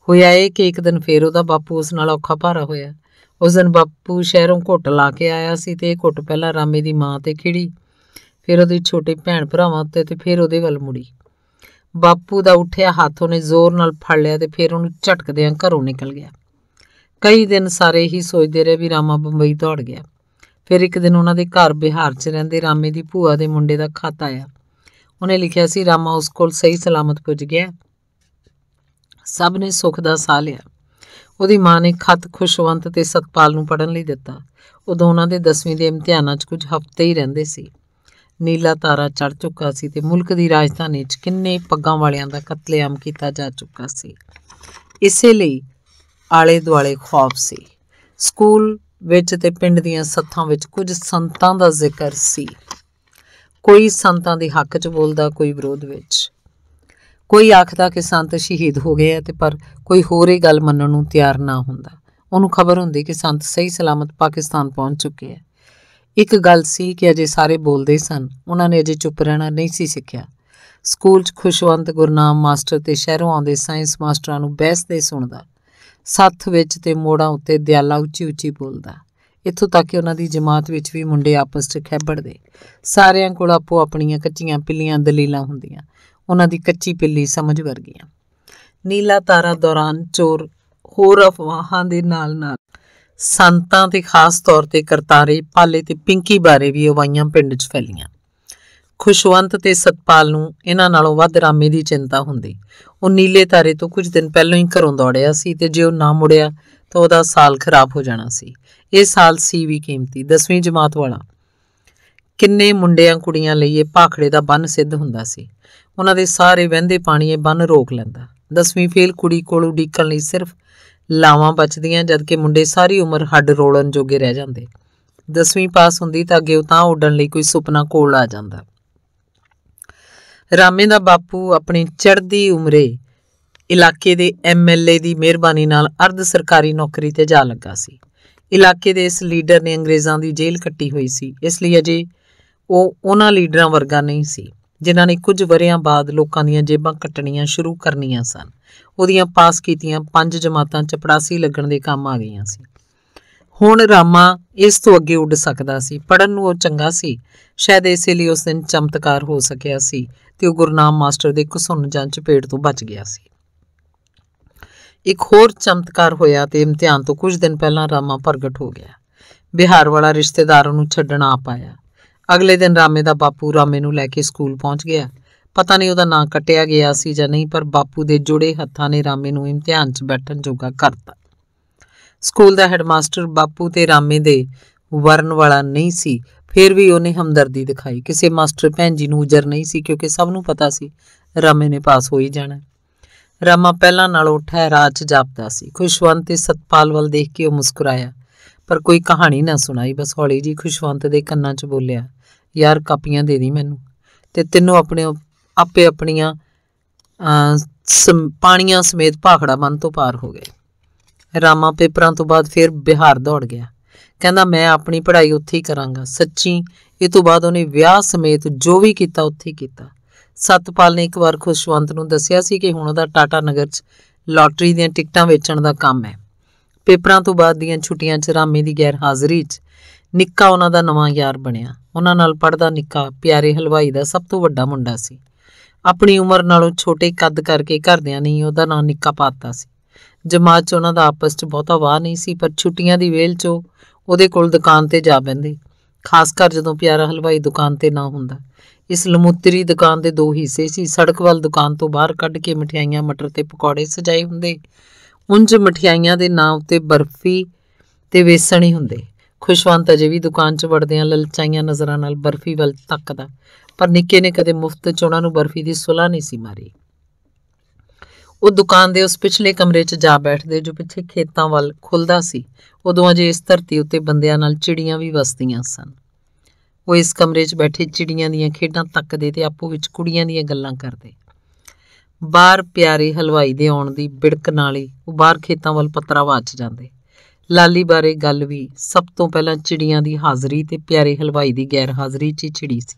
ਹੋਇਆ ਇਹ ਕਿ ਇੱਕ ਦਿਨ ਫੇਰ ਉਹਦਾ ਬਾਪੂ ਉਸ ਨਾਲ ਔਖਾ ਭਾਰਾ ਹੋਇਆ ਉਸ ਦਿਨ ਬਾਪੂ ਸ਼ਹਿਰੋਂ ਘੁੱਟ ਲਾ ਕੇ ਆਇਆ ਸੀ ਤੇ ਇਹ ਘੁੱਟ ਪਹਿਲਾਂ ਰਾਮੇ ਦੀ ਮਾਂ ਤੇ ਖਿੜੀ ਫਿਰ ਉਹਦੇ ਛੋਟੇ ਭੈਣ ਭਰਾਵਾਂ ਉੱਤੇ ਤੇ ਫਿਰ ਉਹਦੇ ਵੱਲ ਮੁੜੀ ਬਾਪੂ ਦਾ ਉੱਠਿਆ ਹੱਥ ਉਹਨੇ ਜ਼ੋਰ ਨਾਲ ਫੜ ਲਿਆ ਤੇ ਫਿਰ ਉਹਨੂੰ ਝਟਕਦਿਆਂ ਘਰੋਂ ਨਿਕਲ ਗਿਆ ਕਈ ਦਿਨ ਸਾਰੇ ਹੀ ਸੋਚਦੇ ਰਹੇ ਵੀ ਰਾਮਾ ਬੰਬਈ ਦੌੜ ਗਿਆ ਫਿਰ ਇੱਕ ਦਿਨ ਉਹਨਾਂ ਦੇ ਘਰ ਬਿਹਾਰ 'ਚ ਰਹਿੰਦੇ ਰਾਮੇ ਦੀ ਭੂਆ ਦੇ ਮੁੰਡੇ ਦਾ ਖਾਤਾ ਆਇਆ ਉਹਨੇ ਲਿਖਿਆ ਸੀ ਰਾਮਾ ਉਸ ਕੋਲ ਸਹੀ ਸਲਾਮਤ ਪੁੱਜ ਗਿਆ ਸਭ ਨੇ ਸੁੱਖ ਦਾ ਸਾਹ ਲਿਆ ਉਹਦੀ ਮਾਂ ਨੇ ਖਤ ਖੁਸ਼ਵੰਤ ਤੇ ਸਤਪਾਲ ਨੂੰ ਪੜਨ ਲਈ ਦਿੱਤਾ ਉਦੋਂ ਉਹਨਾਂ ਦੇ 10ਵੀਂ ਦੇ ਇਮਤਿਹਾਨਾਂ 'ਚ ਕੁਝ ਹਫ਼ਤੇ ਹੀ ਰਹਿੰਦੇ ਸੀ ਨੀਲਾ ਤਾਰਾ ਚੜ ਚੁੱਕਾ ਸੀ ਤੇ ਮੁਲਕ ਦੀ ਰਾਜਧਾਨੀ 'ਚ ਕਿੰਨੇ ਪੱਗਾਂ ਵਾਲਿਆਂ ਦਾ ਕਤਲੇਆਮ ਕੀਤਾ ਜਾ ਚੁੱਕਾ ਸੀ ਇਸੇ ਲਈ ਆਲੇ ਦੁਆਲੇ ਖੌਫ ਸੀ ਸਕੂਲ ਵਿੱਚ ਤੇ ਪਿੰਡ ਦੀਆਂ ਸੱਥਾਂ ਵਿੱਚ ਕੁਝ ਸੰਤਾਂ ਦਾ ਜ਼ਿਕਰ ਸੀ ਕੋਈ ਸੰਤਾਂ ਦੇ ਹੱਕ 'ਚ ਬੋਲਦਾ ਕੋਈ ਵਿਰੋਧ ਵਿੱਚ ਕੋਈ ਆਖਦਾ ਕਿ ਸੰਤ ਸ਼ਹੀਦ ਹੋ ਗਏ ਆ ਤੇ ਪਰ ਕੋਈ ਹੋਰ ਹੀ ਗੱਲ ਮੰਨਣ ਨੂੰ ਤਿਆਰ ਨਾ ਹੁੰਦਾ ਉਹਨੂੰ ਖਬਰ ਹੁੰਦੀ ਕਿ ਸੰਤ ਸਹੀ ਸਲਾਮਤ ਪਾਕਿਸਤਾਨ ਪਹੁੰਚ ਚੁੱਕੇ ਆ ਇੱਕ ਗੱਲ ਸੀ ਕਿ ਅਜੇ ਸਾਰੇ ਬੋਲਦੇ ਸਨ ਉਹਨਾਂ ਨੇ ਅਜੇ ਚੁੱਪ ਰਹਿਣਾ ਨਹੀਂ ਸੀ ਸਿੱਖਿਆ ਸਕੂਲ 'ਚ ਖੁਸ਼ਵੰਤ ਗੁਰਨਾਮ ਮਾਸਟਰ ਤੇ ਸ਼ਹਿਰੋਂ ਆਉਂਦੇ ਸਾਇੰਸ ਮਾਸਟਰਾਂ ਨੂੰ ਦੇ ਸੁਣਦਾ ਸੱਥ ਵਿੱਚ ਤੇ ਮੋੜਾਂ ਉੱਤੇ ਦਿਆਲਾ ਉੱਚੀ ਉੱਚੀ ਬੋਲਦਾ ਇੱਥੋਂ ਤੱਕ ਕਿ ਉਹਨਾਂ ਦੀ ਜਮਾਤ ਵਿੱਚ ਵੀ ਮੁੰਡੇ ਆਪਸ 'ਚ ਖੇਬੜਦੇ ਸਾਰਿਆਂ ਕੋਲ ਆਪੋ ਆਪਣੀਆਂ ਕੱਚੀਆਂ ਪਿੱਲੀਆਂ ਦਲੀਲਾਂ ਹੁੰਦੀਆਂ ਉਹਨਾਂ ਦੀ ਕੱਚੀ ਪਿੱਲੀ ਸਮਝ ਵਰਗੀਆਂ ਨੀਲਾ ਤਾਰਾ ਦੌਰਾਨ ਚੋਰ ਹੋਰ ਅਫਵਾਹਾਂ ਦੇ ਨਾਲ-ਨਾਲ ਸੰਤਾਂ ਤੇ ਖਾਸ ਤੌਰ ਤੇ ਕਰਤਾਰੇ ਪਾਲੇ ਤੇ ਪਿੰਕੀ ਬਾਰੇ ਵੀ ਅਵਾਈਆਂ ਪਿੰਡ 'ਚ ਫੈਲੀਆਂ ਖੁਸ਼ਵੰਤ ਤੇ ਸਤਪਾਲ ਨੂੰ ਇਹਨਾਂ ਨਾਲੋਂ ਵੱਧ ਰਾਮੇ ਦੀ ਚਿੰਤਾ ਹੁੰਦੀ ਉਹ ਨੀਲੇ ਤਾਰੇ ਤੋਂ ਕੁਝ ਦਿਨ ਪਹਿਲਾਂ ਹੀ ਘਰੋਂ ਦੌੜਿਆ ਸੀ ਤੇ ਜੇ ਉਹ ਨਾ ਮੁੜਿਆ ਤਾਂ ਉਹਦਾ ਸਾਲ ਖਰਾਬ ਹੋ ਜਾਣਾ ਸੀ ਇਹ ਸਾਲ ਸੀ ਵੀ ਕੀਮਤੀ 10ਵੀਂ ਜਮਾਤ ਵਾਲਾ ਕਿੰਨੇ ਮੁੰਡਿਆਂ ਕੁੜੀਆਂ ਲਈ ਇਹ ਭਾਖੜੇ ਦਾ ਬੰਨ ਸਿੱਧ ਹੁੰਦਾ ਸੀ ਉਹਨਾਂ ਦੇ ਸਾਰੇ ਵਹਿੰਦੇ ਪਾਣੀ ਇਹ ਬੰਨ ਰੋਕ ਲੈਂਦਾ 10ਵੀਂ ਫੇਲ ਕੁੜੀ ਕੋਲ ਉਡੀਕਣ ਲਈ ਸਿਰਫ ਲਾਵਾਂ ਬਚਦੀਆਂ ਜਦਕਿ ਮੁੰਡੇ ਸਾਰੀ ਉਮਰ ਹੱਡ ਰੋਲਣ ਜੋਗੇ ਰਹਿ ਜਾਂਦੇ 10ਵੀਂ ਪਾਸ ਹੁੰਦੀ ਤਾਂ ਅੱਗੇ ਉਤਾਂ ਉੱਡਣ ਲਈ ਕੋਈ ਸੁਪਨਾ ਕੋਲ ਆ ਜਾਂਦਾ ਰਾਮੇ ਦਾ ਬਾਪੂ ਆਪਣੀ ਚੜ੍ਹਦੀ ਉਮਰੇ ਇਲਾਕੇ ਦੇ ਐਮਐਲਏ ਦੀ ਮਿਹਰਬਾਨੀ ਨਾਲ ਅਰਧ ਸਰਕਾਰੀ ਨੌਕਰੀ ਤੇ ਜਾ ਲੱਗਾ ਸੀ ਇਲਾਕੇ ਦੇ ਇਸ ਲੀਡਰ ਨੇ ਅੰਗਰੇਜ਼ਾਂ ਦੀ ਜੇਲ੍ਹ ਕੱਟੀ ਹੋਈ ਸੀ ਇਸ ਲਈ ਅਜੇ ਉਹ ਉਹਨਾਂ ਲੀਡਰਾਂ ਵਰਗਾ ਨਹੀਂ ਸੀ ਜਿਨ੍ਹਾਂ ਨੇ ਕੁਝ ਵਰਿਆਂ ਬਾਅਦ ਲੋਕਾਂ ਦੀਆਂ ਜੇਬਾਂ ਕੱਟਣੀਆਂ ਸ਼ੁਰੂ ਕਰਨੀਆਂ ਸਨ ਉਹਦੀਆਂ ਪਾਸ ਕੀਤੀਆਂ ਪੰਜ ਜਮਾਤਾਂ ਚਪੜਾਸੀ ਲੱਗਣ ਦੇ ਕੰਮ ਆ ਗਈਆਂ ਸੀ ਹੁਣ ਰਾਮਾ ਇਸ ਤੋਂ ਅੱਗੇ ਉੱਡ ਸਕਦਾ ਸੀ ਪੜਨ ਨੂੰ ਉਹ ਚੰਗਾ ਸੀ ਸ਼ਾਇਦ ਇਸੇ ਲਈ ਉਸ ਦਿਨ ਚਮਤਕਾਰ ਹੋ ਸਕਿਆ ਸੀ ਤੇ ਉਹ ਗੁਰਨਾਮ ਮਾਸਟਰ ਦੇ ਕੁਸੁੰਨ ਜਾਂ ਚਪੇੜ ਤੋਂ ਬਚ ਗਿਆ ਸੀ ਇੱਕ ਹੋਰ ਚਮਤਕਾਰ ਹੋਇਆ ਤੇ ਇਮਤਿਹਾਨ ਤੋਂ ਕੁਝ ਦਿਨ ਪਹਿਲਾਂ ਰਾਮਾ ਪ੍ਰਗਟ ਹੋ ਗਿਆ ਬਿਹਾਰ ਵਾਲਾ ਰਿਸ਼ਤੇਦਾਰ ਨੂੰ ਛੱਡਣ ਆ ਪਾਇਆ ਅਗਲੇ ਦਿਨ ਰਾਮੇ ਦਾ ਬਾਪੂ ਰਾਮੇ ਨੂੰ ਲੈ ਕੇ ਸਕੂਲ ਪਹੁੰਚ ਗਿਆ ਪਤਾ ਨਹੀਂ ਉਹਦਾ ਨਾਂ ਕੱਟਿਆ ਗਿਆ ਸੀ ਜਾਂ ਨਹੀਂ ਪਰ ਬਾਪੂ ਦੇ ਜੁੜੇ ਹੱਥਾਂ ਨੇ ਰਾਮੇ ਨੂੰ ਇਮਤਿਹਾਨ 'ਚ ਬੈਠਣ ਜੋਗਾ ਕਰਤਾ ਸਕੂਲ ਦਾ ਹੈਡਮਾਸਟਰ ਬਾਪੂ ਤੇ ਰਾਮੇ ਦੇ ਵਰਨ ਵਾਲਾ ਨਹੀਂ ਸੀ ਫਿਰ ਵੀ ਉਹਨੇ ਹਮਦਰਦੀ ਦਿਖਾਈ ਕਿਸੇ ਮਾਸਟਰ ਭੈਣ ਜੀ ਨੂੰ ਉਜਰ ਨਹੀਂ ਸੀ ਕਿਉਂਕਿ ਸਭ ਨੂੰ ਪਤਾ ਸੀ ਰਾਮੇ ਨੇ ਪਾਸ ਹੋ ਹੀ ਜਾਣਾ ਰਾਮਾ ਪਹਿਲਾਂ ਨਾਲੋਂ ਠਹਿਰਾ ਚ ਜਾਪਦਾ ਸੀ ਖੁਸ਼ਵੰਤ ਤੇ ਸਤਪਾਲ ਵੱਲ ਦੇਖ ਕੇ ਉਹ ਮੁਸਕਰਾਇਆ ਪਰ ਕੋਈ ਕਹਾਣੀ ਨਾ ਸੁਣਾਈ ਬਸ ਹੌਲੀ ਜੀ ਖੁਸ਼ਵੰਤ ਦੇ ਕੰਨਾਂ 'ਚ ਬੋਲਿਆ ਯਾਰ ਕਾਪੀਆਂ ਦੇ ਦੀ ਮੈਨੂੰ ਤੇ ਤੈਨੂੰ ਆਪਣੇ ਆਪੇ ਆਪਣੀਆਂ ਪਾਣੀਆਂ ਸਮੇਤ ਭਾਖੜਾ ਮਨ ਤੋਂ ਪਾਰ ਹੋ ਗਏ ਰਾਮਾ ਪੇਪਰਾਂ ਤੋਂ ਬਾਅਦ ਫਿਰ ਬਿਹਾਰ ਦੌੜ ਗਿਆ ਕਹਿੰਦਾ ਮੈਂ ਆਪਣੀ ਪੜ੍ਹਾਈ ਉੱਥੇ ਹੀ ਕਰਾਂਗਾ ਸੱਚੀ ਇਹ ਤੋਂ ਬਾਅਦ ਉਹਨੇ ਵਿਆਹ ਸਮੇਤ ਜੋ ਵੀ ਕੀਤਾ ਉੱਥੇ ਕੀਤਾ ਸਤਪਾਲ ਨੇ ਇੱਕ ਵਾਰ ਖੁਸ਼ਵੰਤ ਨੂੰ ਦੱਸਿਆ ਸੀ ਕਿ ਹੁਣ ਉਹਦਾ ਟਾਟਾ ਨਗਰ 'ਚ ਲਾਟਰੀ ਦੀਆਂ ਟਿਕਟਾਂ ਵੇਚਣ ਦਾ ਕੰਮ ਹੈ ਪੇਪਰਾਂ ਤੋਂ ਬਾਅਦ ਦੀਆਂ ਛੁੱਟੀਆਂ 'ਚ ਰਾਮੇ ਦੀ ਗੈਰ ਹਾਜ਼ਰੀ 'ਚ ਨਿੱਕਾ ਉਹਨਾਂ ਦਾ ਨਵਾਂ ਯਾਰ ਬਣਿਆ ਉਹਨਾਂ ਨਾਲ ਪੜਦਾ ਨਿੱਕਾ ਪਿਆਰੇ ਹਲਵਾਈ ਦਾ ਸਭ ਤੋਂ ਵੱਡਾ ਮੁੰਡਾ ਸੀ ਆਪਣੀ ਉਮਰ ਨਾਲੋਂ ਛੋਟੇ ਕੱਦ ਕਰਕੇ ਘਰਦਿਆਂ ਨੇ ਉਹਦਾ ਨਾਂ ਨਿੱਕਾ ਪਾਤਾ ਸੀ ਜਮਾਤ 'ਚ ਉਹਨਾਂ ਦਾ ਆਪਸ 'ਚ ਬਹੁਤਾ ਵਾਹ ਨਹੀਂ ਸੀ ਪਰ ਛੁੱਟੀਆਂ ਦੀ ਵੇਲ 'ਚ ਉਹਦੇ ਕੋਲ ਦੁਕਾਨ ਤੇ ਜਾ ਬੈਂਦੇ ਖਾਸ ਕਰ ਜਦੋਂ ਪਿਆਰਾ ਹਲਵਾਈ ਦੁਕਾਨ ਤੇ ਨਾ ਹੁੰਦਾ ਇਸ ਲਮੋਤਰੀ ਦੁਕਾਨ ਦੇ ਦੋ ਹਿੱਸੇ ਸੀ ਸੜਕ ਵੱਲ ਦੁਕਾਨ ਤੋਂ ਬਾਹਰ ਕੱਢ ਕੇ ਮਠਿਆਈਆਂ ਮਟਰ ਤੇ ਪਕੌੜੇ ਸਜਾਏ ਹੁੰਦੇ ਉੰਜ ਮਠਿਆਈਆਂ ਦੇ ਨਾਂ ਉੱਤੇ ਬਰਫੀ ਤੇ ਵੇਸਣ ਹੀ ਹੁੰਦੇ ਖੁਸ਼ਵੰਤ ਅਜੇ ਵੀ ਦੁਕਾਨ 'ਚ ਵੜਦਿਆਂ ਲਲਚਾਈਆਂ ਨਜ਼ਰਾਂ ਨਾਲ ਬਰਫੀ ਵੱਲ ਤੱਕਦਾ ਪਰ ਨਿੱਕੇ ਨੇ ਕਦੇ ਮੁਫਤ 'ਚ ਉਹਨਾਂ ਨੂੰ ਬਰਫੀ ਦੀ ਸੁਲਾ ਨਹੀਂ ਸੀ ਮਾਰੀ ਉਹ ਦੁਕਾਨ ਦੇ ਉਸ ਪਿਛਲੇ ਕਮਰੇ 'ਚ ਜਾ ਬੈਠਦੇ ਜੋ ਪਿੱਛੇ ਖੇਤਾਂ ਵੱਲ ਖੁੱਲਦਾ ਸੀ ਉਦੋਂ ਅਜੇ ਇਸ ਧਰਤੀ ਉੱਤੇ ਬੰਦਿਆਂ ਨਾਲ ਚਿੜੀਆਂ ਵੀ ਵਸਦੀਆਂ ਸਨ ਉਹ ਇਸ ਕਮਰੇ 'ਚ ਬੈਠੇ ਚਿੜੀਆਂ ਦੀਆਂ ਖੇਡਾਂ ਤੱਕਦੇ ਤੇ ਆਪੋ ਵਿੱਚ ਕੁੜੀਆਂ ਦੀਆਂ ਗੱਲਾਂ ਕਰਦੇ ਬਾਹਰ ਪਿਆਰੇ ਹਲਵਾਈ ਦੇ ਆਉਣ ਦੀ ਬਿੜਕ ਨਾਲ ਹੀ ਉਹ ਬਾਹਰ ਖੇਤਾਂ ਵੱਲ ਪੱਤਰਾ ਵਾਚ ਜਾਂਦੇ ਲਾਲੀ ਬਾਰੇ ਗੱਲ ਵੀ ਸਭ ਤੋਂ ਪਹਿਲਾਂ ਚਿੜੀਆਂ ਦੀ ਹਾਜ਼ਰੀ ਤੇ ਪਿਆਰੇ ਹਲਵਾਈ ਦੀ ਗੈਰ ਹਾਜ਼ਰੀ 'ਚ ਚਿੜੀ ਸੀ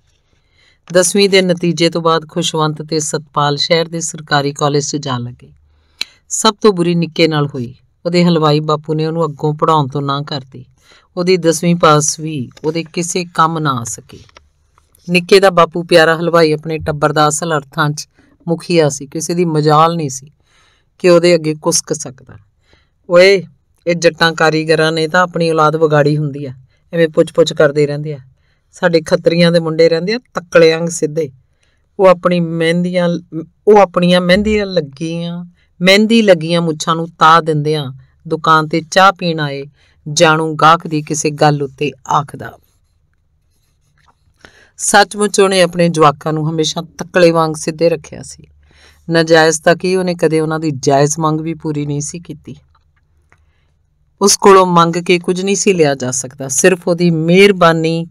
10ਵੀਂ ਦੇ ਨਤੀਜੇ ਤੋਂ ਬਾਅਦ ਖੁਸ਼ਵੰਤ ਤੇ ਸਤਪਾਲ ਸ਼ਹਿਰ ਦੇ ਸਰਕਾਰੀ ਕਾਲਜ 'ਚ ਜਾਣ ਲੱਗੇ ਸਭ ਤੋਂ ਬੁਰੀ ਨਿੱਕੇ ਨਾਲ ਹੋਈ ਉਹਦੇ ਹਲਵਾਈ ਬਾਪੂ ਨੇ ਉਹਨੂੰ ਅੱਗੋਂ ਪੜਾਉਣ ਤੋਂ ਨਾ ਕਰਤੀ ਉਹਦੀ 10ਵੀਂ ਪਾਸ ਵੀ ਉਹਦੇ ਕਿਸੇ ਕੰਮ ਨਾ ਆ ਸਕੀ ਨਿੱਕੇ ਦਾ ਬਾਪੂ ਪਿਆਰਾ ਹਲਵਾਈ ਆਪਣੇ ਟੱਬਰ ਦਾ ਅਸਲ ਅਰਥਾਂ 'ਚ ਮੁਖੀਆ ਸੀ ਕਿਸੇ ਦੀ ਮਜਾਲ ਨਹੀਂ ਸੀ ਕਿ ਉਹਦੇ ਅੱਗੇ ਕੁਸਕ ਸਕਦਾ ਓਏ ਇਹ ਜੱਟਾਂ ਕਾਰੀਗਰਾਂ ਨੇ ਤਾਂ ਆਪਣੀ ਔਲਾਦ ਵਿਗਾੜੀ ਹੁੰਦੀ ਆ ਐਵੇਂ ਪੁੱਛ-ਪੁੱਛ ਕਰਦੇ ਰਹਿੰਦੇ ਆ ਸਾਡੇ ਖੱਤਰੀਆਂ ਦੇ ਮੁੰਡੇ ਰਹਿੰਦੇ ਆ ਅੰਗ ਸਿੱਧੇ ਉਹ ਆਪਣੀ ਮਹਿੰਦੀਆਂ ਉਹ ਆਪਣੀਆਂ ਮਹਿੰਦੀਆਂ ਲੱਗੀਆਂ ਮਹਿੰਦੀ ਲੱਗੀਆਂ ਮੁੱਛਾਂ ਨੂੰ ਤਾ ਦਿੰਦੇ ਆ ਦੁਕਾਨ ਤੇ ਚਾਹ ਪੀਣ ਆਏ ਜਾਣੂ ਗਾਹਕ ਦੀ ਕਿਸੇ ਗੱਲ ਉੱਤੇ ਆਖਦਾ ਸੱਚਮੁੱਚ ਉਹਨੇ ਆਪਣੇ ਜਵਾਕਾਂ ਨੂੰ ਹਮੇਸ਼ਾ ਤੱਕਲੇ ਵਾਂਗ ਸਿੱਧੇ ਰੱਖਿਆ ਸੀ ਨਾਜਾਇਜ਼ ਤਾਂ ਕੀ ਉਹਨੇ ਕਦੇ ਉਹਨਾਂ ਦੀ ਜਾਇਜ਼ ਮੰਗ ਵੀ ਪੂਰੀ ਨਹੀਂ ਸੀ ਕੀਤੀ ਉਸ ਕੋਲੋਂ ਮੰਗ ਕੇ ਕੁਝ ਨਹੀਂ ਸੀ ਲਿਆ ਜਾ ਸਕਦਾ ਸਿਰਫ ਉਹਦੀ ਮਿਹਰਬਾਨੀ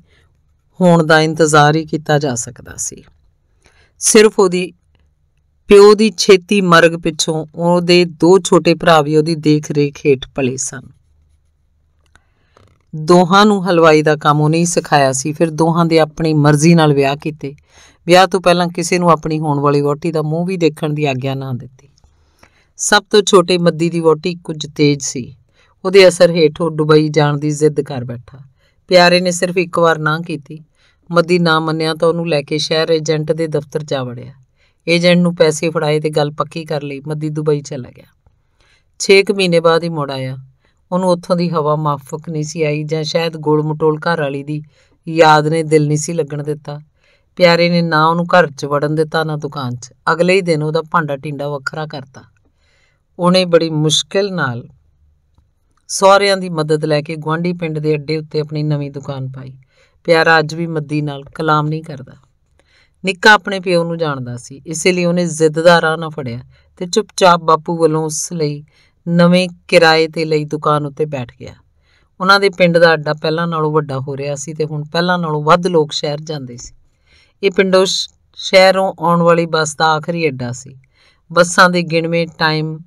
ਹੋਣ ਦਾ ਇੰਤਜ਼ਾਰ ਹੀ ਕੀਤਾ ਜਾ ਸਕਦਾ ਸੀ ਸਿਰਫ ਉਹਦੀ ਪਿਓ ਦੀ ਛੇਤੀ ਮਰਗ ਪਿੱਛੋਂ ਉਹਦੇ ਦੋ ਛੋਟੇ ਭਰਾ ਵੀ ਉਹਦੀ ਦੇਖ-ਰੇਖ ਹੇਠ ਪਲੇ ਸਨ ਦੋਹਾਂ ਨੂੰ ਹਲਵਾਈ ਦਾ ਕੰਮ ਉਹਨੇ ਹੀ ਸਿਖਾਇਆ ਸੀ ਫਿਰ ਦੋਹਾਂ ਦੇ ਆਪਣੀ ਮਰਜ਼ੀ ਨਾਲ ਵਿਆਹ ਕੀਤੇ ਵਿਆਹ ਤੋਂ ਪਹਿਲਾਂ ਕਿਸੇ ਨੂੰ ਆਪਣੀ ਹੋਣ ਵਾਲੀ ਵੋਟੀ ਦਾ ਮੂੰਹ ਵੀ ਦੇਖਣ ਦੀ ਆਗਿਆ ਨਾ ਦਿੱਤੀ ਸਭ ਤੋਂ ਛੋਟੇ ਮੱਦੀ ਦੀ ਵੋਟੀ ਕੁਝ ਤੇਜ਼ ਸੀ ਉਹਦੇ ਅਸਰ ਹੇਠ ਉਹ ਦੁਬਈ ਜਾਣ ਦੀ ਜ਼ਿੱਦ ਕਰ ਬੈਠਾ ਪਿਆਰੇ ਨੇ ਸਿਰਫ ਇੱਕ ਵਾਰ ਨਾ ਕੀਤੀ ਮੱਦੀ ਨਾ ਮੰਨਿਆ ਤਾਂ ਉਹਨੂੰ ਲੈ ਕੇ ਸ਼ਹਿਰ ਏਜੰਟ ਦੇ ਦਫ਼ਤਰ ਜਾ ਵੜਿਆ ਏਜੰਟ ਨੂੰ ਪੈਸੇ ਫੜਾਏ ਤੇ ਗੱਲ ਪੱਕੀ ਕਰ ਲਈ ਮੱਦੀ ਦੁਬਈ ਚਲਾ ਗਿਆ 6 ਮਹੀਨੇ ਬਾਅਦ ਹੀ ਮੁੜ ਆਇਆ ਉਹਨੂੰ ਉੱਥੋਂ ਦੀ ਹਵਾ ਮਾਫਕ ਨਹੀਂ ਸੀ ਆਈ ਜਾਂ ਸ਼ਾਇਦ ਗੋਲ ਮਟੋਲ ਘਰ ਵਾਲੀ ਦੀ ਯਾਦ ਨੇ ਦਿਲ ਨਹੀਂ ਸੀ ਲੱਗਣ ਦਿੱਤਾ ਪਿਆਰੇ ਨੇ ਨਾ ਉਹਨੂੰ ਘਰ 'ਚ ਵੜਨ ਦਿੱਤਾ ਨਾ ਦੁਕਾਨ 'ਚ ਅਗਲੇ ਹੀ ਦਿਨ ਉਹਦਾ ਭਾਂਡਾ ਟਿੰਡਾ ਵੱਖਰਾ ਕਰਤਾ ਉਹਨੇ ਬੜੀ ਮੁਸ਼ਕਿਲ ਨਾਲ ਸਹੁਰਿਆਂ ਦੀ ਮਦਦ ਲੈ ਕੇ ਗਵਾਂਢੀ ਪਿੰਡ ਦੇ ਅੱਡੇ ਉੱਤੇ ਆਪਣੀ ਨਵੀਂ ਦੁਕਾਨ ਪਾਈ ਪਿਆਰਾ ਅੱਜ ਵੀ ਮੱਦੀ ਨਾਲ ਕਲਾਮ ਨਹੀਂ ਕਰਦਾ ਨਿੱਕਾ ਆਪਣੇ ਪਿਓ ਨੂੰ ਜਾਣਦਾ ਸੀ ਇਸੇ ਲਈ ਉਹਨੇ ਜ਼ਿੱਦ ਦਾ ਰਾਹ ਨਾ ਫੜਿਆ ਤੇ ਚੁੱਪਚਾਪ ਬਾਪੂ ਵੱਲੋਂ ਉਸ ਲਈ ਨਵੇਂ ਕਿਰਾਏ ਤੇ ਲਈ ਦੁਕਾਨ ਉੱਤੇ ਬੈਠ ਗਿਆ ਉਹਨਾਂ ਦੇ ਪਿੰਡ ਦਾ ਅੱਡਾ ਪਹਿਲਾਂ ਨਾਲੋਂ ਵੱਡਾ ਹੋ ਰਿਹਾ ਸੀ ਤੇ ਹੁਣ ਪਹਿਲਾਂ ਨਾਲੋਂ ਵੱਧ ਲੋਕ ਸ਼ਹਿਰ ਜਾਂਦੇ ਸੀ ਇਹ ਉਸ ਸ਼ਹਿਰੋਂ ਆਉਣ ਵਾਲੀ ਬੱਸ ਦਾ ਆਖਰੀ ਅੱਡਾ ਸੀ ਬੱਸਾਂ ਦੇ ਗਿਣਵੇਂ ਟਾਈਮ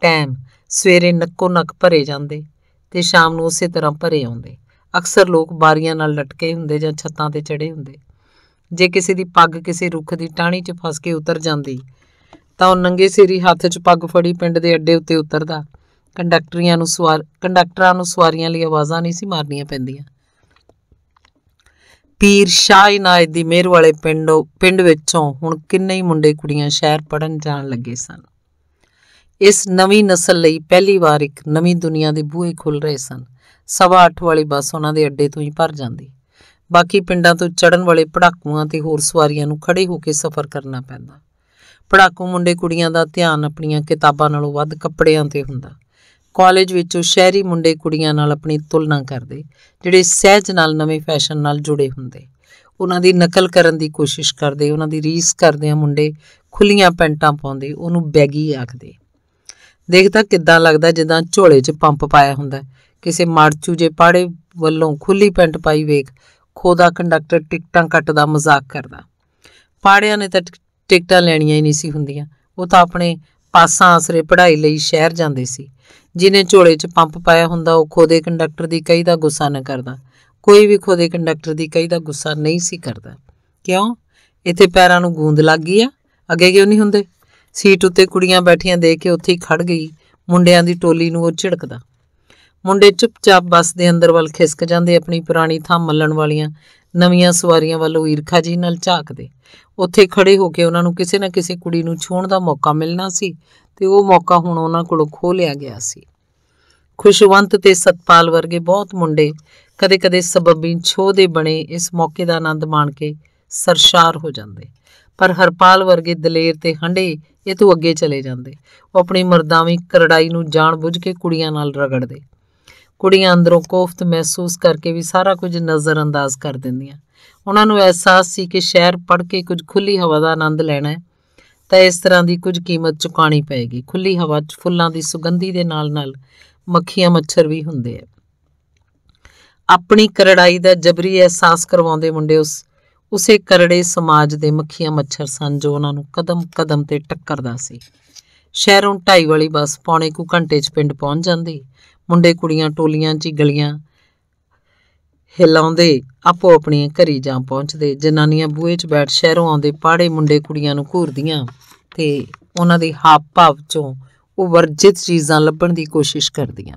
ਟਾਈਮ ਸਵੇਰੇ ਨੱਕੋ ਨੱਕ ਭਰੇ ਜਾਂਦੇ ਤੇ ਸ਼ਾਮ ਨੂੰ ਉਸੇ ਤਰ੍ਹਾਂ ਭਰੇ ਆਉਂਦੇ ਅਕਸਰ ਲੋਕ ਬਾਰੀਆਂ ਨਾਲ ਲਟਕੇ ਹੁੰਦੇ ਜਾਂ ਛੱਤਾਂ ਤੇ ਚੜੇ ਹੁੰਦੇ ਜੇ ਕਿਸੇ ਦੀ ਪੱਗ ਕਿਸੇ ਰੁੱਖ ਦੀ ਟਾਹਣੀ 'ਚ ਫਸ ਕੇ ਉਤਰ ਜਾਂਦੀ ਤਾਂ ਉਹ ਨੰਗੇ ਸਿਰੀ ਹੱਥ 'ਚ ਪੱਗ ਫੜੀ ਪਿੰਡ ਦੇ ਅੱਡੇ ਉੱਤੇ ਉਤਰਦਾ ਕੰਡਕਟਰੀਆਂ ਨੂੰ ਸਵਾਰ ਕੰਡਕਟਰਾਂ ਨੂੰ ਸਵਾਰੀਆਂ ਲਈ ਆਵਾਜ਼ਾਂ ਨਹੀਂ ਸੀ ਮਾਰਨੀਆਂ ਪੈਂਦੀਆਂ ਪੀਰ ਸ਼ਾਹ ਇਨਾਇਤ ਦੀ ਮੇਰ ਵਾਲੇ ਪਿੰਡੋਂ ਪਿੰਡ ਵਿੱਚੋਂ ਹੁਣ ਕਿੰਨੇ ਹੀ ਮੁੰਡੇ ਕੁੜੀਆਂ ਸ਼ਹਿਰ ਪੜਨ ਜਾਣ ਲੱਗੇ ਸਨ ਇਸ ਨਵੀਂ ਨਸਲ ਲਈ ਪਹਿਲੀ ਵਾਰ ਇੱਕ ਨਵੀਂ ਦੁਨੀਆ ਦੇ ਬੂਹੇ ਖੁੱਲ ਰਹੇ ਸਨ ਸਵਾ 8 ਵਾਲੀ ਬੱਸ ਉਹਨਾਂ ਦੇ ਅੱਡੇ ਤੋਂ ਹੀ ਭਰ ਜਾਂਦੀ ਬਾਕੀ ਪਿੰਡਾਂ ਤੋਂ ਚੜਨ ਵਾਲੇ ਪੜਾਕੂਆਂ ਤੇ ਹੋਰ ਸਵਾਰੀਆਂ ਨੂੰ ਖੜੇ ਹੋ ਕੇ ਸਫ਼ਰ ਕਰਨਾ ਪੈਂਦਾ ਪੜਾਕੂ ਮੁੰਡੇ ਕੁੜੀਆਂ ਦਾ ਧਿਆਨ ਆਪਣੀਆਂ ਕਿਤਾਬਾਂ ਨਾਲੋਂ ਵੱਧ ਕੱਪੜਿਆਂ ਤੇ ਹੁੰਦਾ ਕਾਲਜ ਵਿੱਚ ਉਹ ਸ਼ਹਿਰੀ ਮੁੰਡੇ ਕੁੜੀਆਂ ਨਾਲ ਆਪਣੀ ਤੁਲਨਾ ਕਰਦੇ ਜਿਹੜੇ ਸਹਿਜ ਨਾਲ ਨਵੇਂ ਫੈਸ਼ਨ ਨਾਲ ਜੁੜੇ ਹੁੰਦੇ ਉਹਨਾਂ ਦੀ ਨਕਲ ਕਰਨ ਦੀ ਕੋਸ਼ਿਸ਼ ਕਰਦੇ ਉਹਨਾਂ ਦੀ ਰੀਸ ਕਰਦੇ ਆ ਮੁੰਡੇ ਖੁੱਲੀਆਂ ਪੈਂਟਾਂ ਪਾਉਂਦੇ ਉਹਨੂੰ ਬੈਗੀ ਆਖਦੇ ਦੇਖਦਾ ਕਿੱਦਾਂ ਲੱਗਦਾ ਜਿੱਦਾਂ ਝੋਲੇ 'ਚ ਪੰਪ ਪਾਇਆ ਹੁੰਦਾ ਕਿਸੇ ਮਾਰਚੂ ਜੇ ਪਾੜੇ ਵੱਲੋਂ ਖੁੱਲੀ ਪੈਂਟ ਪਾਈ ਵੇਖ ਖੋਦਾ ਕੰਡਕਟਰ ਟਿਕਟਾਂ ਕੱਟਦਾ ਮਜ਼ਾਕ ਕਰਦਾ ਪਾੜਿਆਂ ਨੇ ਤਾਂ ਟਿਕਟਾਂ ਲੈਣੀਆਂ ਹੀ ਨਹੀਂ ਸੀ ਹੁੰਦੀਆਂ ਉਹ ਤਾਂ ਆਪਣੇ ਪਾਸਾਂ ਆਸਰੇ ਪੜ੍ਹਾਈ ਲਈ ਸ਼ਹਿਰ ਜਾਂਦੇ ਸੀ ਜਿਨੇ ਝੋਲੇ 'ਚ ਪੰਪ ਪਾਇਆ ਹੁੰਦਾ ਉਹ ਖੋਦੇ ਕੰਡਕਟਰ ਦੀ ਕਈ ਦਾ ਗੁੱਸਾ ਨਾ ਕਰਦਾ ਕੋਈ ਵੀ ਖੋਦੇ ਕੰਡਕਟਰ ਦੀ ਕਈ ਦਾ ਗੁੱਸਾ ਨਹੀਂ ਸੀ ਕਰਦਾ ਕਿਉਂ ਇੱਥੇ ਪੈਰਾਂ ਨੂੰ ਗੂੰਦ ਲੱਗ ਗਈ ਆ ਅੱਗੇ ਕਿਉਂ ਨਹੀਂ ਹੁੰਦੇ ਸੀਟ ਉੱਤੇ ਕੁੜੀਆਂ ਬੈਠੀਆਂ ਦੇਖ ਕੇ ਉੱਥੇ ਹੀ ਖੜ ਗਈ ਮੁੰਡਿਆਂ ਦੀ ਟੋਲੀ ਨੂੰ ਉਹ ਝਿੜਕਦਾ ਮੁੰਡੇ ਚੁੱਪਚਾਪ ਬੱਸ ਦੇ ਅੰਦਰ ਵੱਲ ਖਿਸਕ ਜਾਂਦੇ ਆਪਣੀ ਪੁਰਾਣੀ ਥਾਂ ਮੱਲਣ ਵਾਲੀਆਂ ਨਵੀਆਂ ਸਵਾਰੀਆਂ ਵੱਲ ਈਰਖਾ ਜੀ ਨਾਲ ਝਾਕਦੇ ਉੱਥੇ ਖੜੇ ਹੋ ਕੇ ਉਹਨਾਂ ਨੂੰ ਕਿਸੇ ਨਾ ਕਿਸੇ ਕੁੜੀ ਨੂੰ ਛੋਣ ਦਾ ਮੌਕਾ ਮਿਲਣਾ ਸੀ ਤੇ ਉਹ ਮੌਕਾ ਹੁਣ ਉਹਨਾਂ ਕੋਲੋਂ ਖੋ ਲਿਆ ਗਿਆ ਸੀ ਖੁਸ਼ਵੰਤ ਤੇ ਸਤਪਾਲ ਵਰਗੇ ਬਹੁਤ ਮੁੰਡੇ ਕਦੇ-ਕਦੇ ਸਬੱਬੀ ਛੋਹ ਦੇ ਬਣੇ ਇਸ ਮੌਕੇ ਦਾ ਆਨੰਦ ਮਾਣ ਕੇ ਸਰਸ਼ਾਰ ਹੋ ਜਾਂਦੇ ਪਰ ਹਰਪਾਲ ਵਰਗੇ ਦਲੇਰ ਤੇ ਹੰਡੇ ਇਹ ਤੋਂ ਅੱਗੇ ਚਲੇ ਜਾਂਦੇ ਉਹ ਆਪਣੀ ਮਰਦਾਵੀ ਕਰੜਾਈ ਨੂੰ ਜਾਣ ਬੁੱਝ ਕੇ ਕੁੜੀਆਂ ਨਾਲ ਰਗੜਦੇ ਕੁੜੀਆਂ ਅੰਦਰੋਂ ਕੋਫਤ ਮਹਿਸੂਸ ਕਰਕੇ ਵੀ ਸਾਰਾ ਕੁਝ ਨਜ਼ਰ ਅੰਦਾਜ਼ ਕਰ ਦਿੰਦੀਆਂ ਉਹਨਾਂ ਨੂੰ ਅਹਿਸਾਸ ਸੀ ਕਿ ਸ਼ਹਿਰ ਪੜ ਕੇ ਕੁਝ ਖੁੱਲੀ ਹਵਾ ਦਾ ਆਨੰਦ ਲੈਣਾ ਹੈ ਤਾਂ ਇਸ ਤਰ੍ਹਾਂ ਦੀ ਕੁਝ ਕੀਮਤ ਚੁਕਾਣੀ ਪਏਗੀ ਖੁੱਲੀ ਹਵਾ 'ਚ ਫੁੱਲਾਂ ਦੀ ਸੁਗੰਧੀ ਦੇ ਨਾਲ-ਨਾਲ ਮੱਖੀਆਂ ਮੱਛਰ ਵੀ ਹੁੰਦੇ ਆ ਆਪਣੀ ਕਰੜਾਈ ਦਾ ਜਬਰੀ ਅਹਿਸਾਸ ਕਰਵਾਉਂਦੇ ਮੁੰਡੇ ਉਸ ਉਸੇ ਕਰੜੇ ਸਮਾਜ ਦੇ ਮੱਖੀਆਂ ਮੱਛਰ ਸਨ ਜੋ ਉਹਨਾਂ ਨੂੰ ਕਦਮ-ਕਦਮ ਤੇ ਟੱਕਰਦਾ ਸੀ ਸ਼ਹਿਰੋਂ ਢਾਈ ਵਾਲੀ ਬੱਸ ਪੌਣੇ ਕੁ ਘੰਟੇ 'ਚ ਪਿੰਡ ਪਹੁੰਚ ਜਾਂਦੀ ਮੁੰਡੇ ਕੁੜੀਆਂ ਟੋਲੀਆਂ 'ਚ ਗਲੀਆਂ ਹਿਲਾਉਂਦੇ ਆਪੋ ਆਪਣੀਆਂ ਘਰੀ ਜਾਂ ਪਹੁੰਚਦੇ ਜਨਾਨੀਆਂ ਬੂਹੇ 'ਚ ਬੈਠ ਸ਼ਹਿਰੋਂ ਆਉਂਦੇ ਪਾੜੇ ਮੁੰਡੇ ਕੁੜੀਆਂ ਨੂੰ ਘੂਰਦੀਆਂ ਤੇ ਉਹਨਾਂ ਦੇ ਹਾਵ ਭਾਵ 'ਚੋਂ ਉਹ ਵਰਜਿਤ ਚੀਜ਼ਾਂ ਲੱਭਣ ਦੀ ਕੋਸ਼ਿਸ਼ ਕਰਦੀਆਂ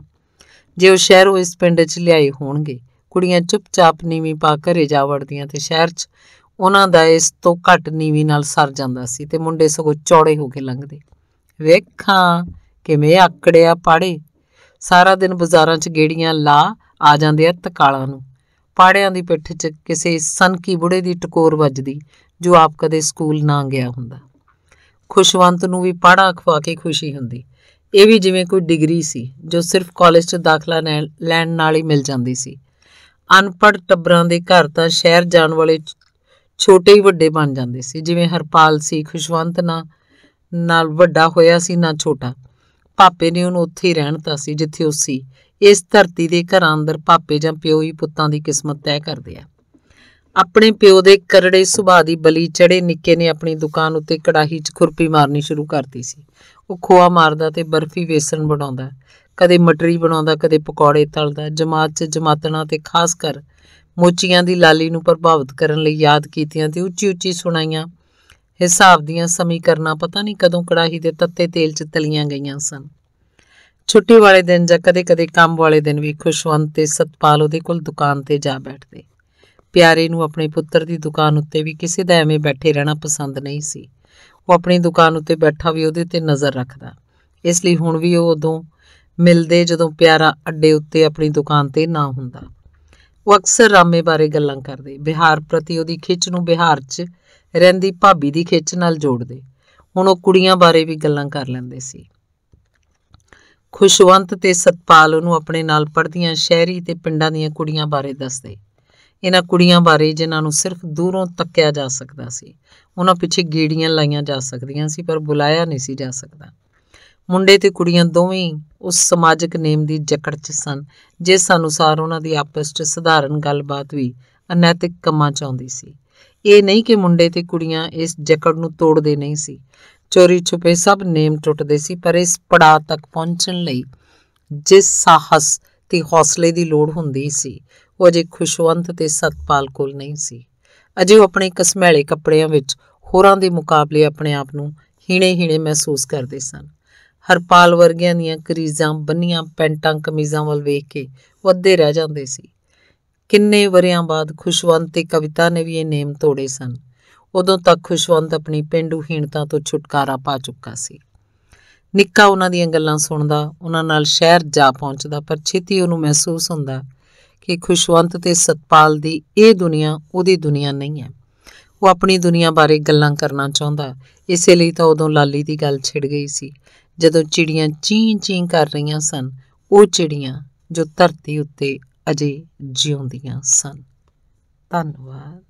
ਜੇ ਉਹ ਸ਼ਹਿਰੋਂ ਇਸ ਪਿੰਡ 'ਚ ਲਿਆਏ ਹੋਣਗੇ ਕੁੜੀਆਂ ਚੁੱਪਚਾਪ ਨੀਵੀਂ ਪਾ ਘਰੇ ਜਾ ਵੜਦੀਆਂ ਤੇ ਸ਼ਹਿਰ 'ਚ ਉਹਨਾਂ ਦਾ ਇਸ ਤੋਂ ਘੱਟ ਨੀਵੀਂ ਨਾਲ ਸਰ ਜਾਂਦਾ ਸੀ ਤੇ ਮੁੰਡੇ ਸਗੋਂ ਚੌੜੇ ਹੋ ਕੇ ਲੰਘਦੇ ਵੇਖਾਂ ਕਿਵੇਂ ਆਕੜਿਆ ਪਾੜੇ ਸਾਰਾ ਦਿਨ ਬਾਜ਼ਾਰਾਂ 'ਚ ਗੇੜੀਆਂ ਲਾ ਆ ਜਾਂਦੇ ਆ ਤਕਾਲਾਂ ਨੂੰ ਪਾੜਿਆਂ ਦੀ ਪਿੱਠ 'ਚ ਕਿਸੇ ਸਨਕੀ ਬੁੜੇ ਦੀ ਟਕੋਰ ਵੱਜਦੀ ਜੋ ਆਪ ਕਦੇ ਸਕੂਲ ਨਾ ਗਿਆ ਹੁੰਦਾ ਖੁਸ਼ਵੰਤ ਨੂੰ ਵੀ ਪਾੜਾ ਖਵਾ ਕੇ ਖੁਸ਼ੀ ਹੁੰਦੀ ਇਹ ਵੀ ਜਿਵੇਂ ਕੋਈ ਡਿਗਰੀ ਸੀ ਜੋ ਸਿਰਫ ਕਾਲਜ 'ਚ ਦਾਖਲਾ ਲੈਣ ਨਾਲ ਹੀ ਮਿਲ ਜਾਂਦੀ ਸੀ ਅਨਪੜ ਟੱਬਰਾਂ ਦੇ ਘਰ ਤਾਂ ਸ਼ਹਿਰ ਜਾਣ ਵਾਲੇ ਛੋਟੇ ਹੀ ਵੱਡੇ ਬਣ ਜਾਂਦੇ ਸੀ ਜਿਵੇਂ ਹਰਪਾਲ ਸੀ ਖੁਸ਼ਵੰਤ ਨਾਲ ਵੱਡਾ ਹੋਇਆ ਸੀ ਨਾ ਛੋਟਾ ਪਾਪੇ ਨੇ ਉਹਨੂੰ ਉੱਥੇ ਹੀ ਰਹਿਣਤਾ ਸੀ ਜਿੱਥੇ ਉਹ ਸੀ ਇਸ ਧਰਤੀ ਦੇ ਘਰਾਂ ਅੰਦਰ ਪਾਪੇ ਜਾਂ ਪਿਓ ਹੀ ਪੁੱਤਾਂ ਦੀ ਕਿਸਮਤ ਤੈਅ ਕਰਦੇ ਆ ਆਪਣੇ ਪਿਓ ਦੇ ਕਰੜੇ ਸੁਭਾਅ ਦੀ ਬਲੀ ਚੜੇ ਨਿੱਕੇ ਨੇ ਆਪਣੀ ਦੁਕਾਨ ਉੱਤੇ ਕੜਾਹੀ 'ਚ ਖੁਰਪੀ ਮਾਰਨੀ ਸ਼ੁਰੂ ਕਰਤੀ ਸੀ ਉਹ ਖੋਆ ਮਾਰਦਾ ਤੇ ਬਰਫੀ ਵੇਸਣ ਬਣਾਉਂਦਾ ਕਦੇ ਮਟਰੀ ਬਣਾਉਂਦਾ ਕਦੇ ਪਕੌੜੇ ਤਲਦਾ ਜਮਾਤ 'ਚ ਜਮਾਤਣਾ ਤੇ ਖਾਸ ਕਰ ਮੋਚੀਆਂ ਦੀ ਲਾਲੀ ਨੂੰ ਪ੍ਰਭਾਵਿਤ ਕਰਨ ਲਈ ਯਾਦ ਕੀਤੀਆਂ ਤੇ ਉੱਚੀ ਉੱਚੀ ਸੁਣਾਈਆਂ ਹਿਸਾਬ ਦੀਆਂ ਸਮੀਕਰਨਾਂ ਪਤਾ ਨਹੀਂ ਕਦੋਂ ਕੜਾਹੀ ਦੇ ਤੱਤੇ ਤੇਲ 'ਚ ਤਲੀਆਂ ਗਈਆਂ ਸਨ ਛੁੱਟੀ ਵਾਲੇ ਦਿਨ ਜਾਂ ਕਦੇ-ਕਦੇ ਕੰਮ ਵਾਲੇ ਦਿਨ ਵੀ ਖੁਸ਼ਵੰਤ ਤੇ ਸਤਪਾਲ ਉਹਦੇ ਕੋਲ ਦੁਕਾਨ ਤੇ ਜਾ ਬੈਠਦੇ ਪਿਆਰੇ ਨੂੰ ਆਪਣੇ ਪੁੱਤਰ ਦੀ ਦੁਕਾਨ ਉੱਤੇ ਵੀ ਕਿਸੇ ਦਾ ਐਵੇਂ ਬੈਠੇ ਰਹਿਣਾ ਪਸੰਦ ਨਹੀਂ ਸੀ ਉਹ ਆਪਣੀ ਦੁਕਾਨ ਉੱਤੇ ਬੈਠਾ ਵੀ ਉਹਦੇ ਤੇ ਨਜ਼ਰ ਰੱਖਦਾ ਇਸ ਲਈ ਹੁਣ ਵੀ ਉਹ ਉਦੋਂ ਮਿਲਦੇ ਜਦੋਂ ਪਿਆਰਾ ਅੱਡੇ ਉੱਤੇ ਆਪਣੀ ਦੁਕਾਨ ਤੇ ਨਾ ਹੁੰਦਾ ਉਹ ਅਕਸਰ ਰਾਮੇ ਬਾਰੇ ਗੱਲਾਂ ਕਰਦੇ ਬਿਹਾਰ ਪ੍ਰਤੀ ਉਹਦੀ ਖਿੱਚ ਨੂੰ ਬਿਹਾਰ 'ਚ ਰਹਿੰਦੀ ਭਾਬੀ ਦੀ ਖਿੱਚ ਨਾਲ ਜੋੜਦੇ ਹੁਣ ਉਹ ਕੁੜੀਆਂ ਬਾਰੇ ਵੀ ਗੱਲਾਂ ਕਰ ਲੈਂਦੇ ਸੀ ਖੁਸ਼ਵੰਤ ਤੇ ਸਤਪਾਲ ਉਹਨੂੰ ਆਪਣੇ ਨਾਲ ਪੜ੍ਹਦੀਆਂ ਸ਼ਹਿਰੀ ਤੇ ਪਿੰਡਾਂ ਦੀਆਂ ਕੁੜੀਆਂ ਬਾਰੇ ਦੱਸਦੇ ਇਹਨਾਂ ਕੁੜੀਆਂ ਬਾਰੇ ਜਿਨ੍ਹਾਂ ਨੂੰ ਸਿਰਫ ਦੂਰੋਂ ਤੱਕਿਆ ਜਾ ਸਕਦਾ ਸੀ ਉਹਨਾਂ ਪਿੱਛੇ ਗੇੜੀਆਂ ਲਾਈਆਂ ਜਾ ਸਕਦੀਆਂ ਸੀ ਪਰ ਬੁਲਾਇਆ ਨਹੀਂ ਸੀ ਜਾ ਸਕਦਾ ਮੁੰਡੇ ਤੇ ਕੁੜੀਆਂ ਦੋਵੇਂ ਉਸ ਸਮਾਜਿਕ ਨੇਮ ਦੀ ਜਕੜ 'ਚ ਸਨ ਜਿਸ ਅਨੁਸਾਰ ਉਹਨਾਂ ਦੀ ਆਪਸ 'ਚ ਸਧਾਰਨ ਗੱਲਬਾਤ ਵੀ ਅਨੈਤਿਕ ਕੰਮਾਂ 'ਚ ਆਉਂਦੀ ਸੀ ਇਹ ਨਹੀਂ ਕਿ ਮੁੰਡੇ ਤੇ ਕੁੜੀਆਂ ਇਸ ਜਕੜ ਨੂੰ ਤੋੜਦੇ ਨਹੀਂ ਸੀ ਚੋਰੀ ਛੁਪੇ ਸਭ ਨੇਮ ਟੁੱਟਦੇ ਸੀ ਪਰ ਇਸ ਪੜਾਅ ਤੱਕ ਪਹੁੰਚਣ ਲਈ ਜਿਸ ਸਾਹਸ ਤੇ ਹੌਸਲੇ ਦੀ ਲੋੜ ਹੁੰਦੀ ਸੀ ਉਹ ਅਜੇ ਖੁਸ਼ਵੰਤ ਤੇ ਸਤਪਾਲ ਕੋਲ ਨਹੀਂ ਸੀ ਅਜੇ ਉਹ ਆਪਣੇ ਕਸਮੈਲੇ ਕੱਪੜਿਆਂ ਵਿੱਚ ਹੋਰਾਂ ਦੇ ਮੁਕਾਬਲੇ ਆਪਣੇ ਆਪ ਨੂੰ ਹੀਣੇ-ਹੀਣੇ ਮਹਿਸੂਸ ਕਰਦੇ ਸਨ ਹਰਪਾਲ ਵਰਗਿਆਂ ਦੀਆਂ ਕਰੀਜ਼ਾਂ ਬੰਨੀਆਂ ਪੈਂਟਾਂ ਕਮੀਜ਼ਾਂ ਵੱਲ ਵੇਖ ਕੇ ਉਹ ਅੱਧੇ ਰਹਿ ਜਾਂਦੇ ਸੀ ਕਿੰਨੇ ਵਰਿਆਂ ਬਾਅਦ ਖੁਸ਼ਵੰਤ ਤੇ ਕਵਿਤਾ ਨੇ ਵੀ ਇਹ ਨੇਮ ਤੋੜੇ ਸਨ ਉਦੋਂ ਤੱਕ ਖੁਸ਼ਵੰਤ ਆਪਣੀ ਪਿੰਡੂ ਹੀਣਤਾ ਤੋਂ ਛੁਟਕਾਰਾ ਪਾ ਚੁੱਕਾ ਸੀ ਨਿੱਕਾ ਉਹਨਾਂ ਦੀਆਂ ਗੱਲਾਂ ਸੁਣਦਾ ਉਹਨਾਂ ਨਾਲ ਸ਼ਹਿਰ ਜਾ ਪਹੁੰਚਦਾ ਪਰ ਛੇਤੀ ਉਹਨੂੰ ਮਹਿਸੂਸ ਹੁੰਦਾ ਕਿ ਖੁਸ਼ਵੰਤ ਤੇ ਸਤਪਾਲ ਦੀ ਇਹ ਦੁਨੀਆ ਉਹਦੀ ਦੁਨੀਆ ਨਹੀਂ ਹੈ ਉਹ ਆਪਣੀ ਦੁਨੀਆ ਬਾਰੇ ਗੱਲਾਂ ਕਰਨਾ ਚਾਹੁੰਦਾ ਇਸੇ ਲਈ ਤਾਂ ਉਦੋਂ ਲਾਲੀ ਦੀ ਗੱਲ ਛਿੜ ਗਈ ਸੀ ਜਦੋਂ ਚਿੜੀਆਂ ਚੀਂ ਚੀਂ ਕਰ ਰਹੀਆਂ ਸਨ ਉਹ ਚਿੜੀਆਂ ਜੋ ਧਰਤੀ ਉੱਤੇ ਅਜੇ ਜਿਉਂਦੀਆਂ ਸਨ ਧੰਨਵਾਦ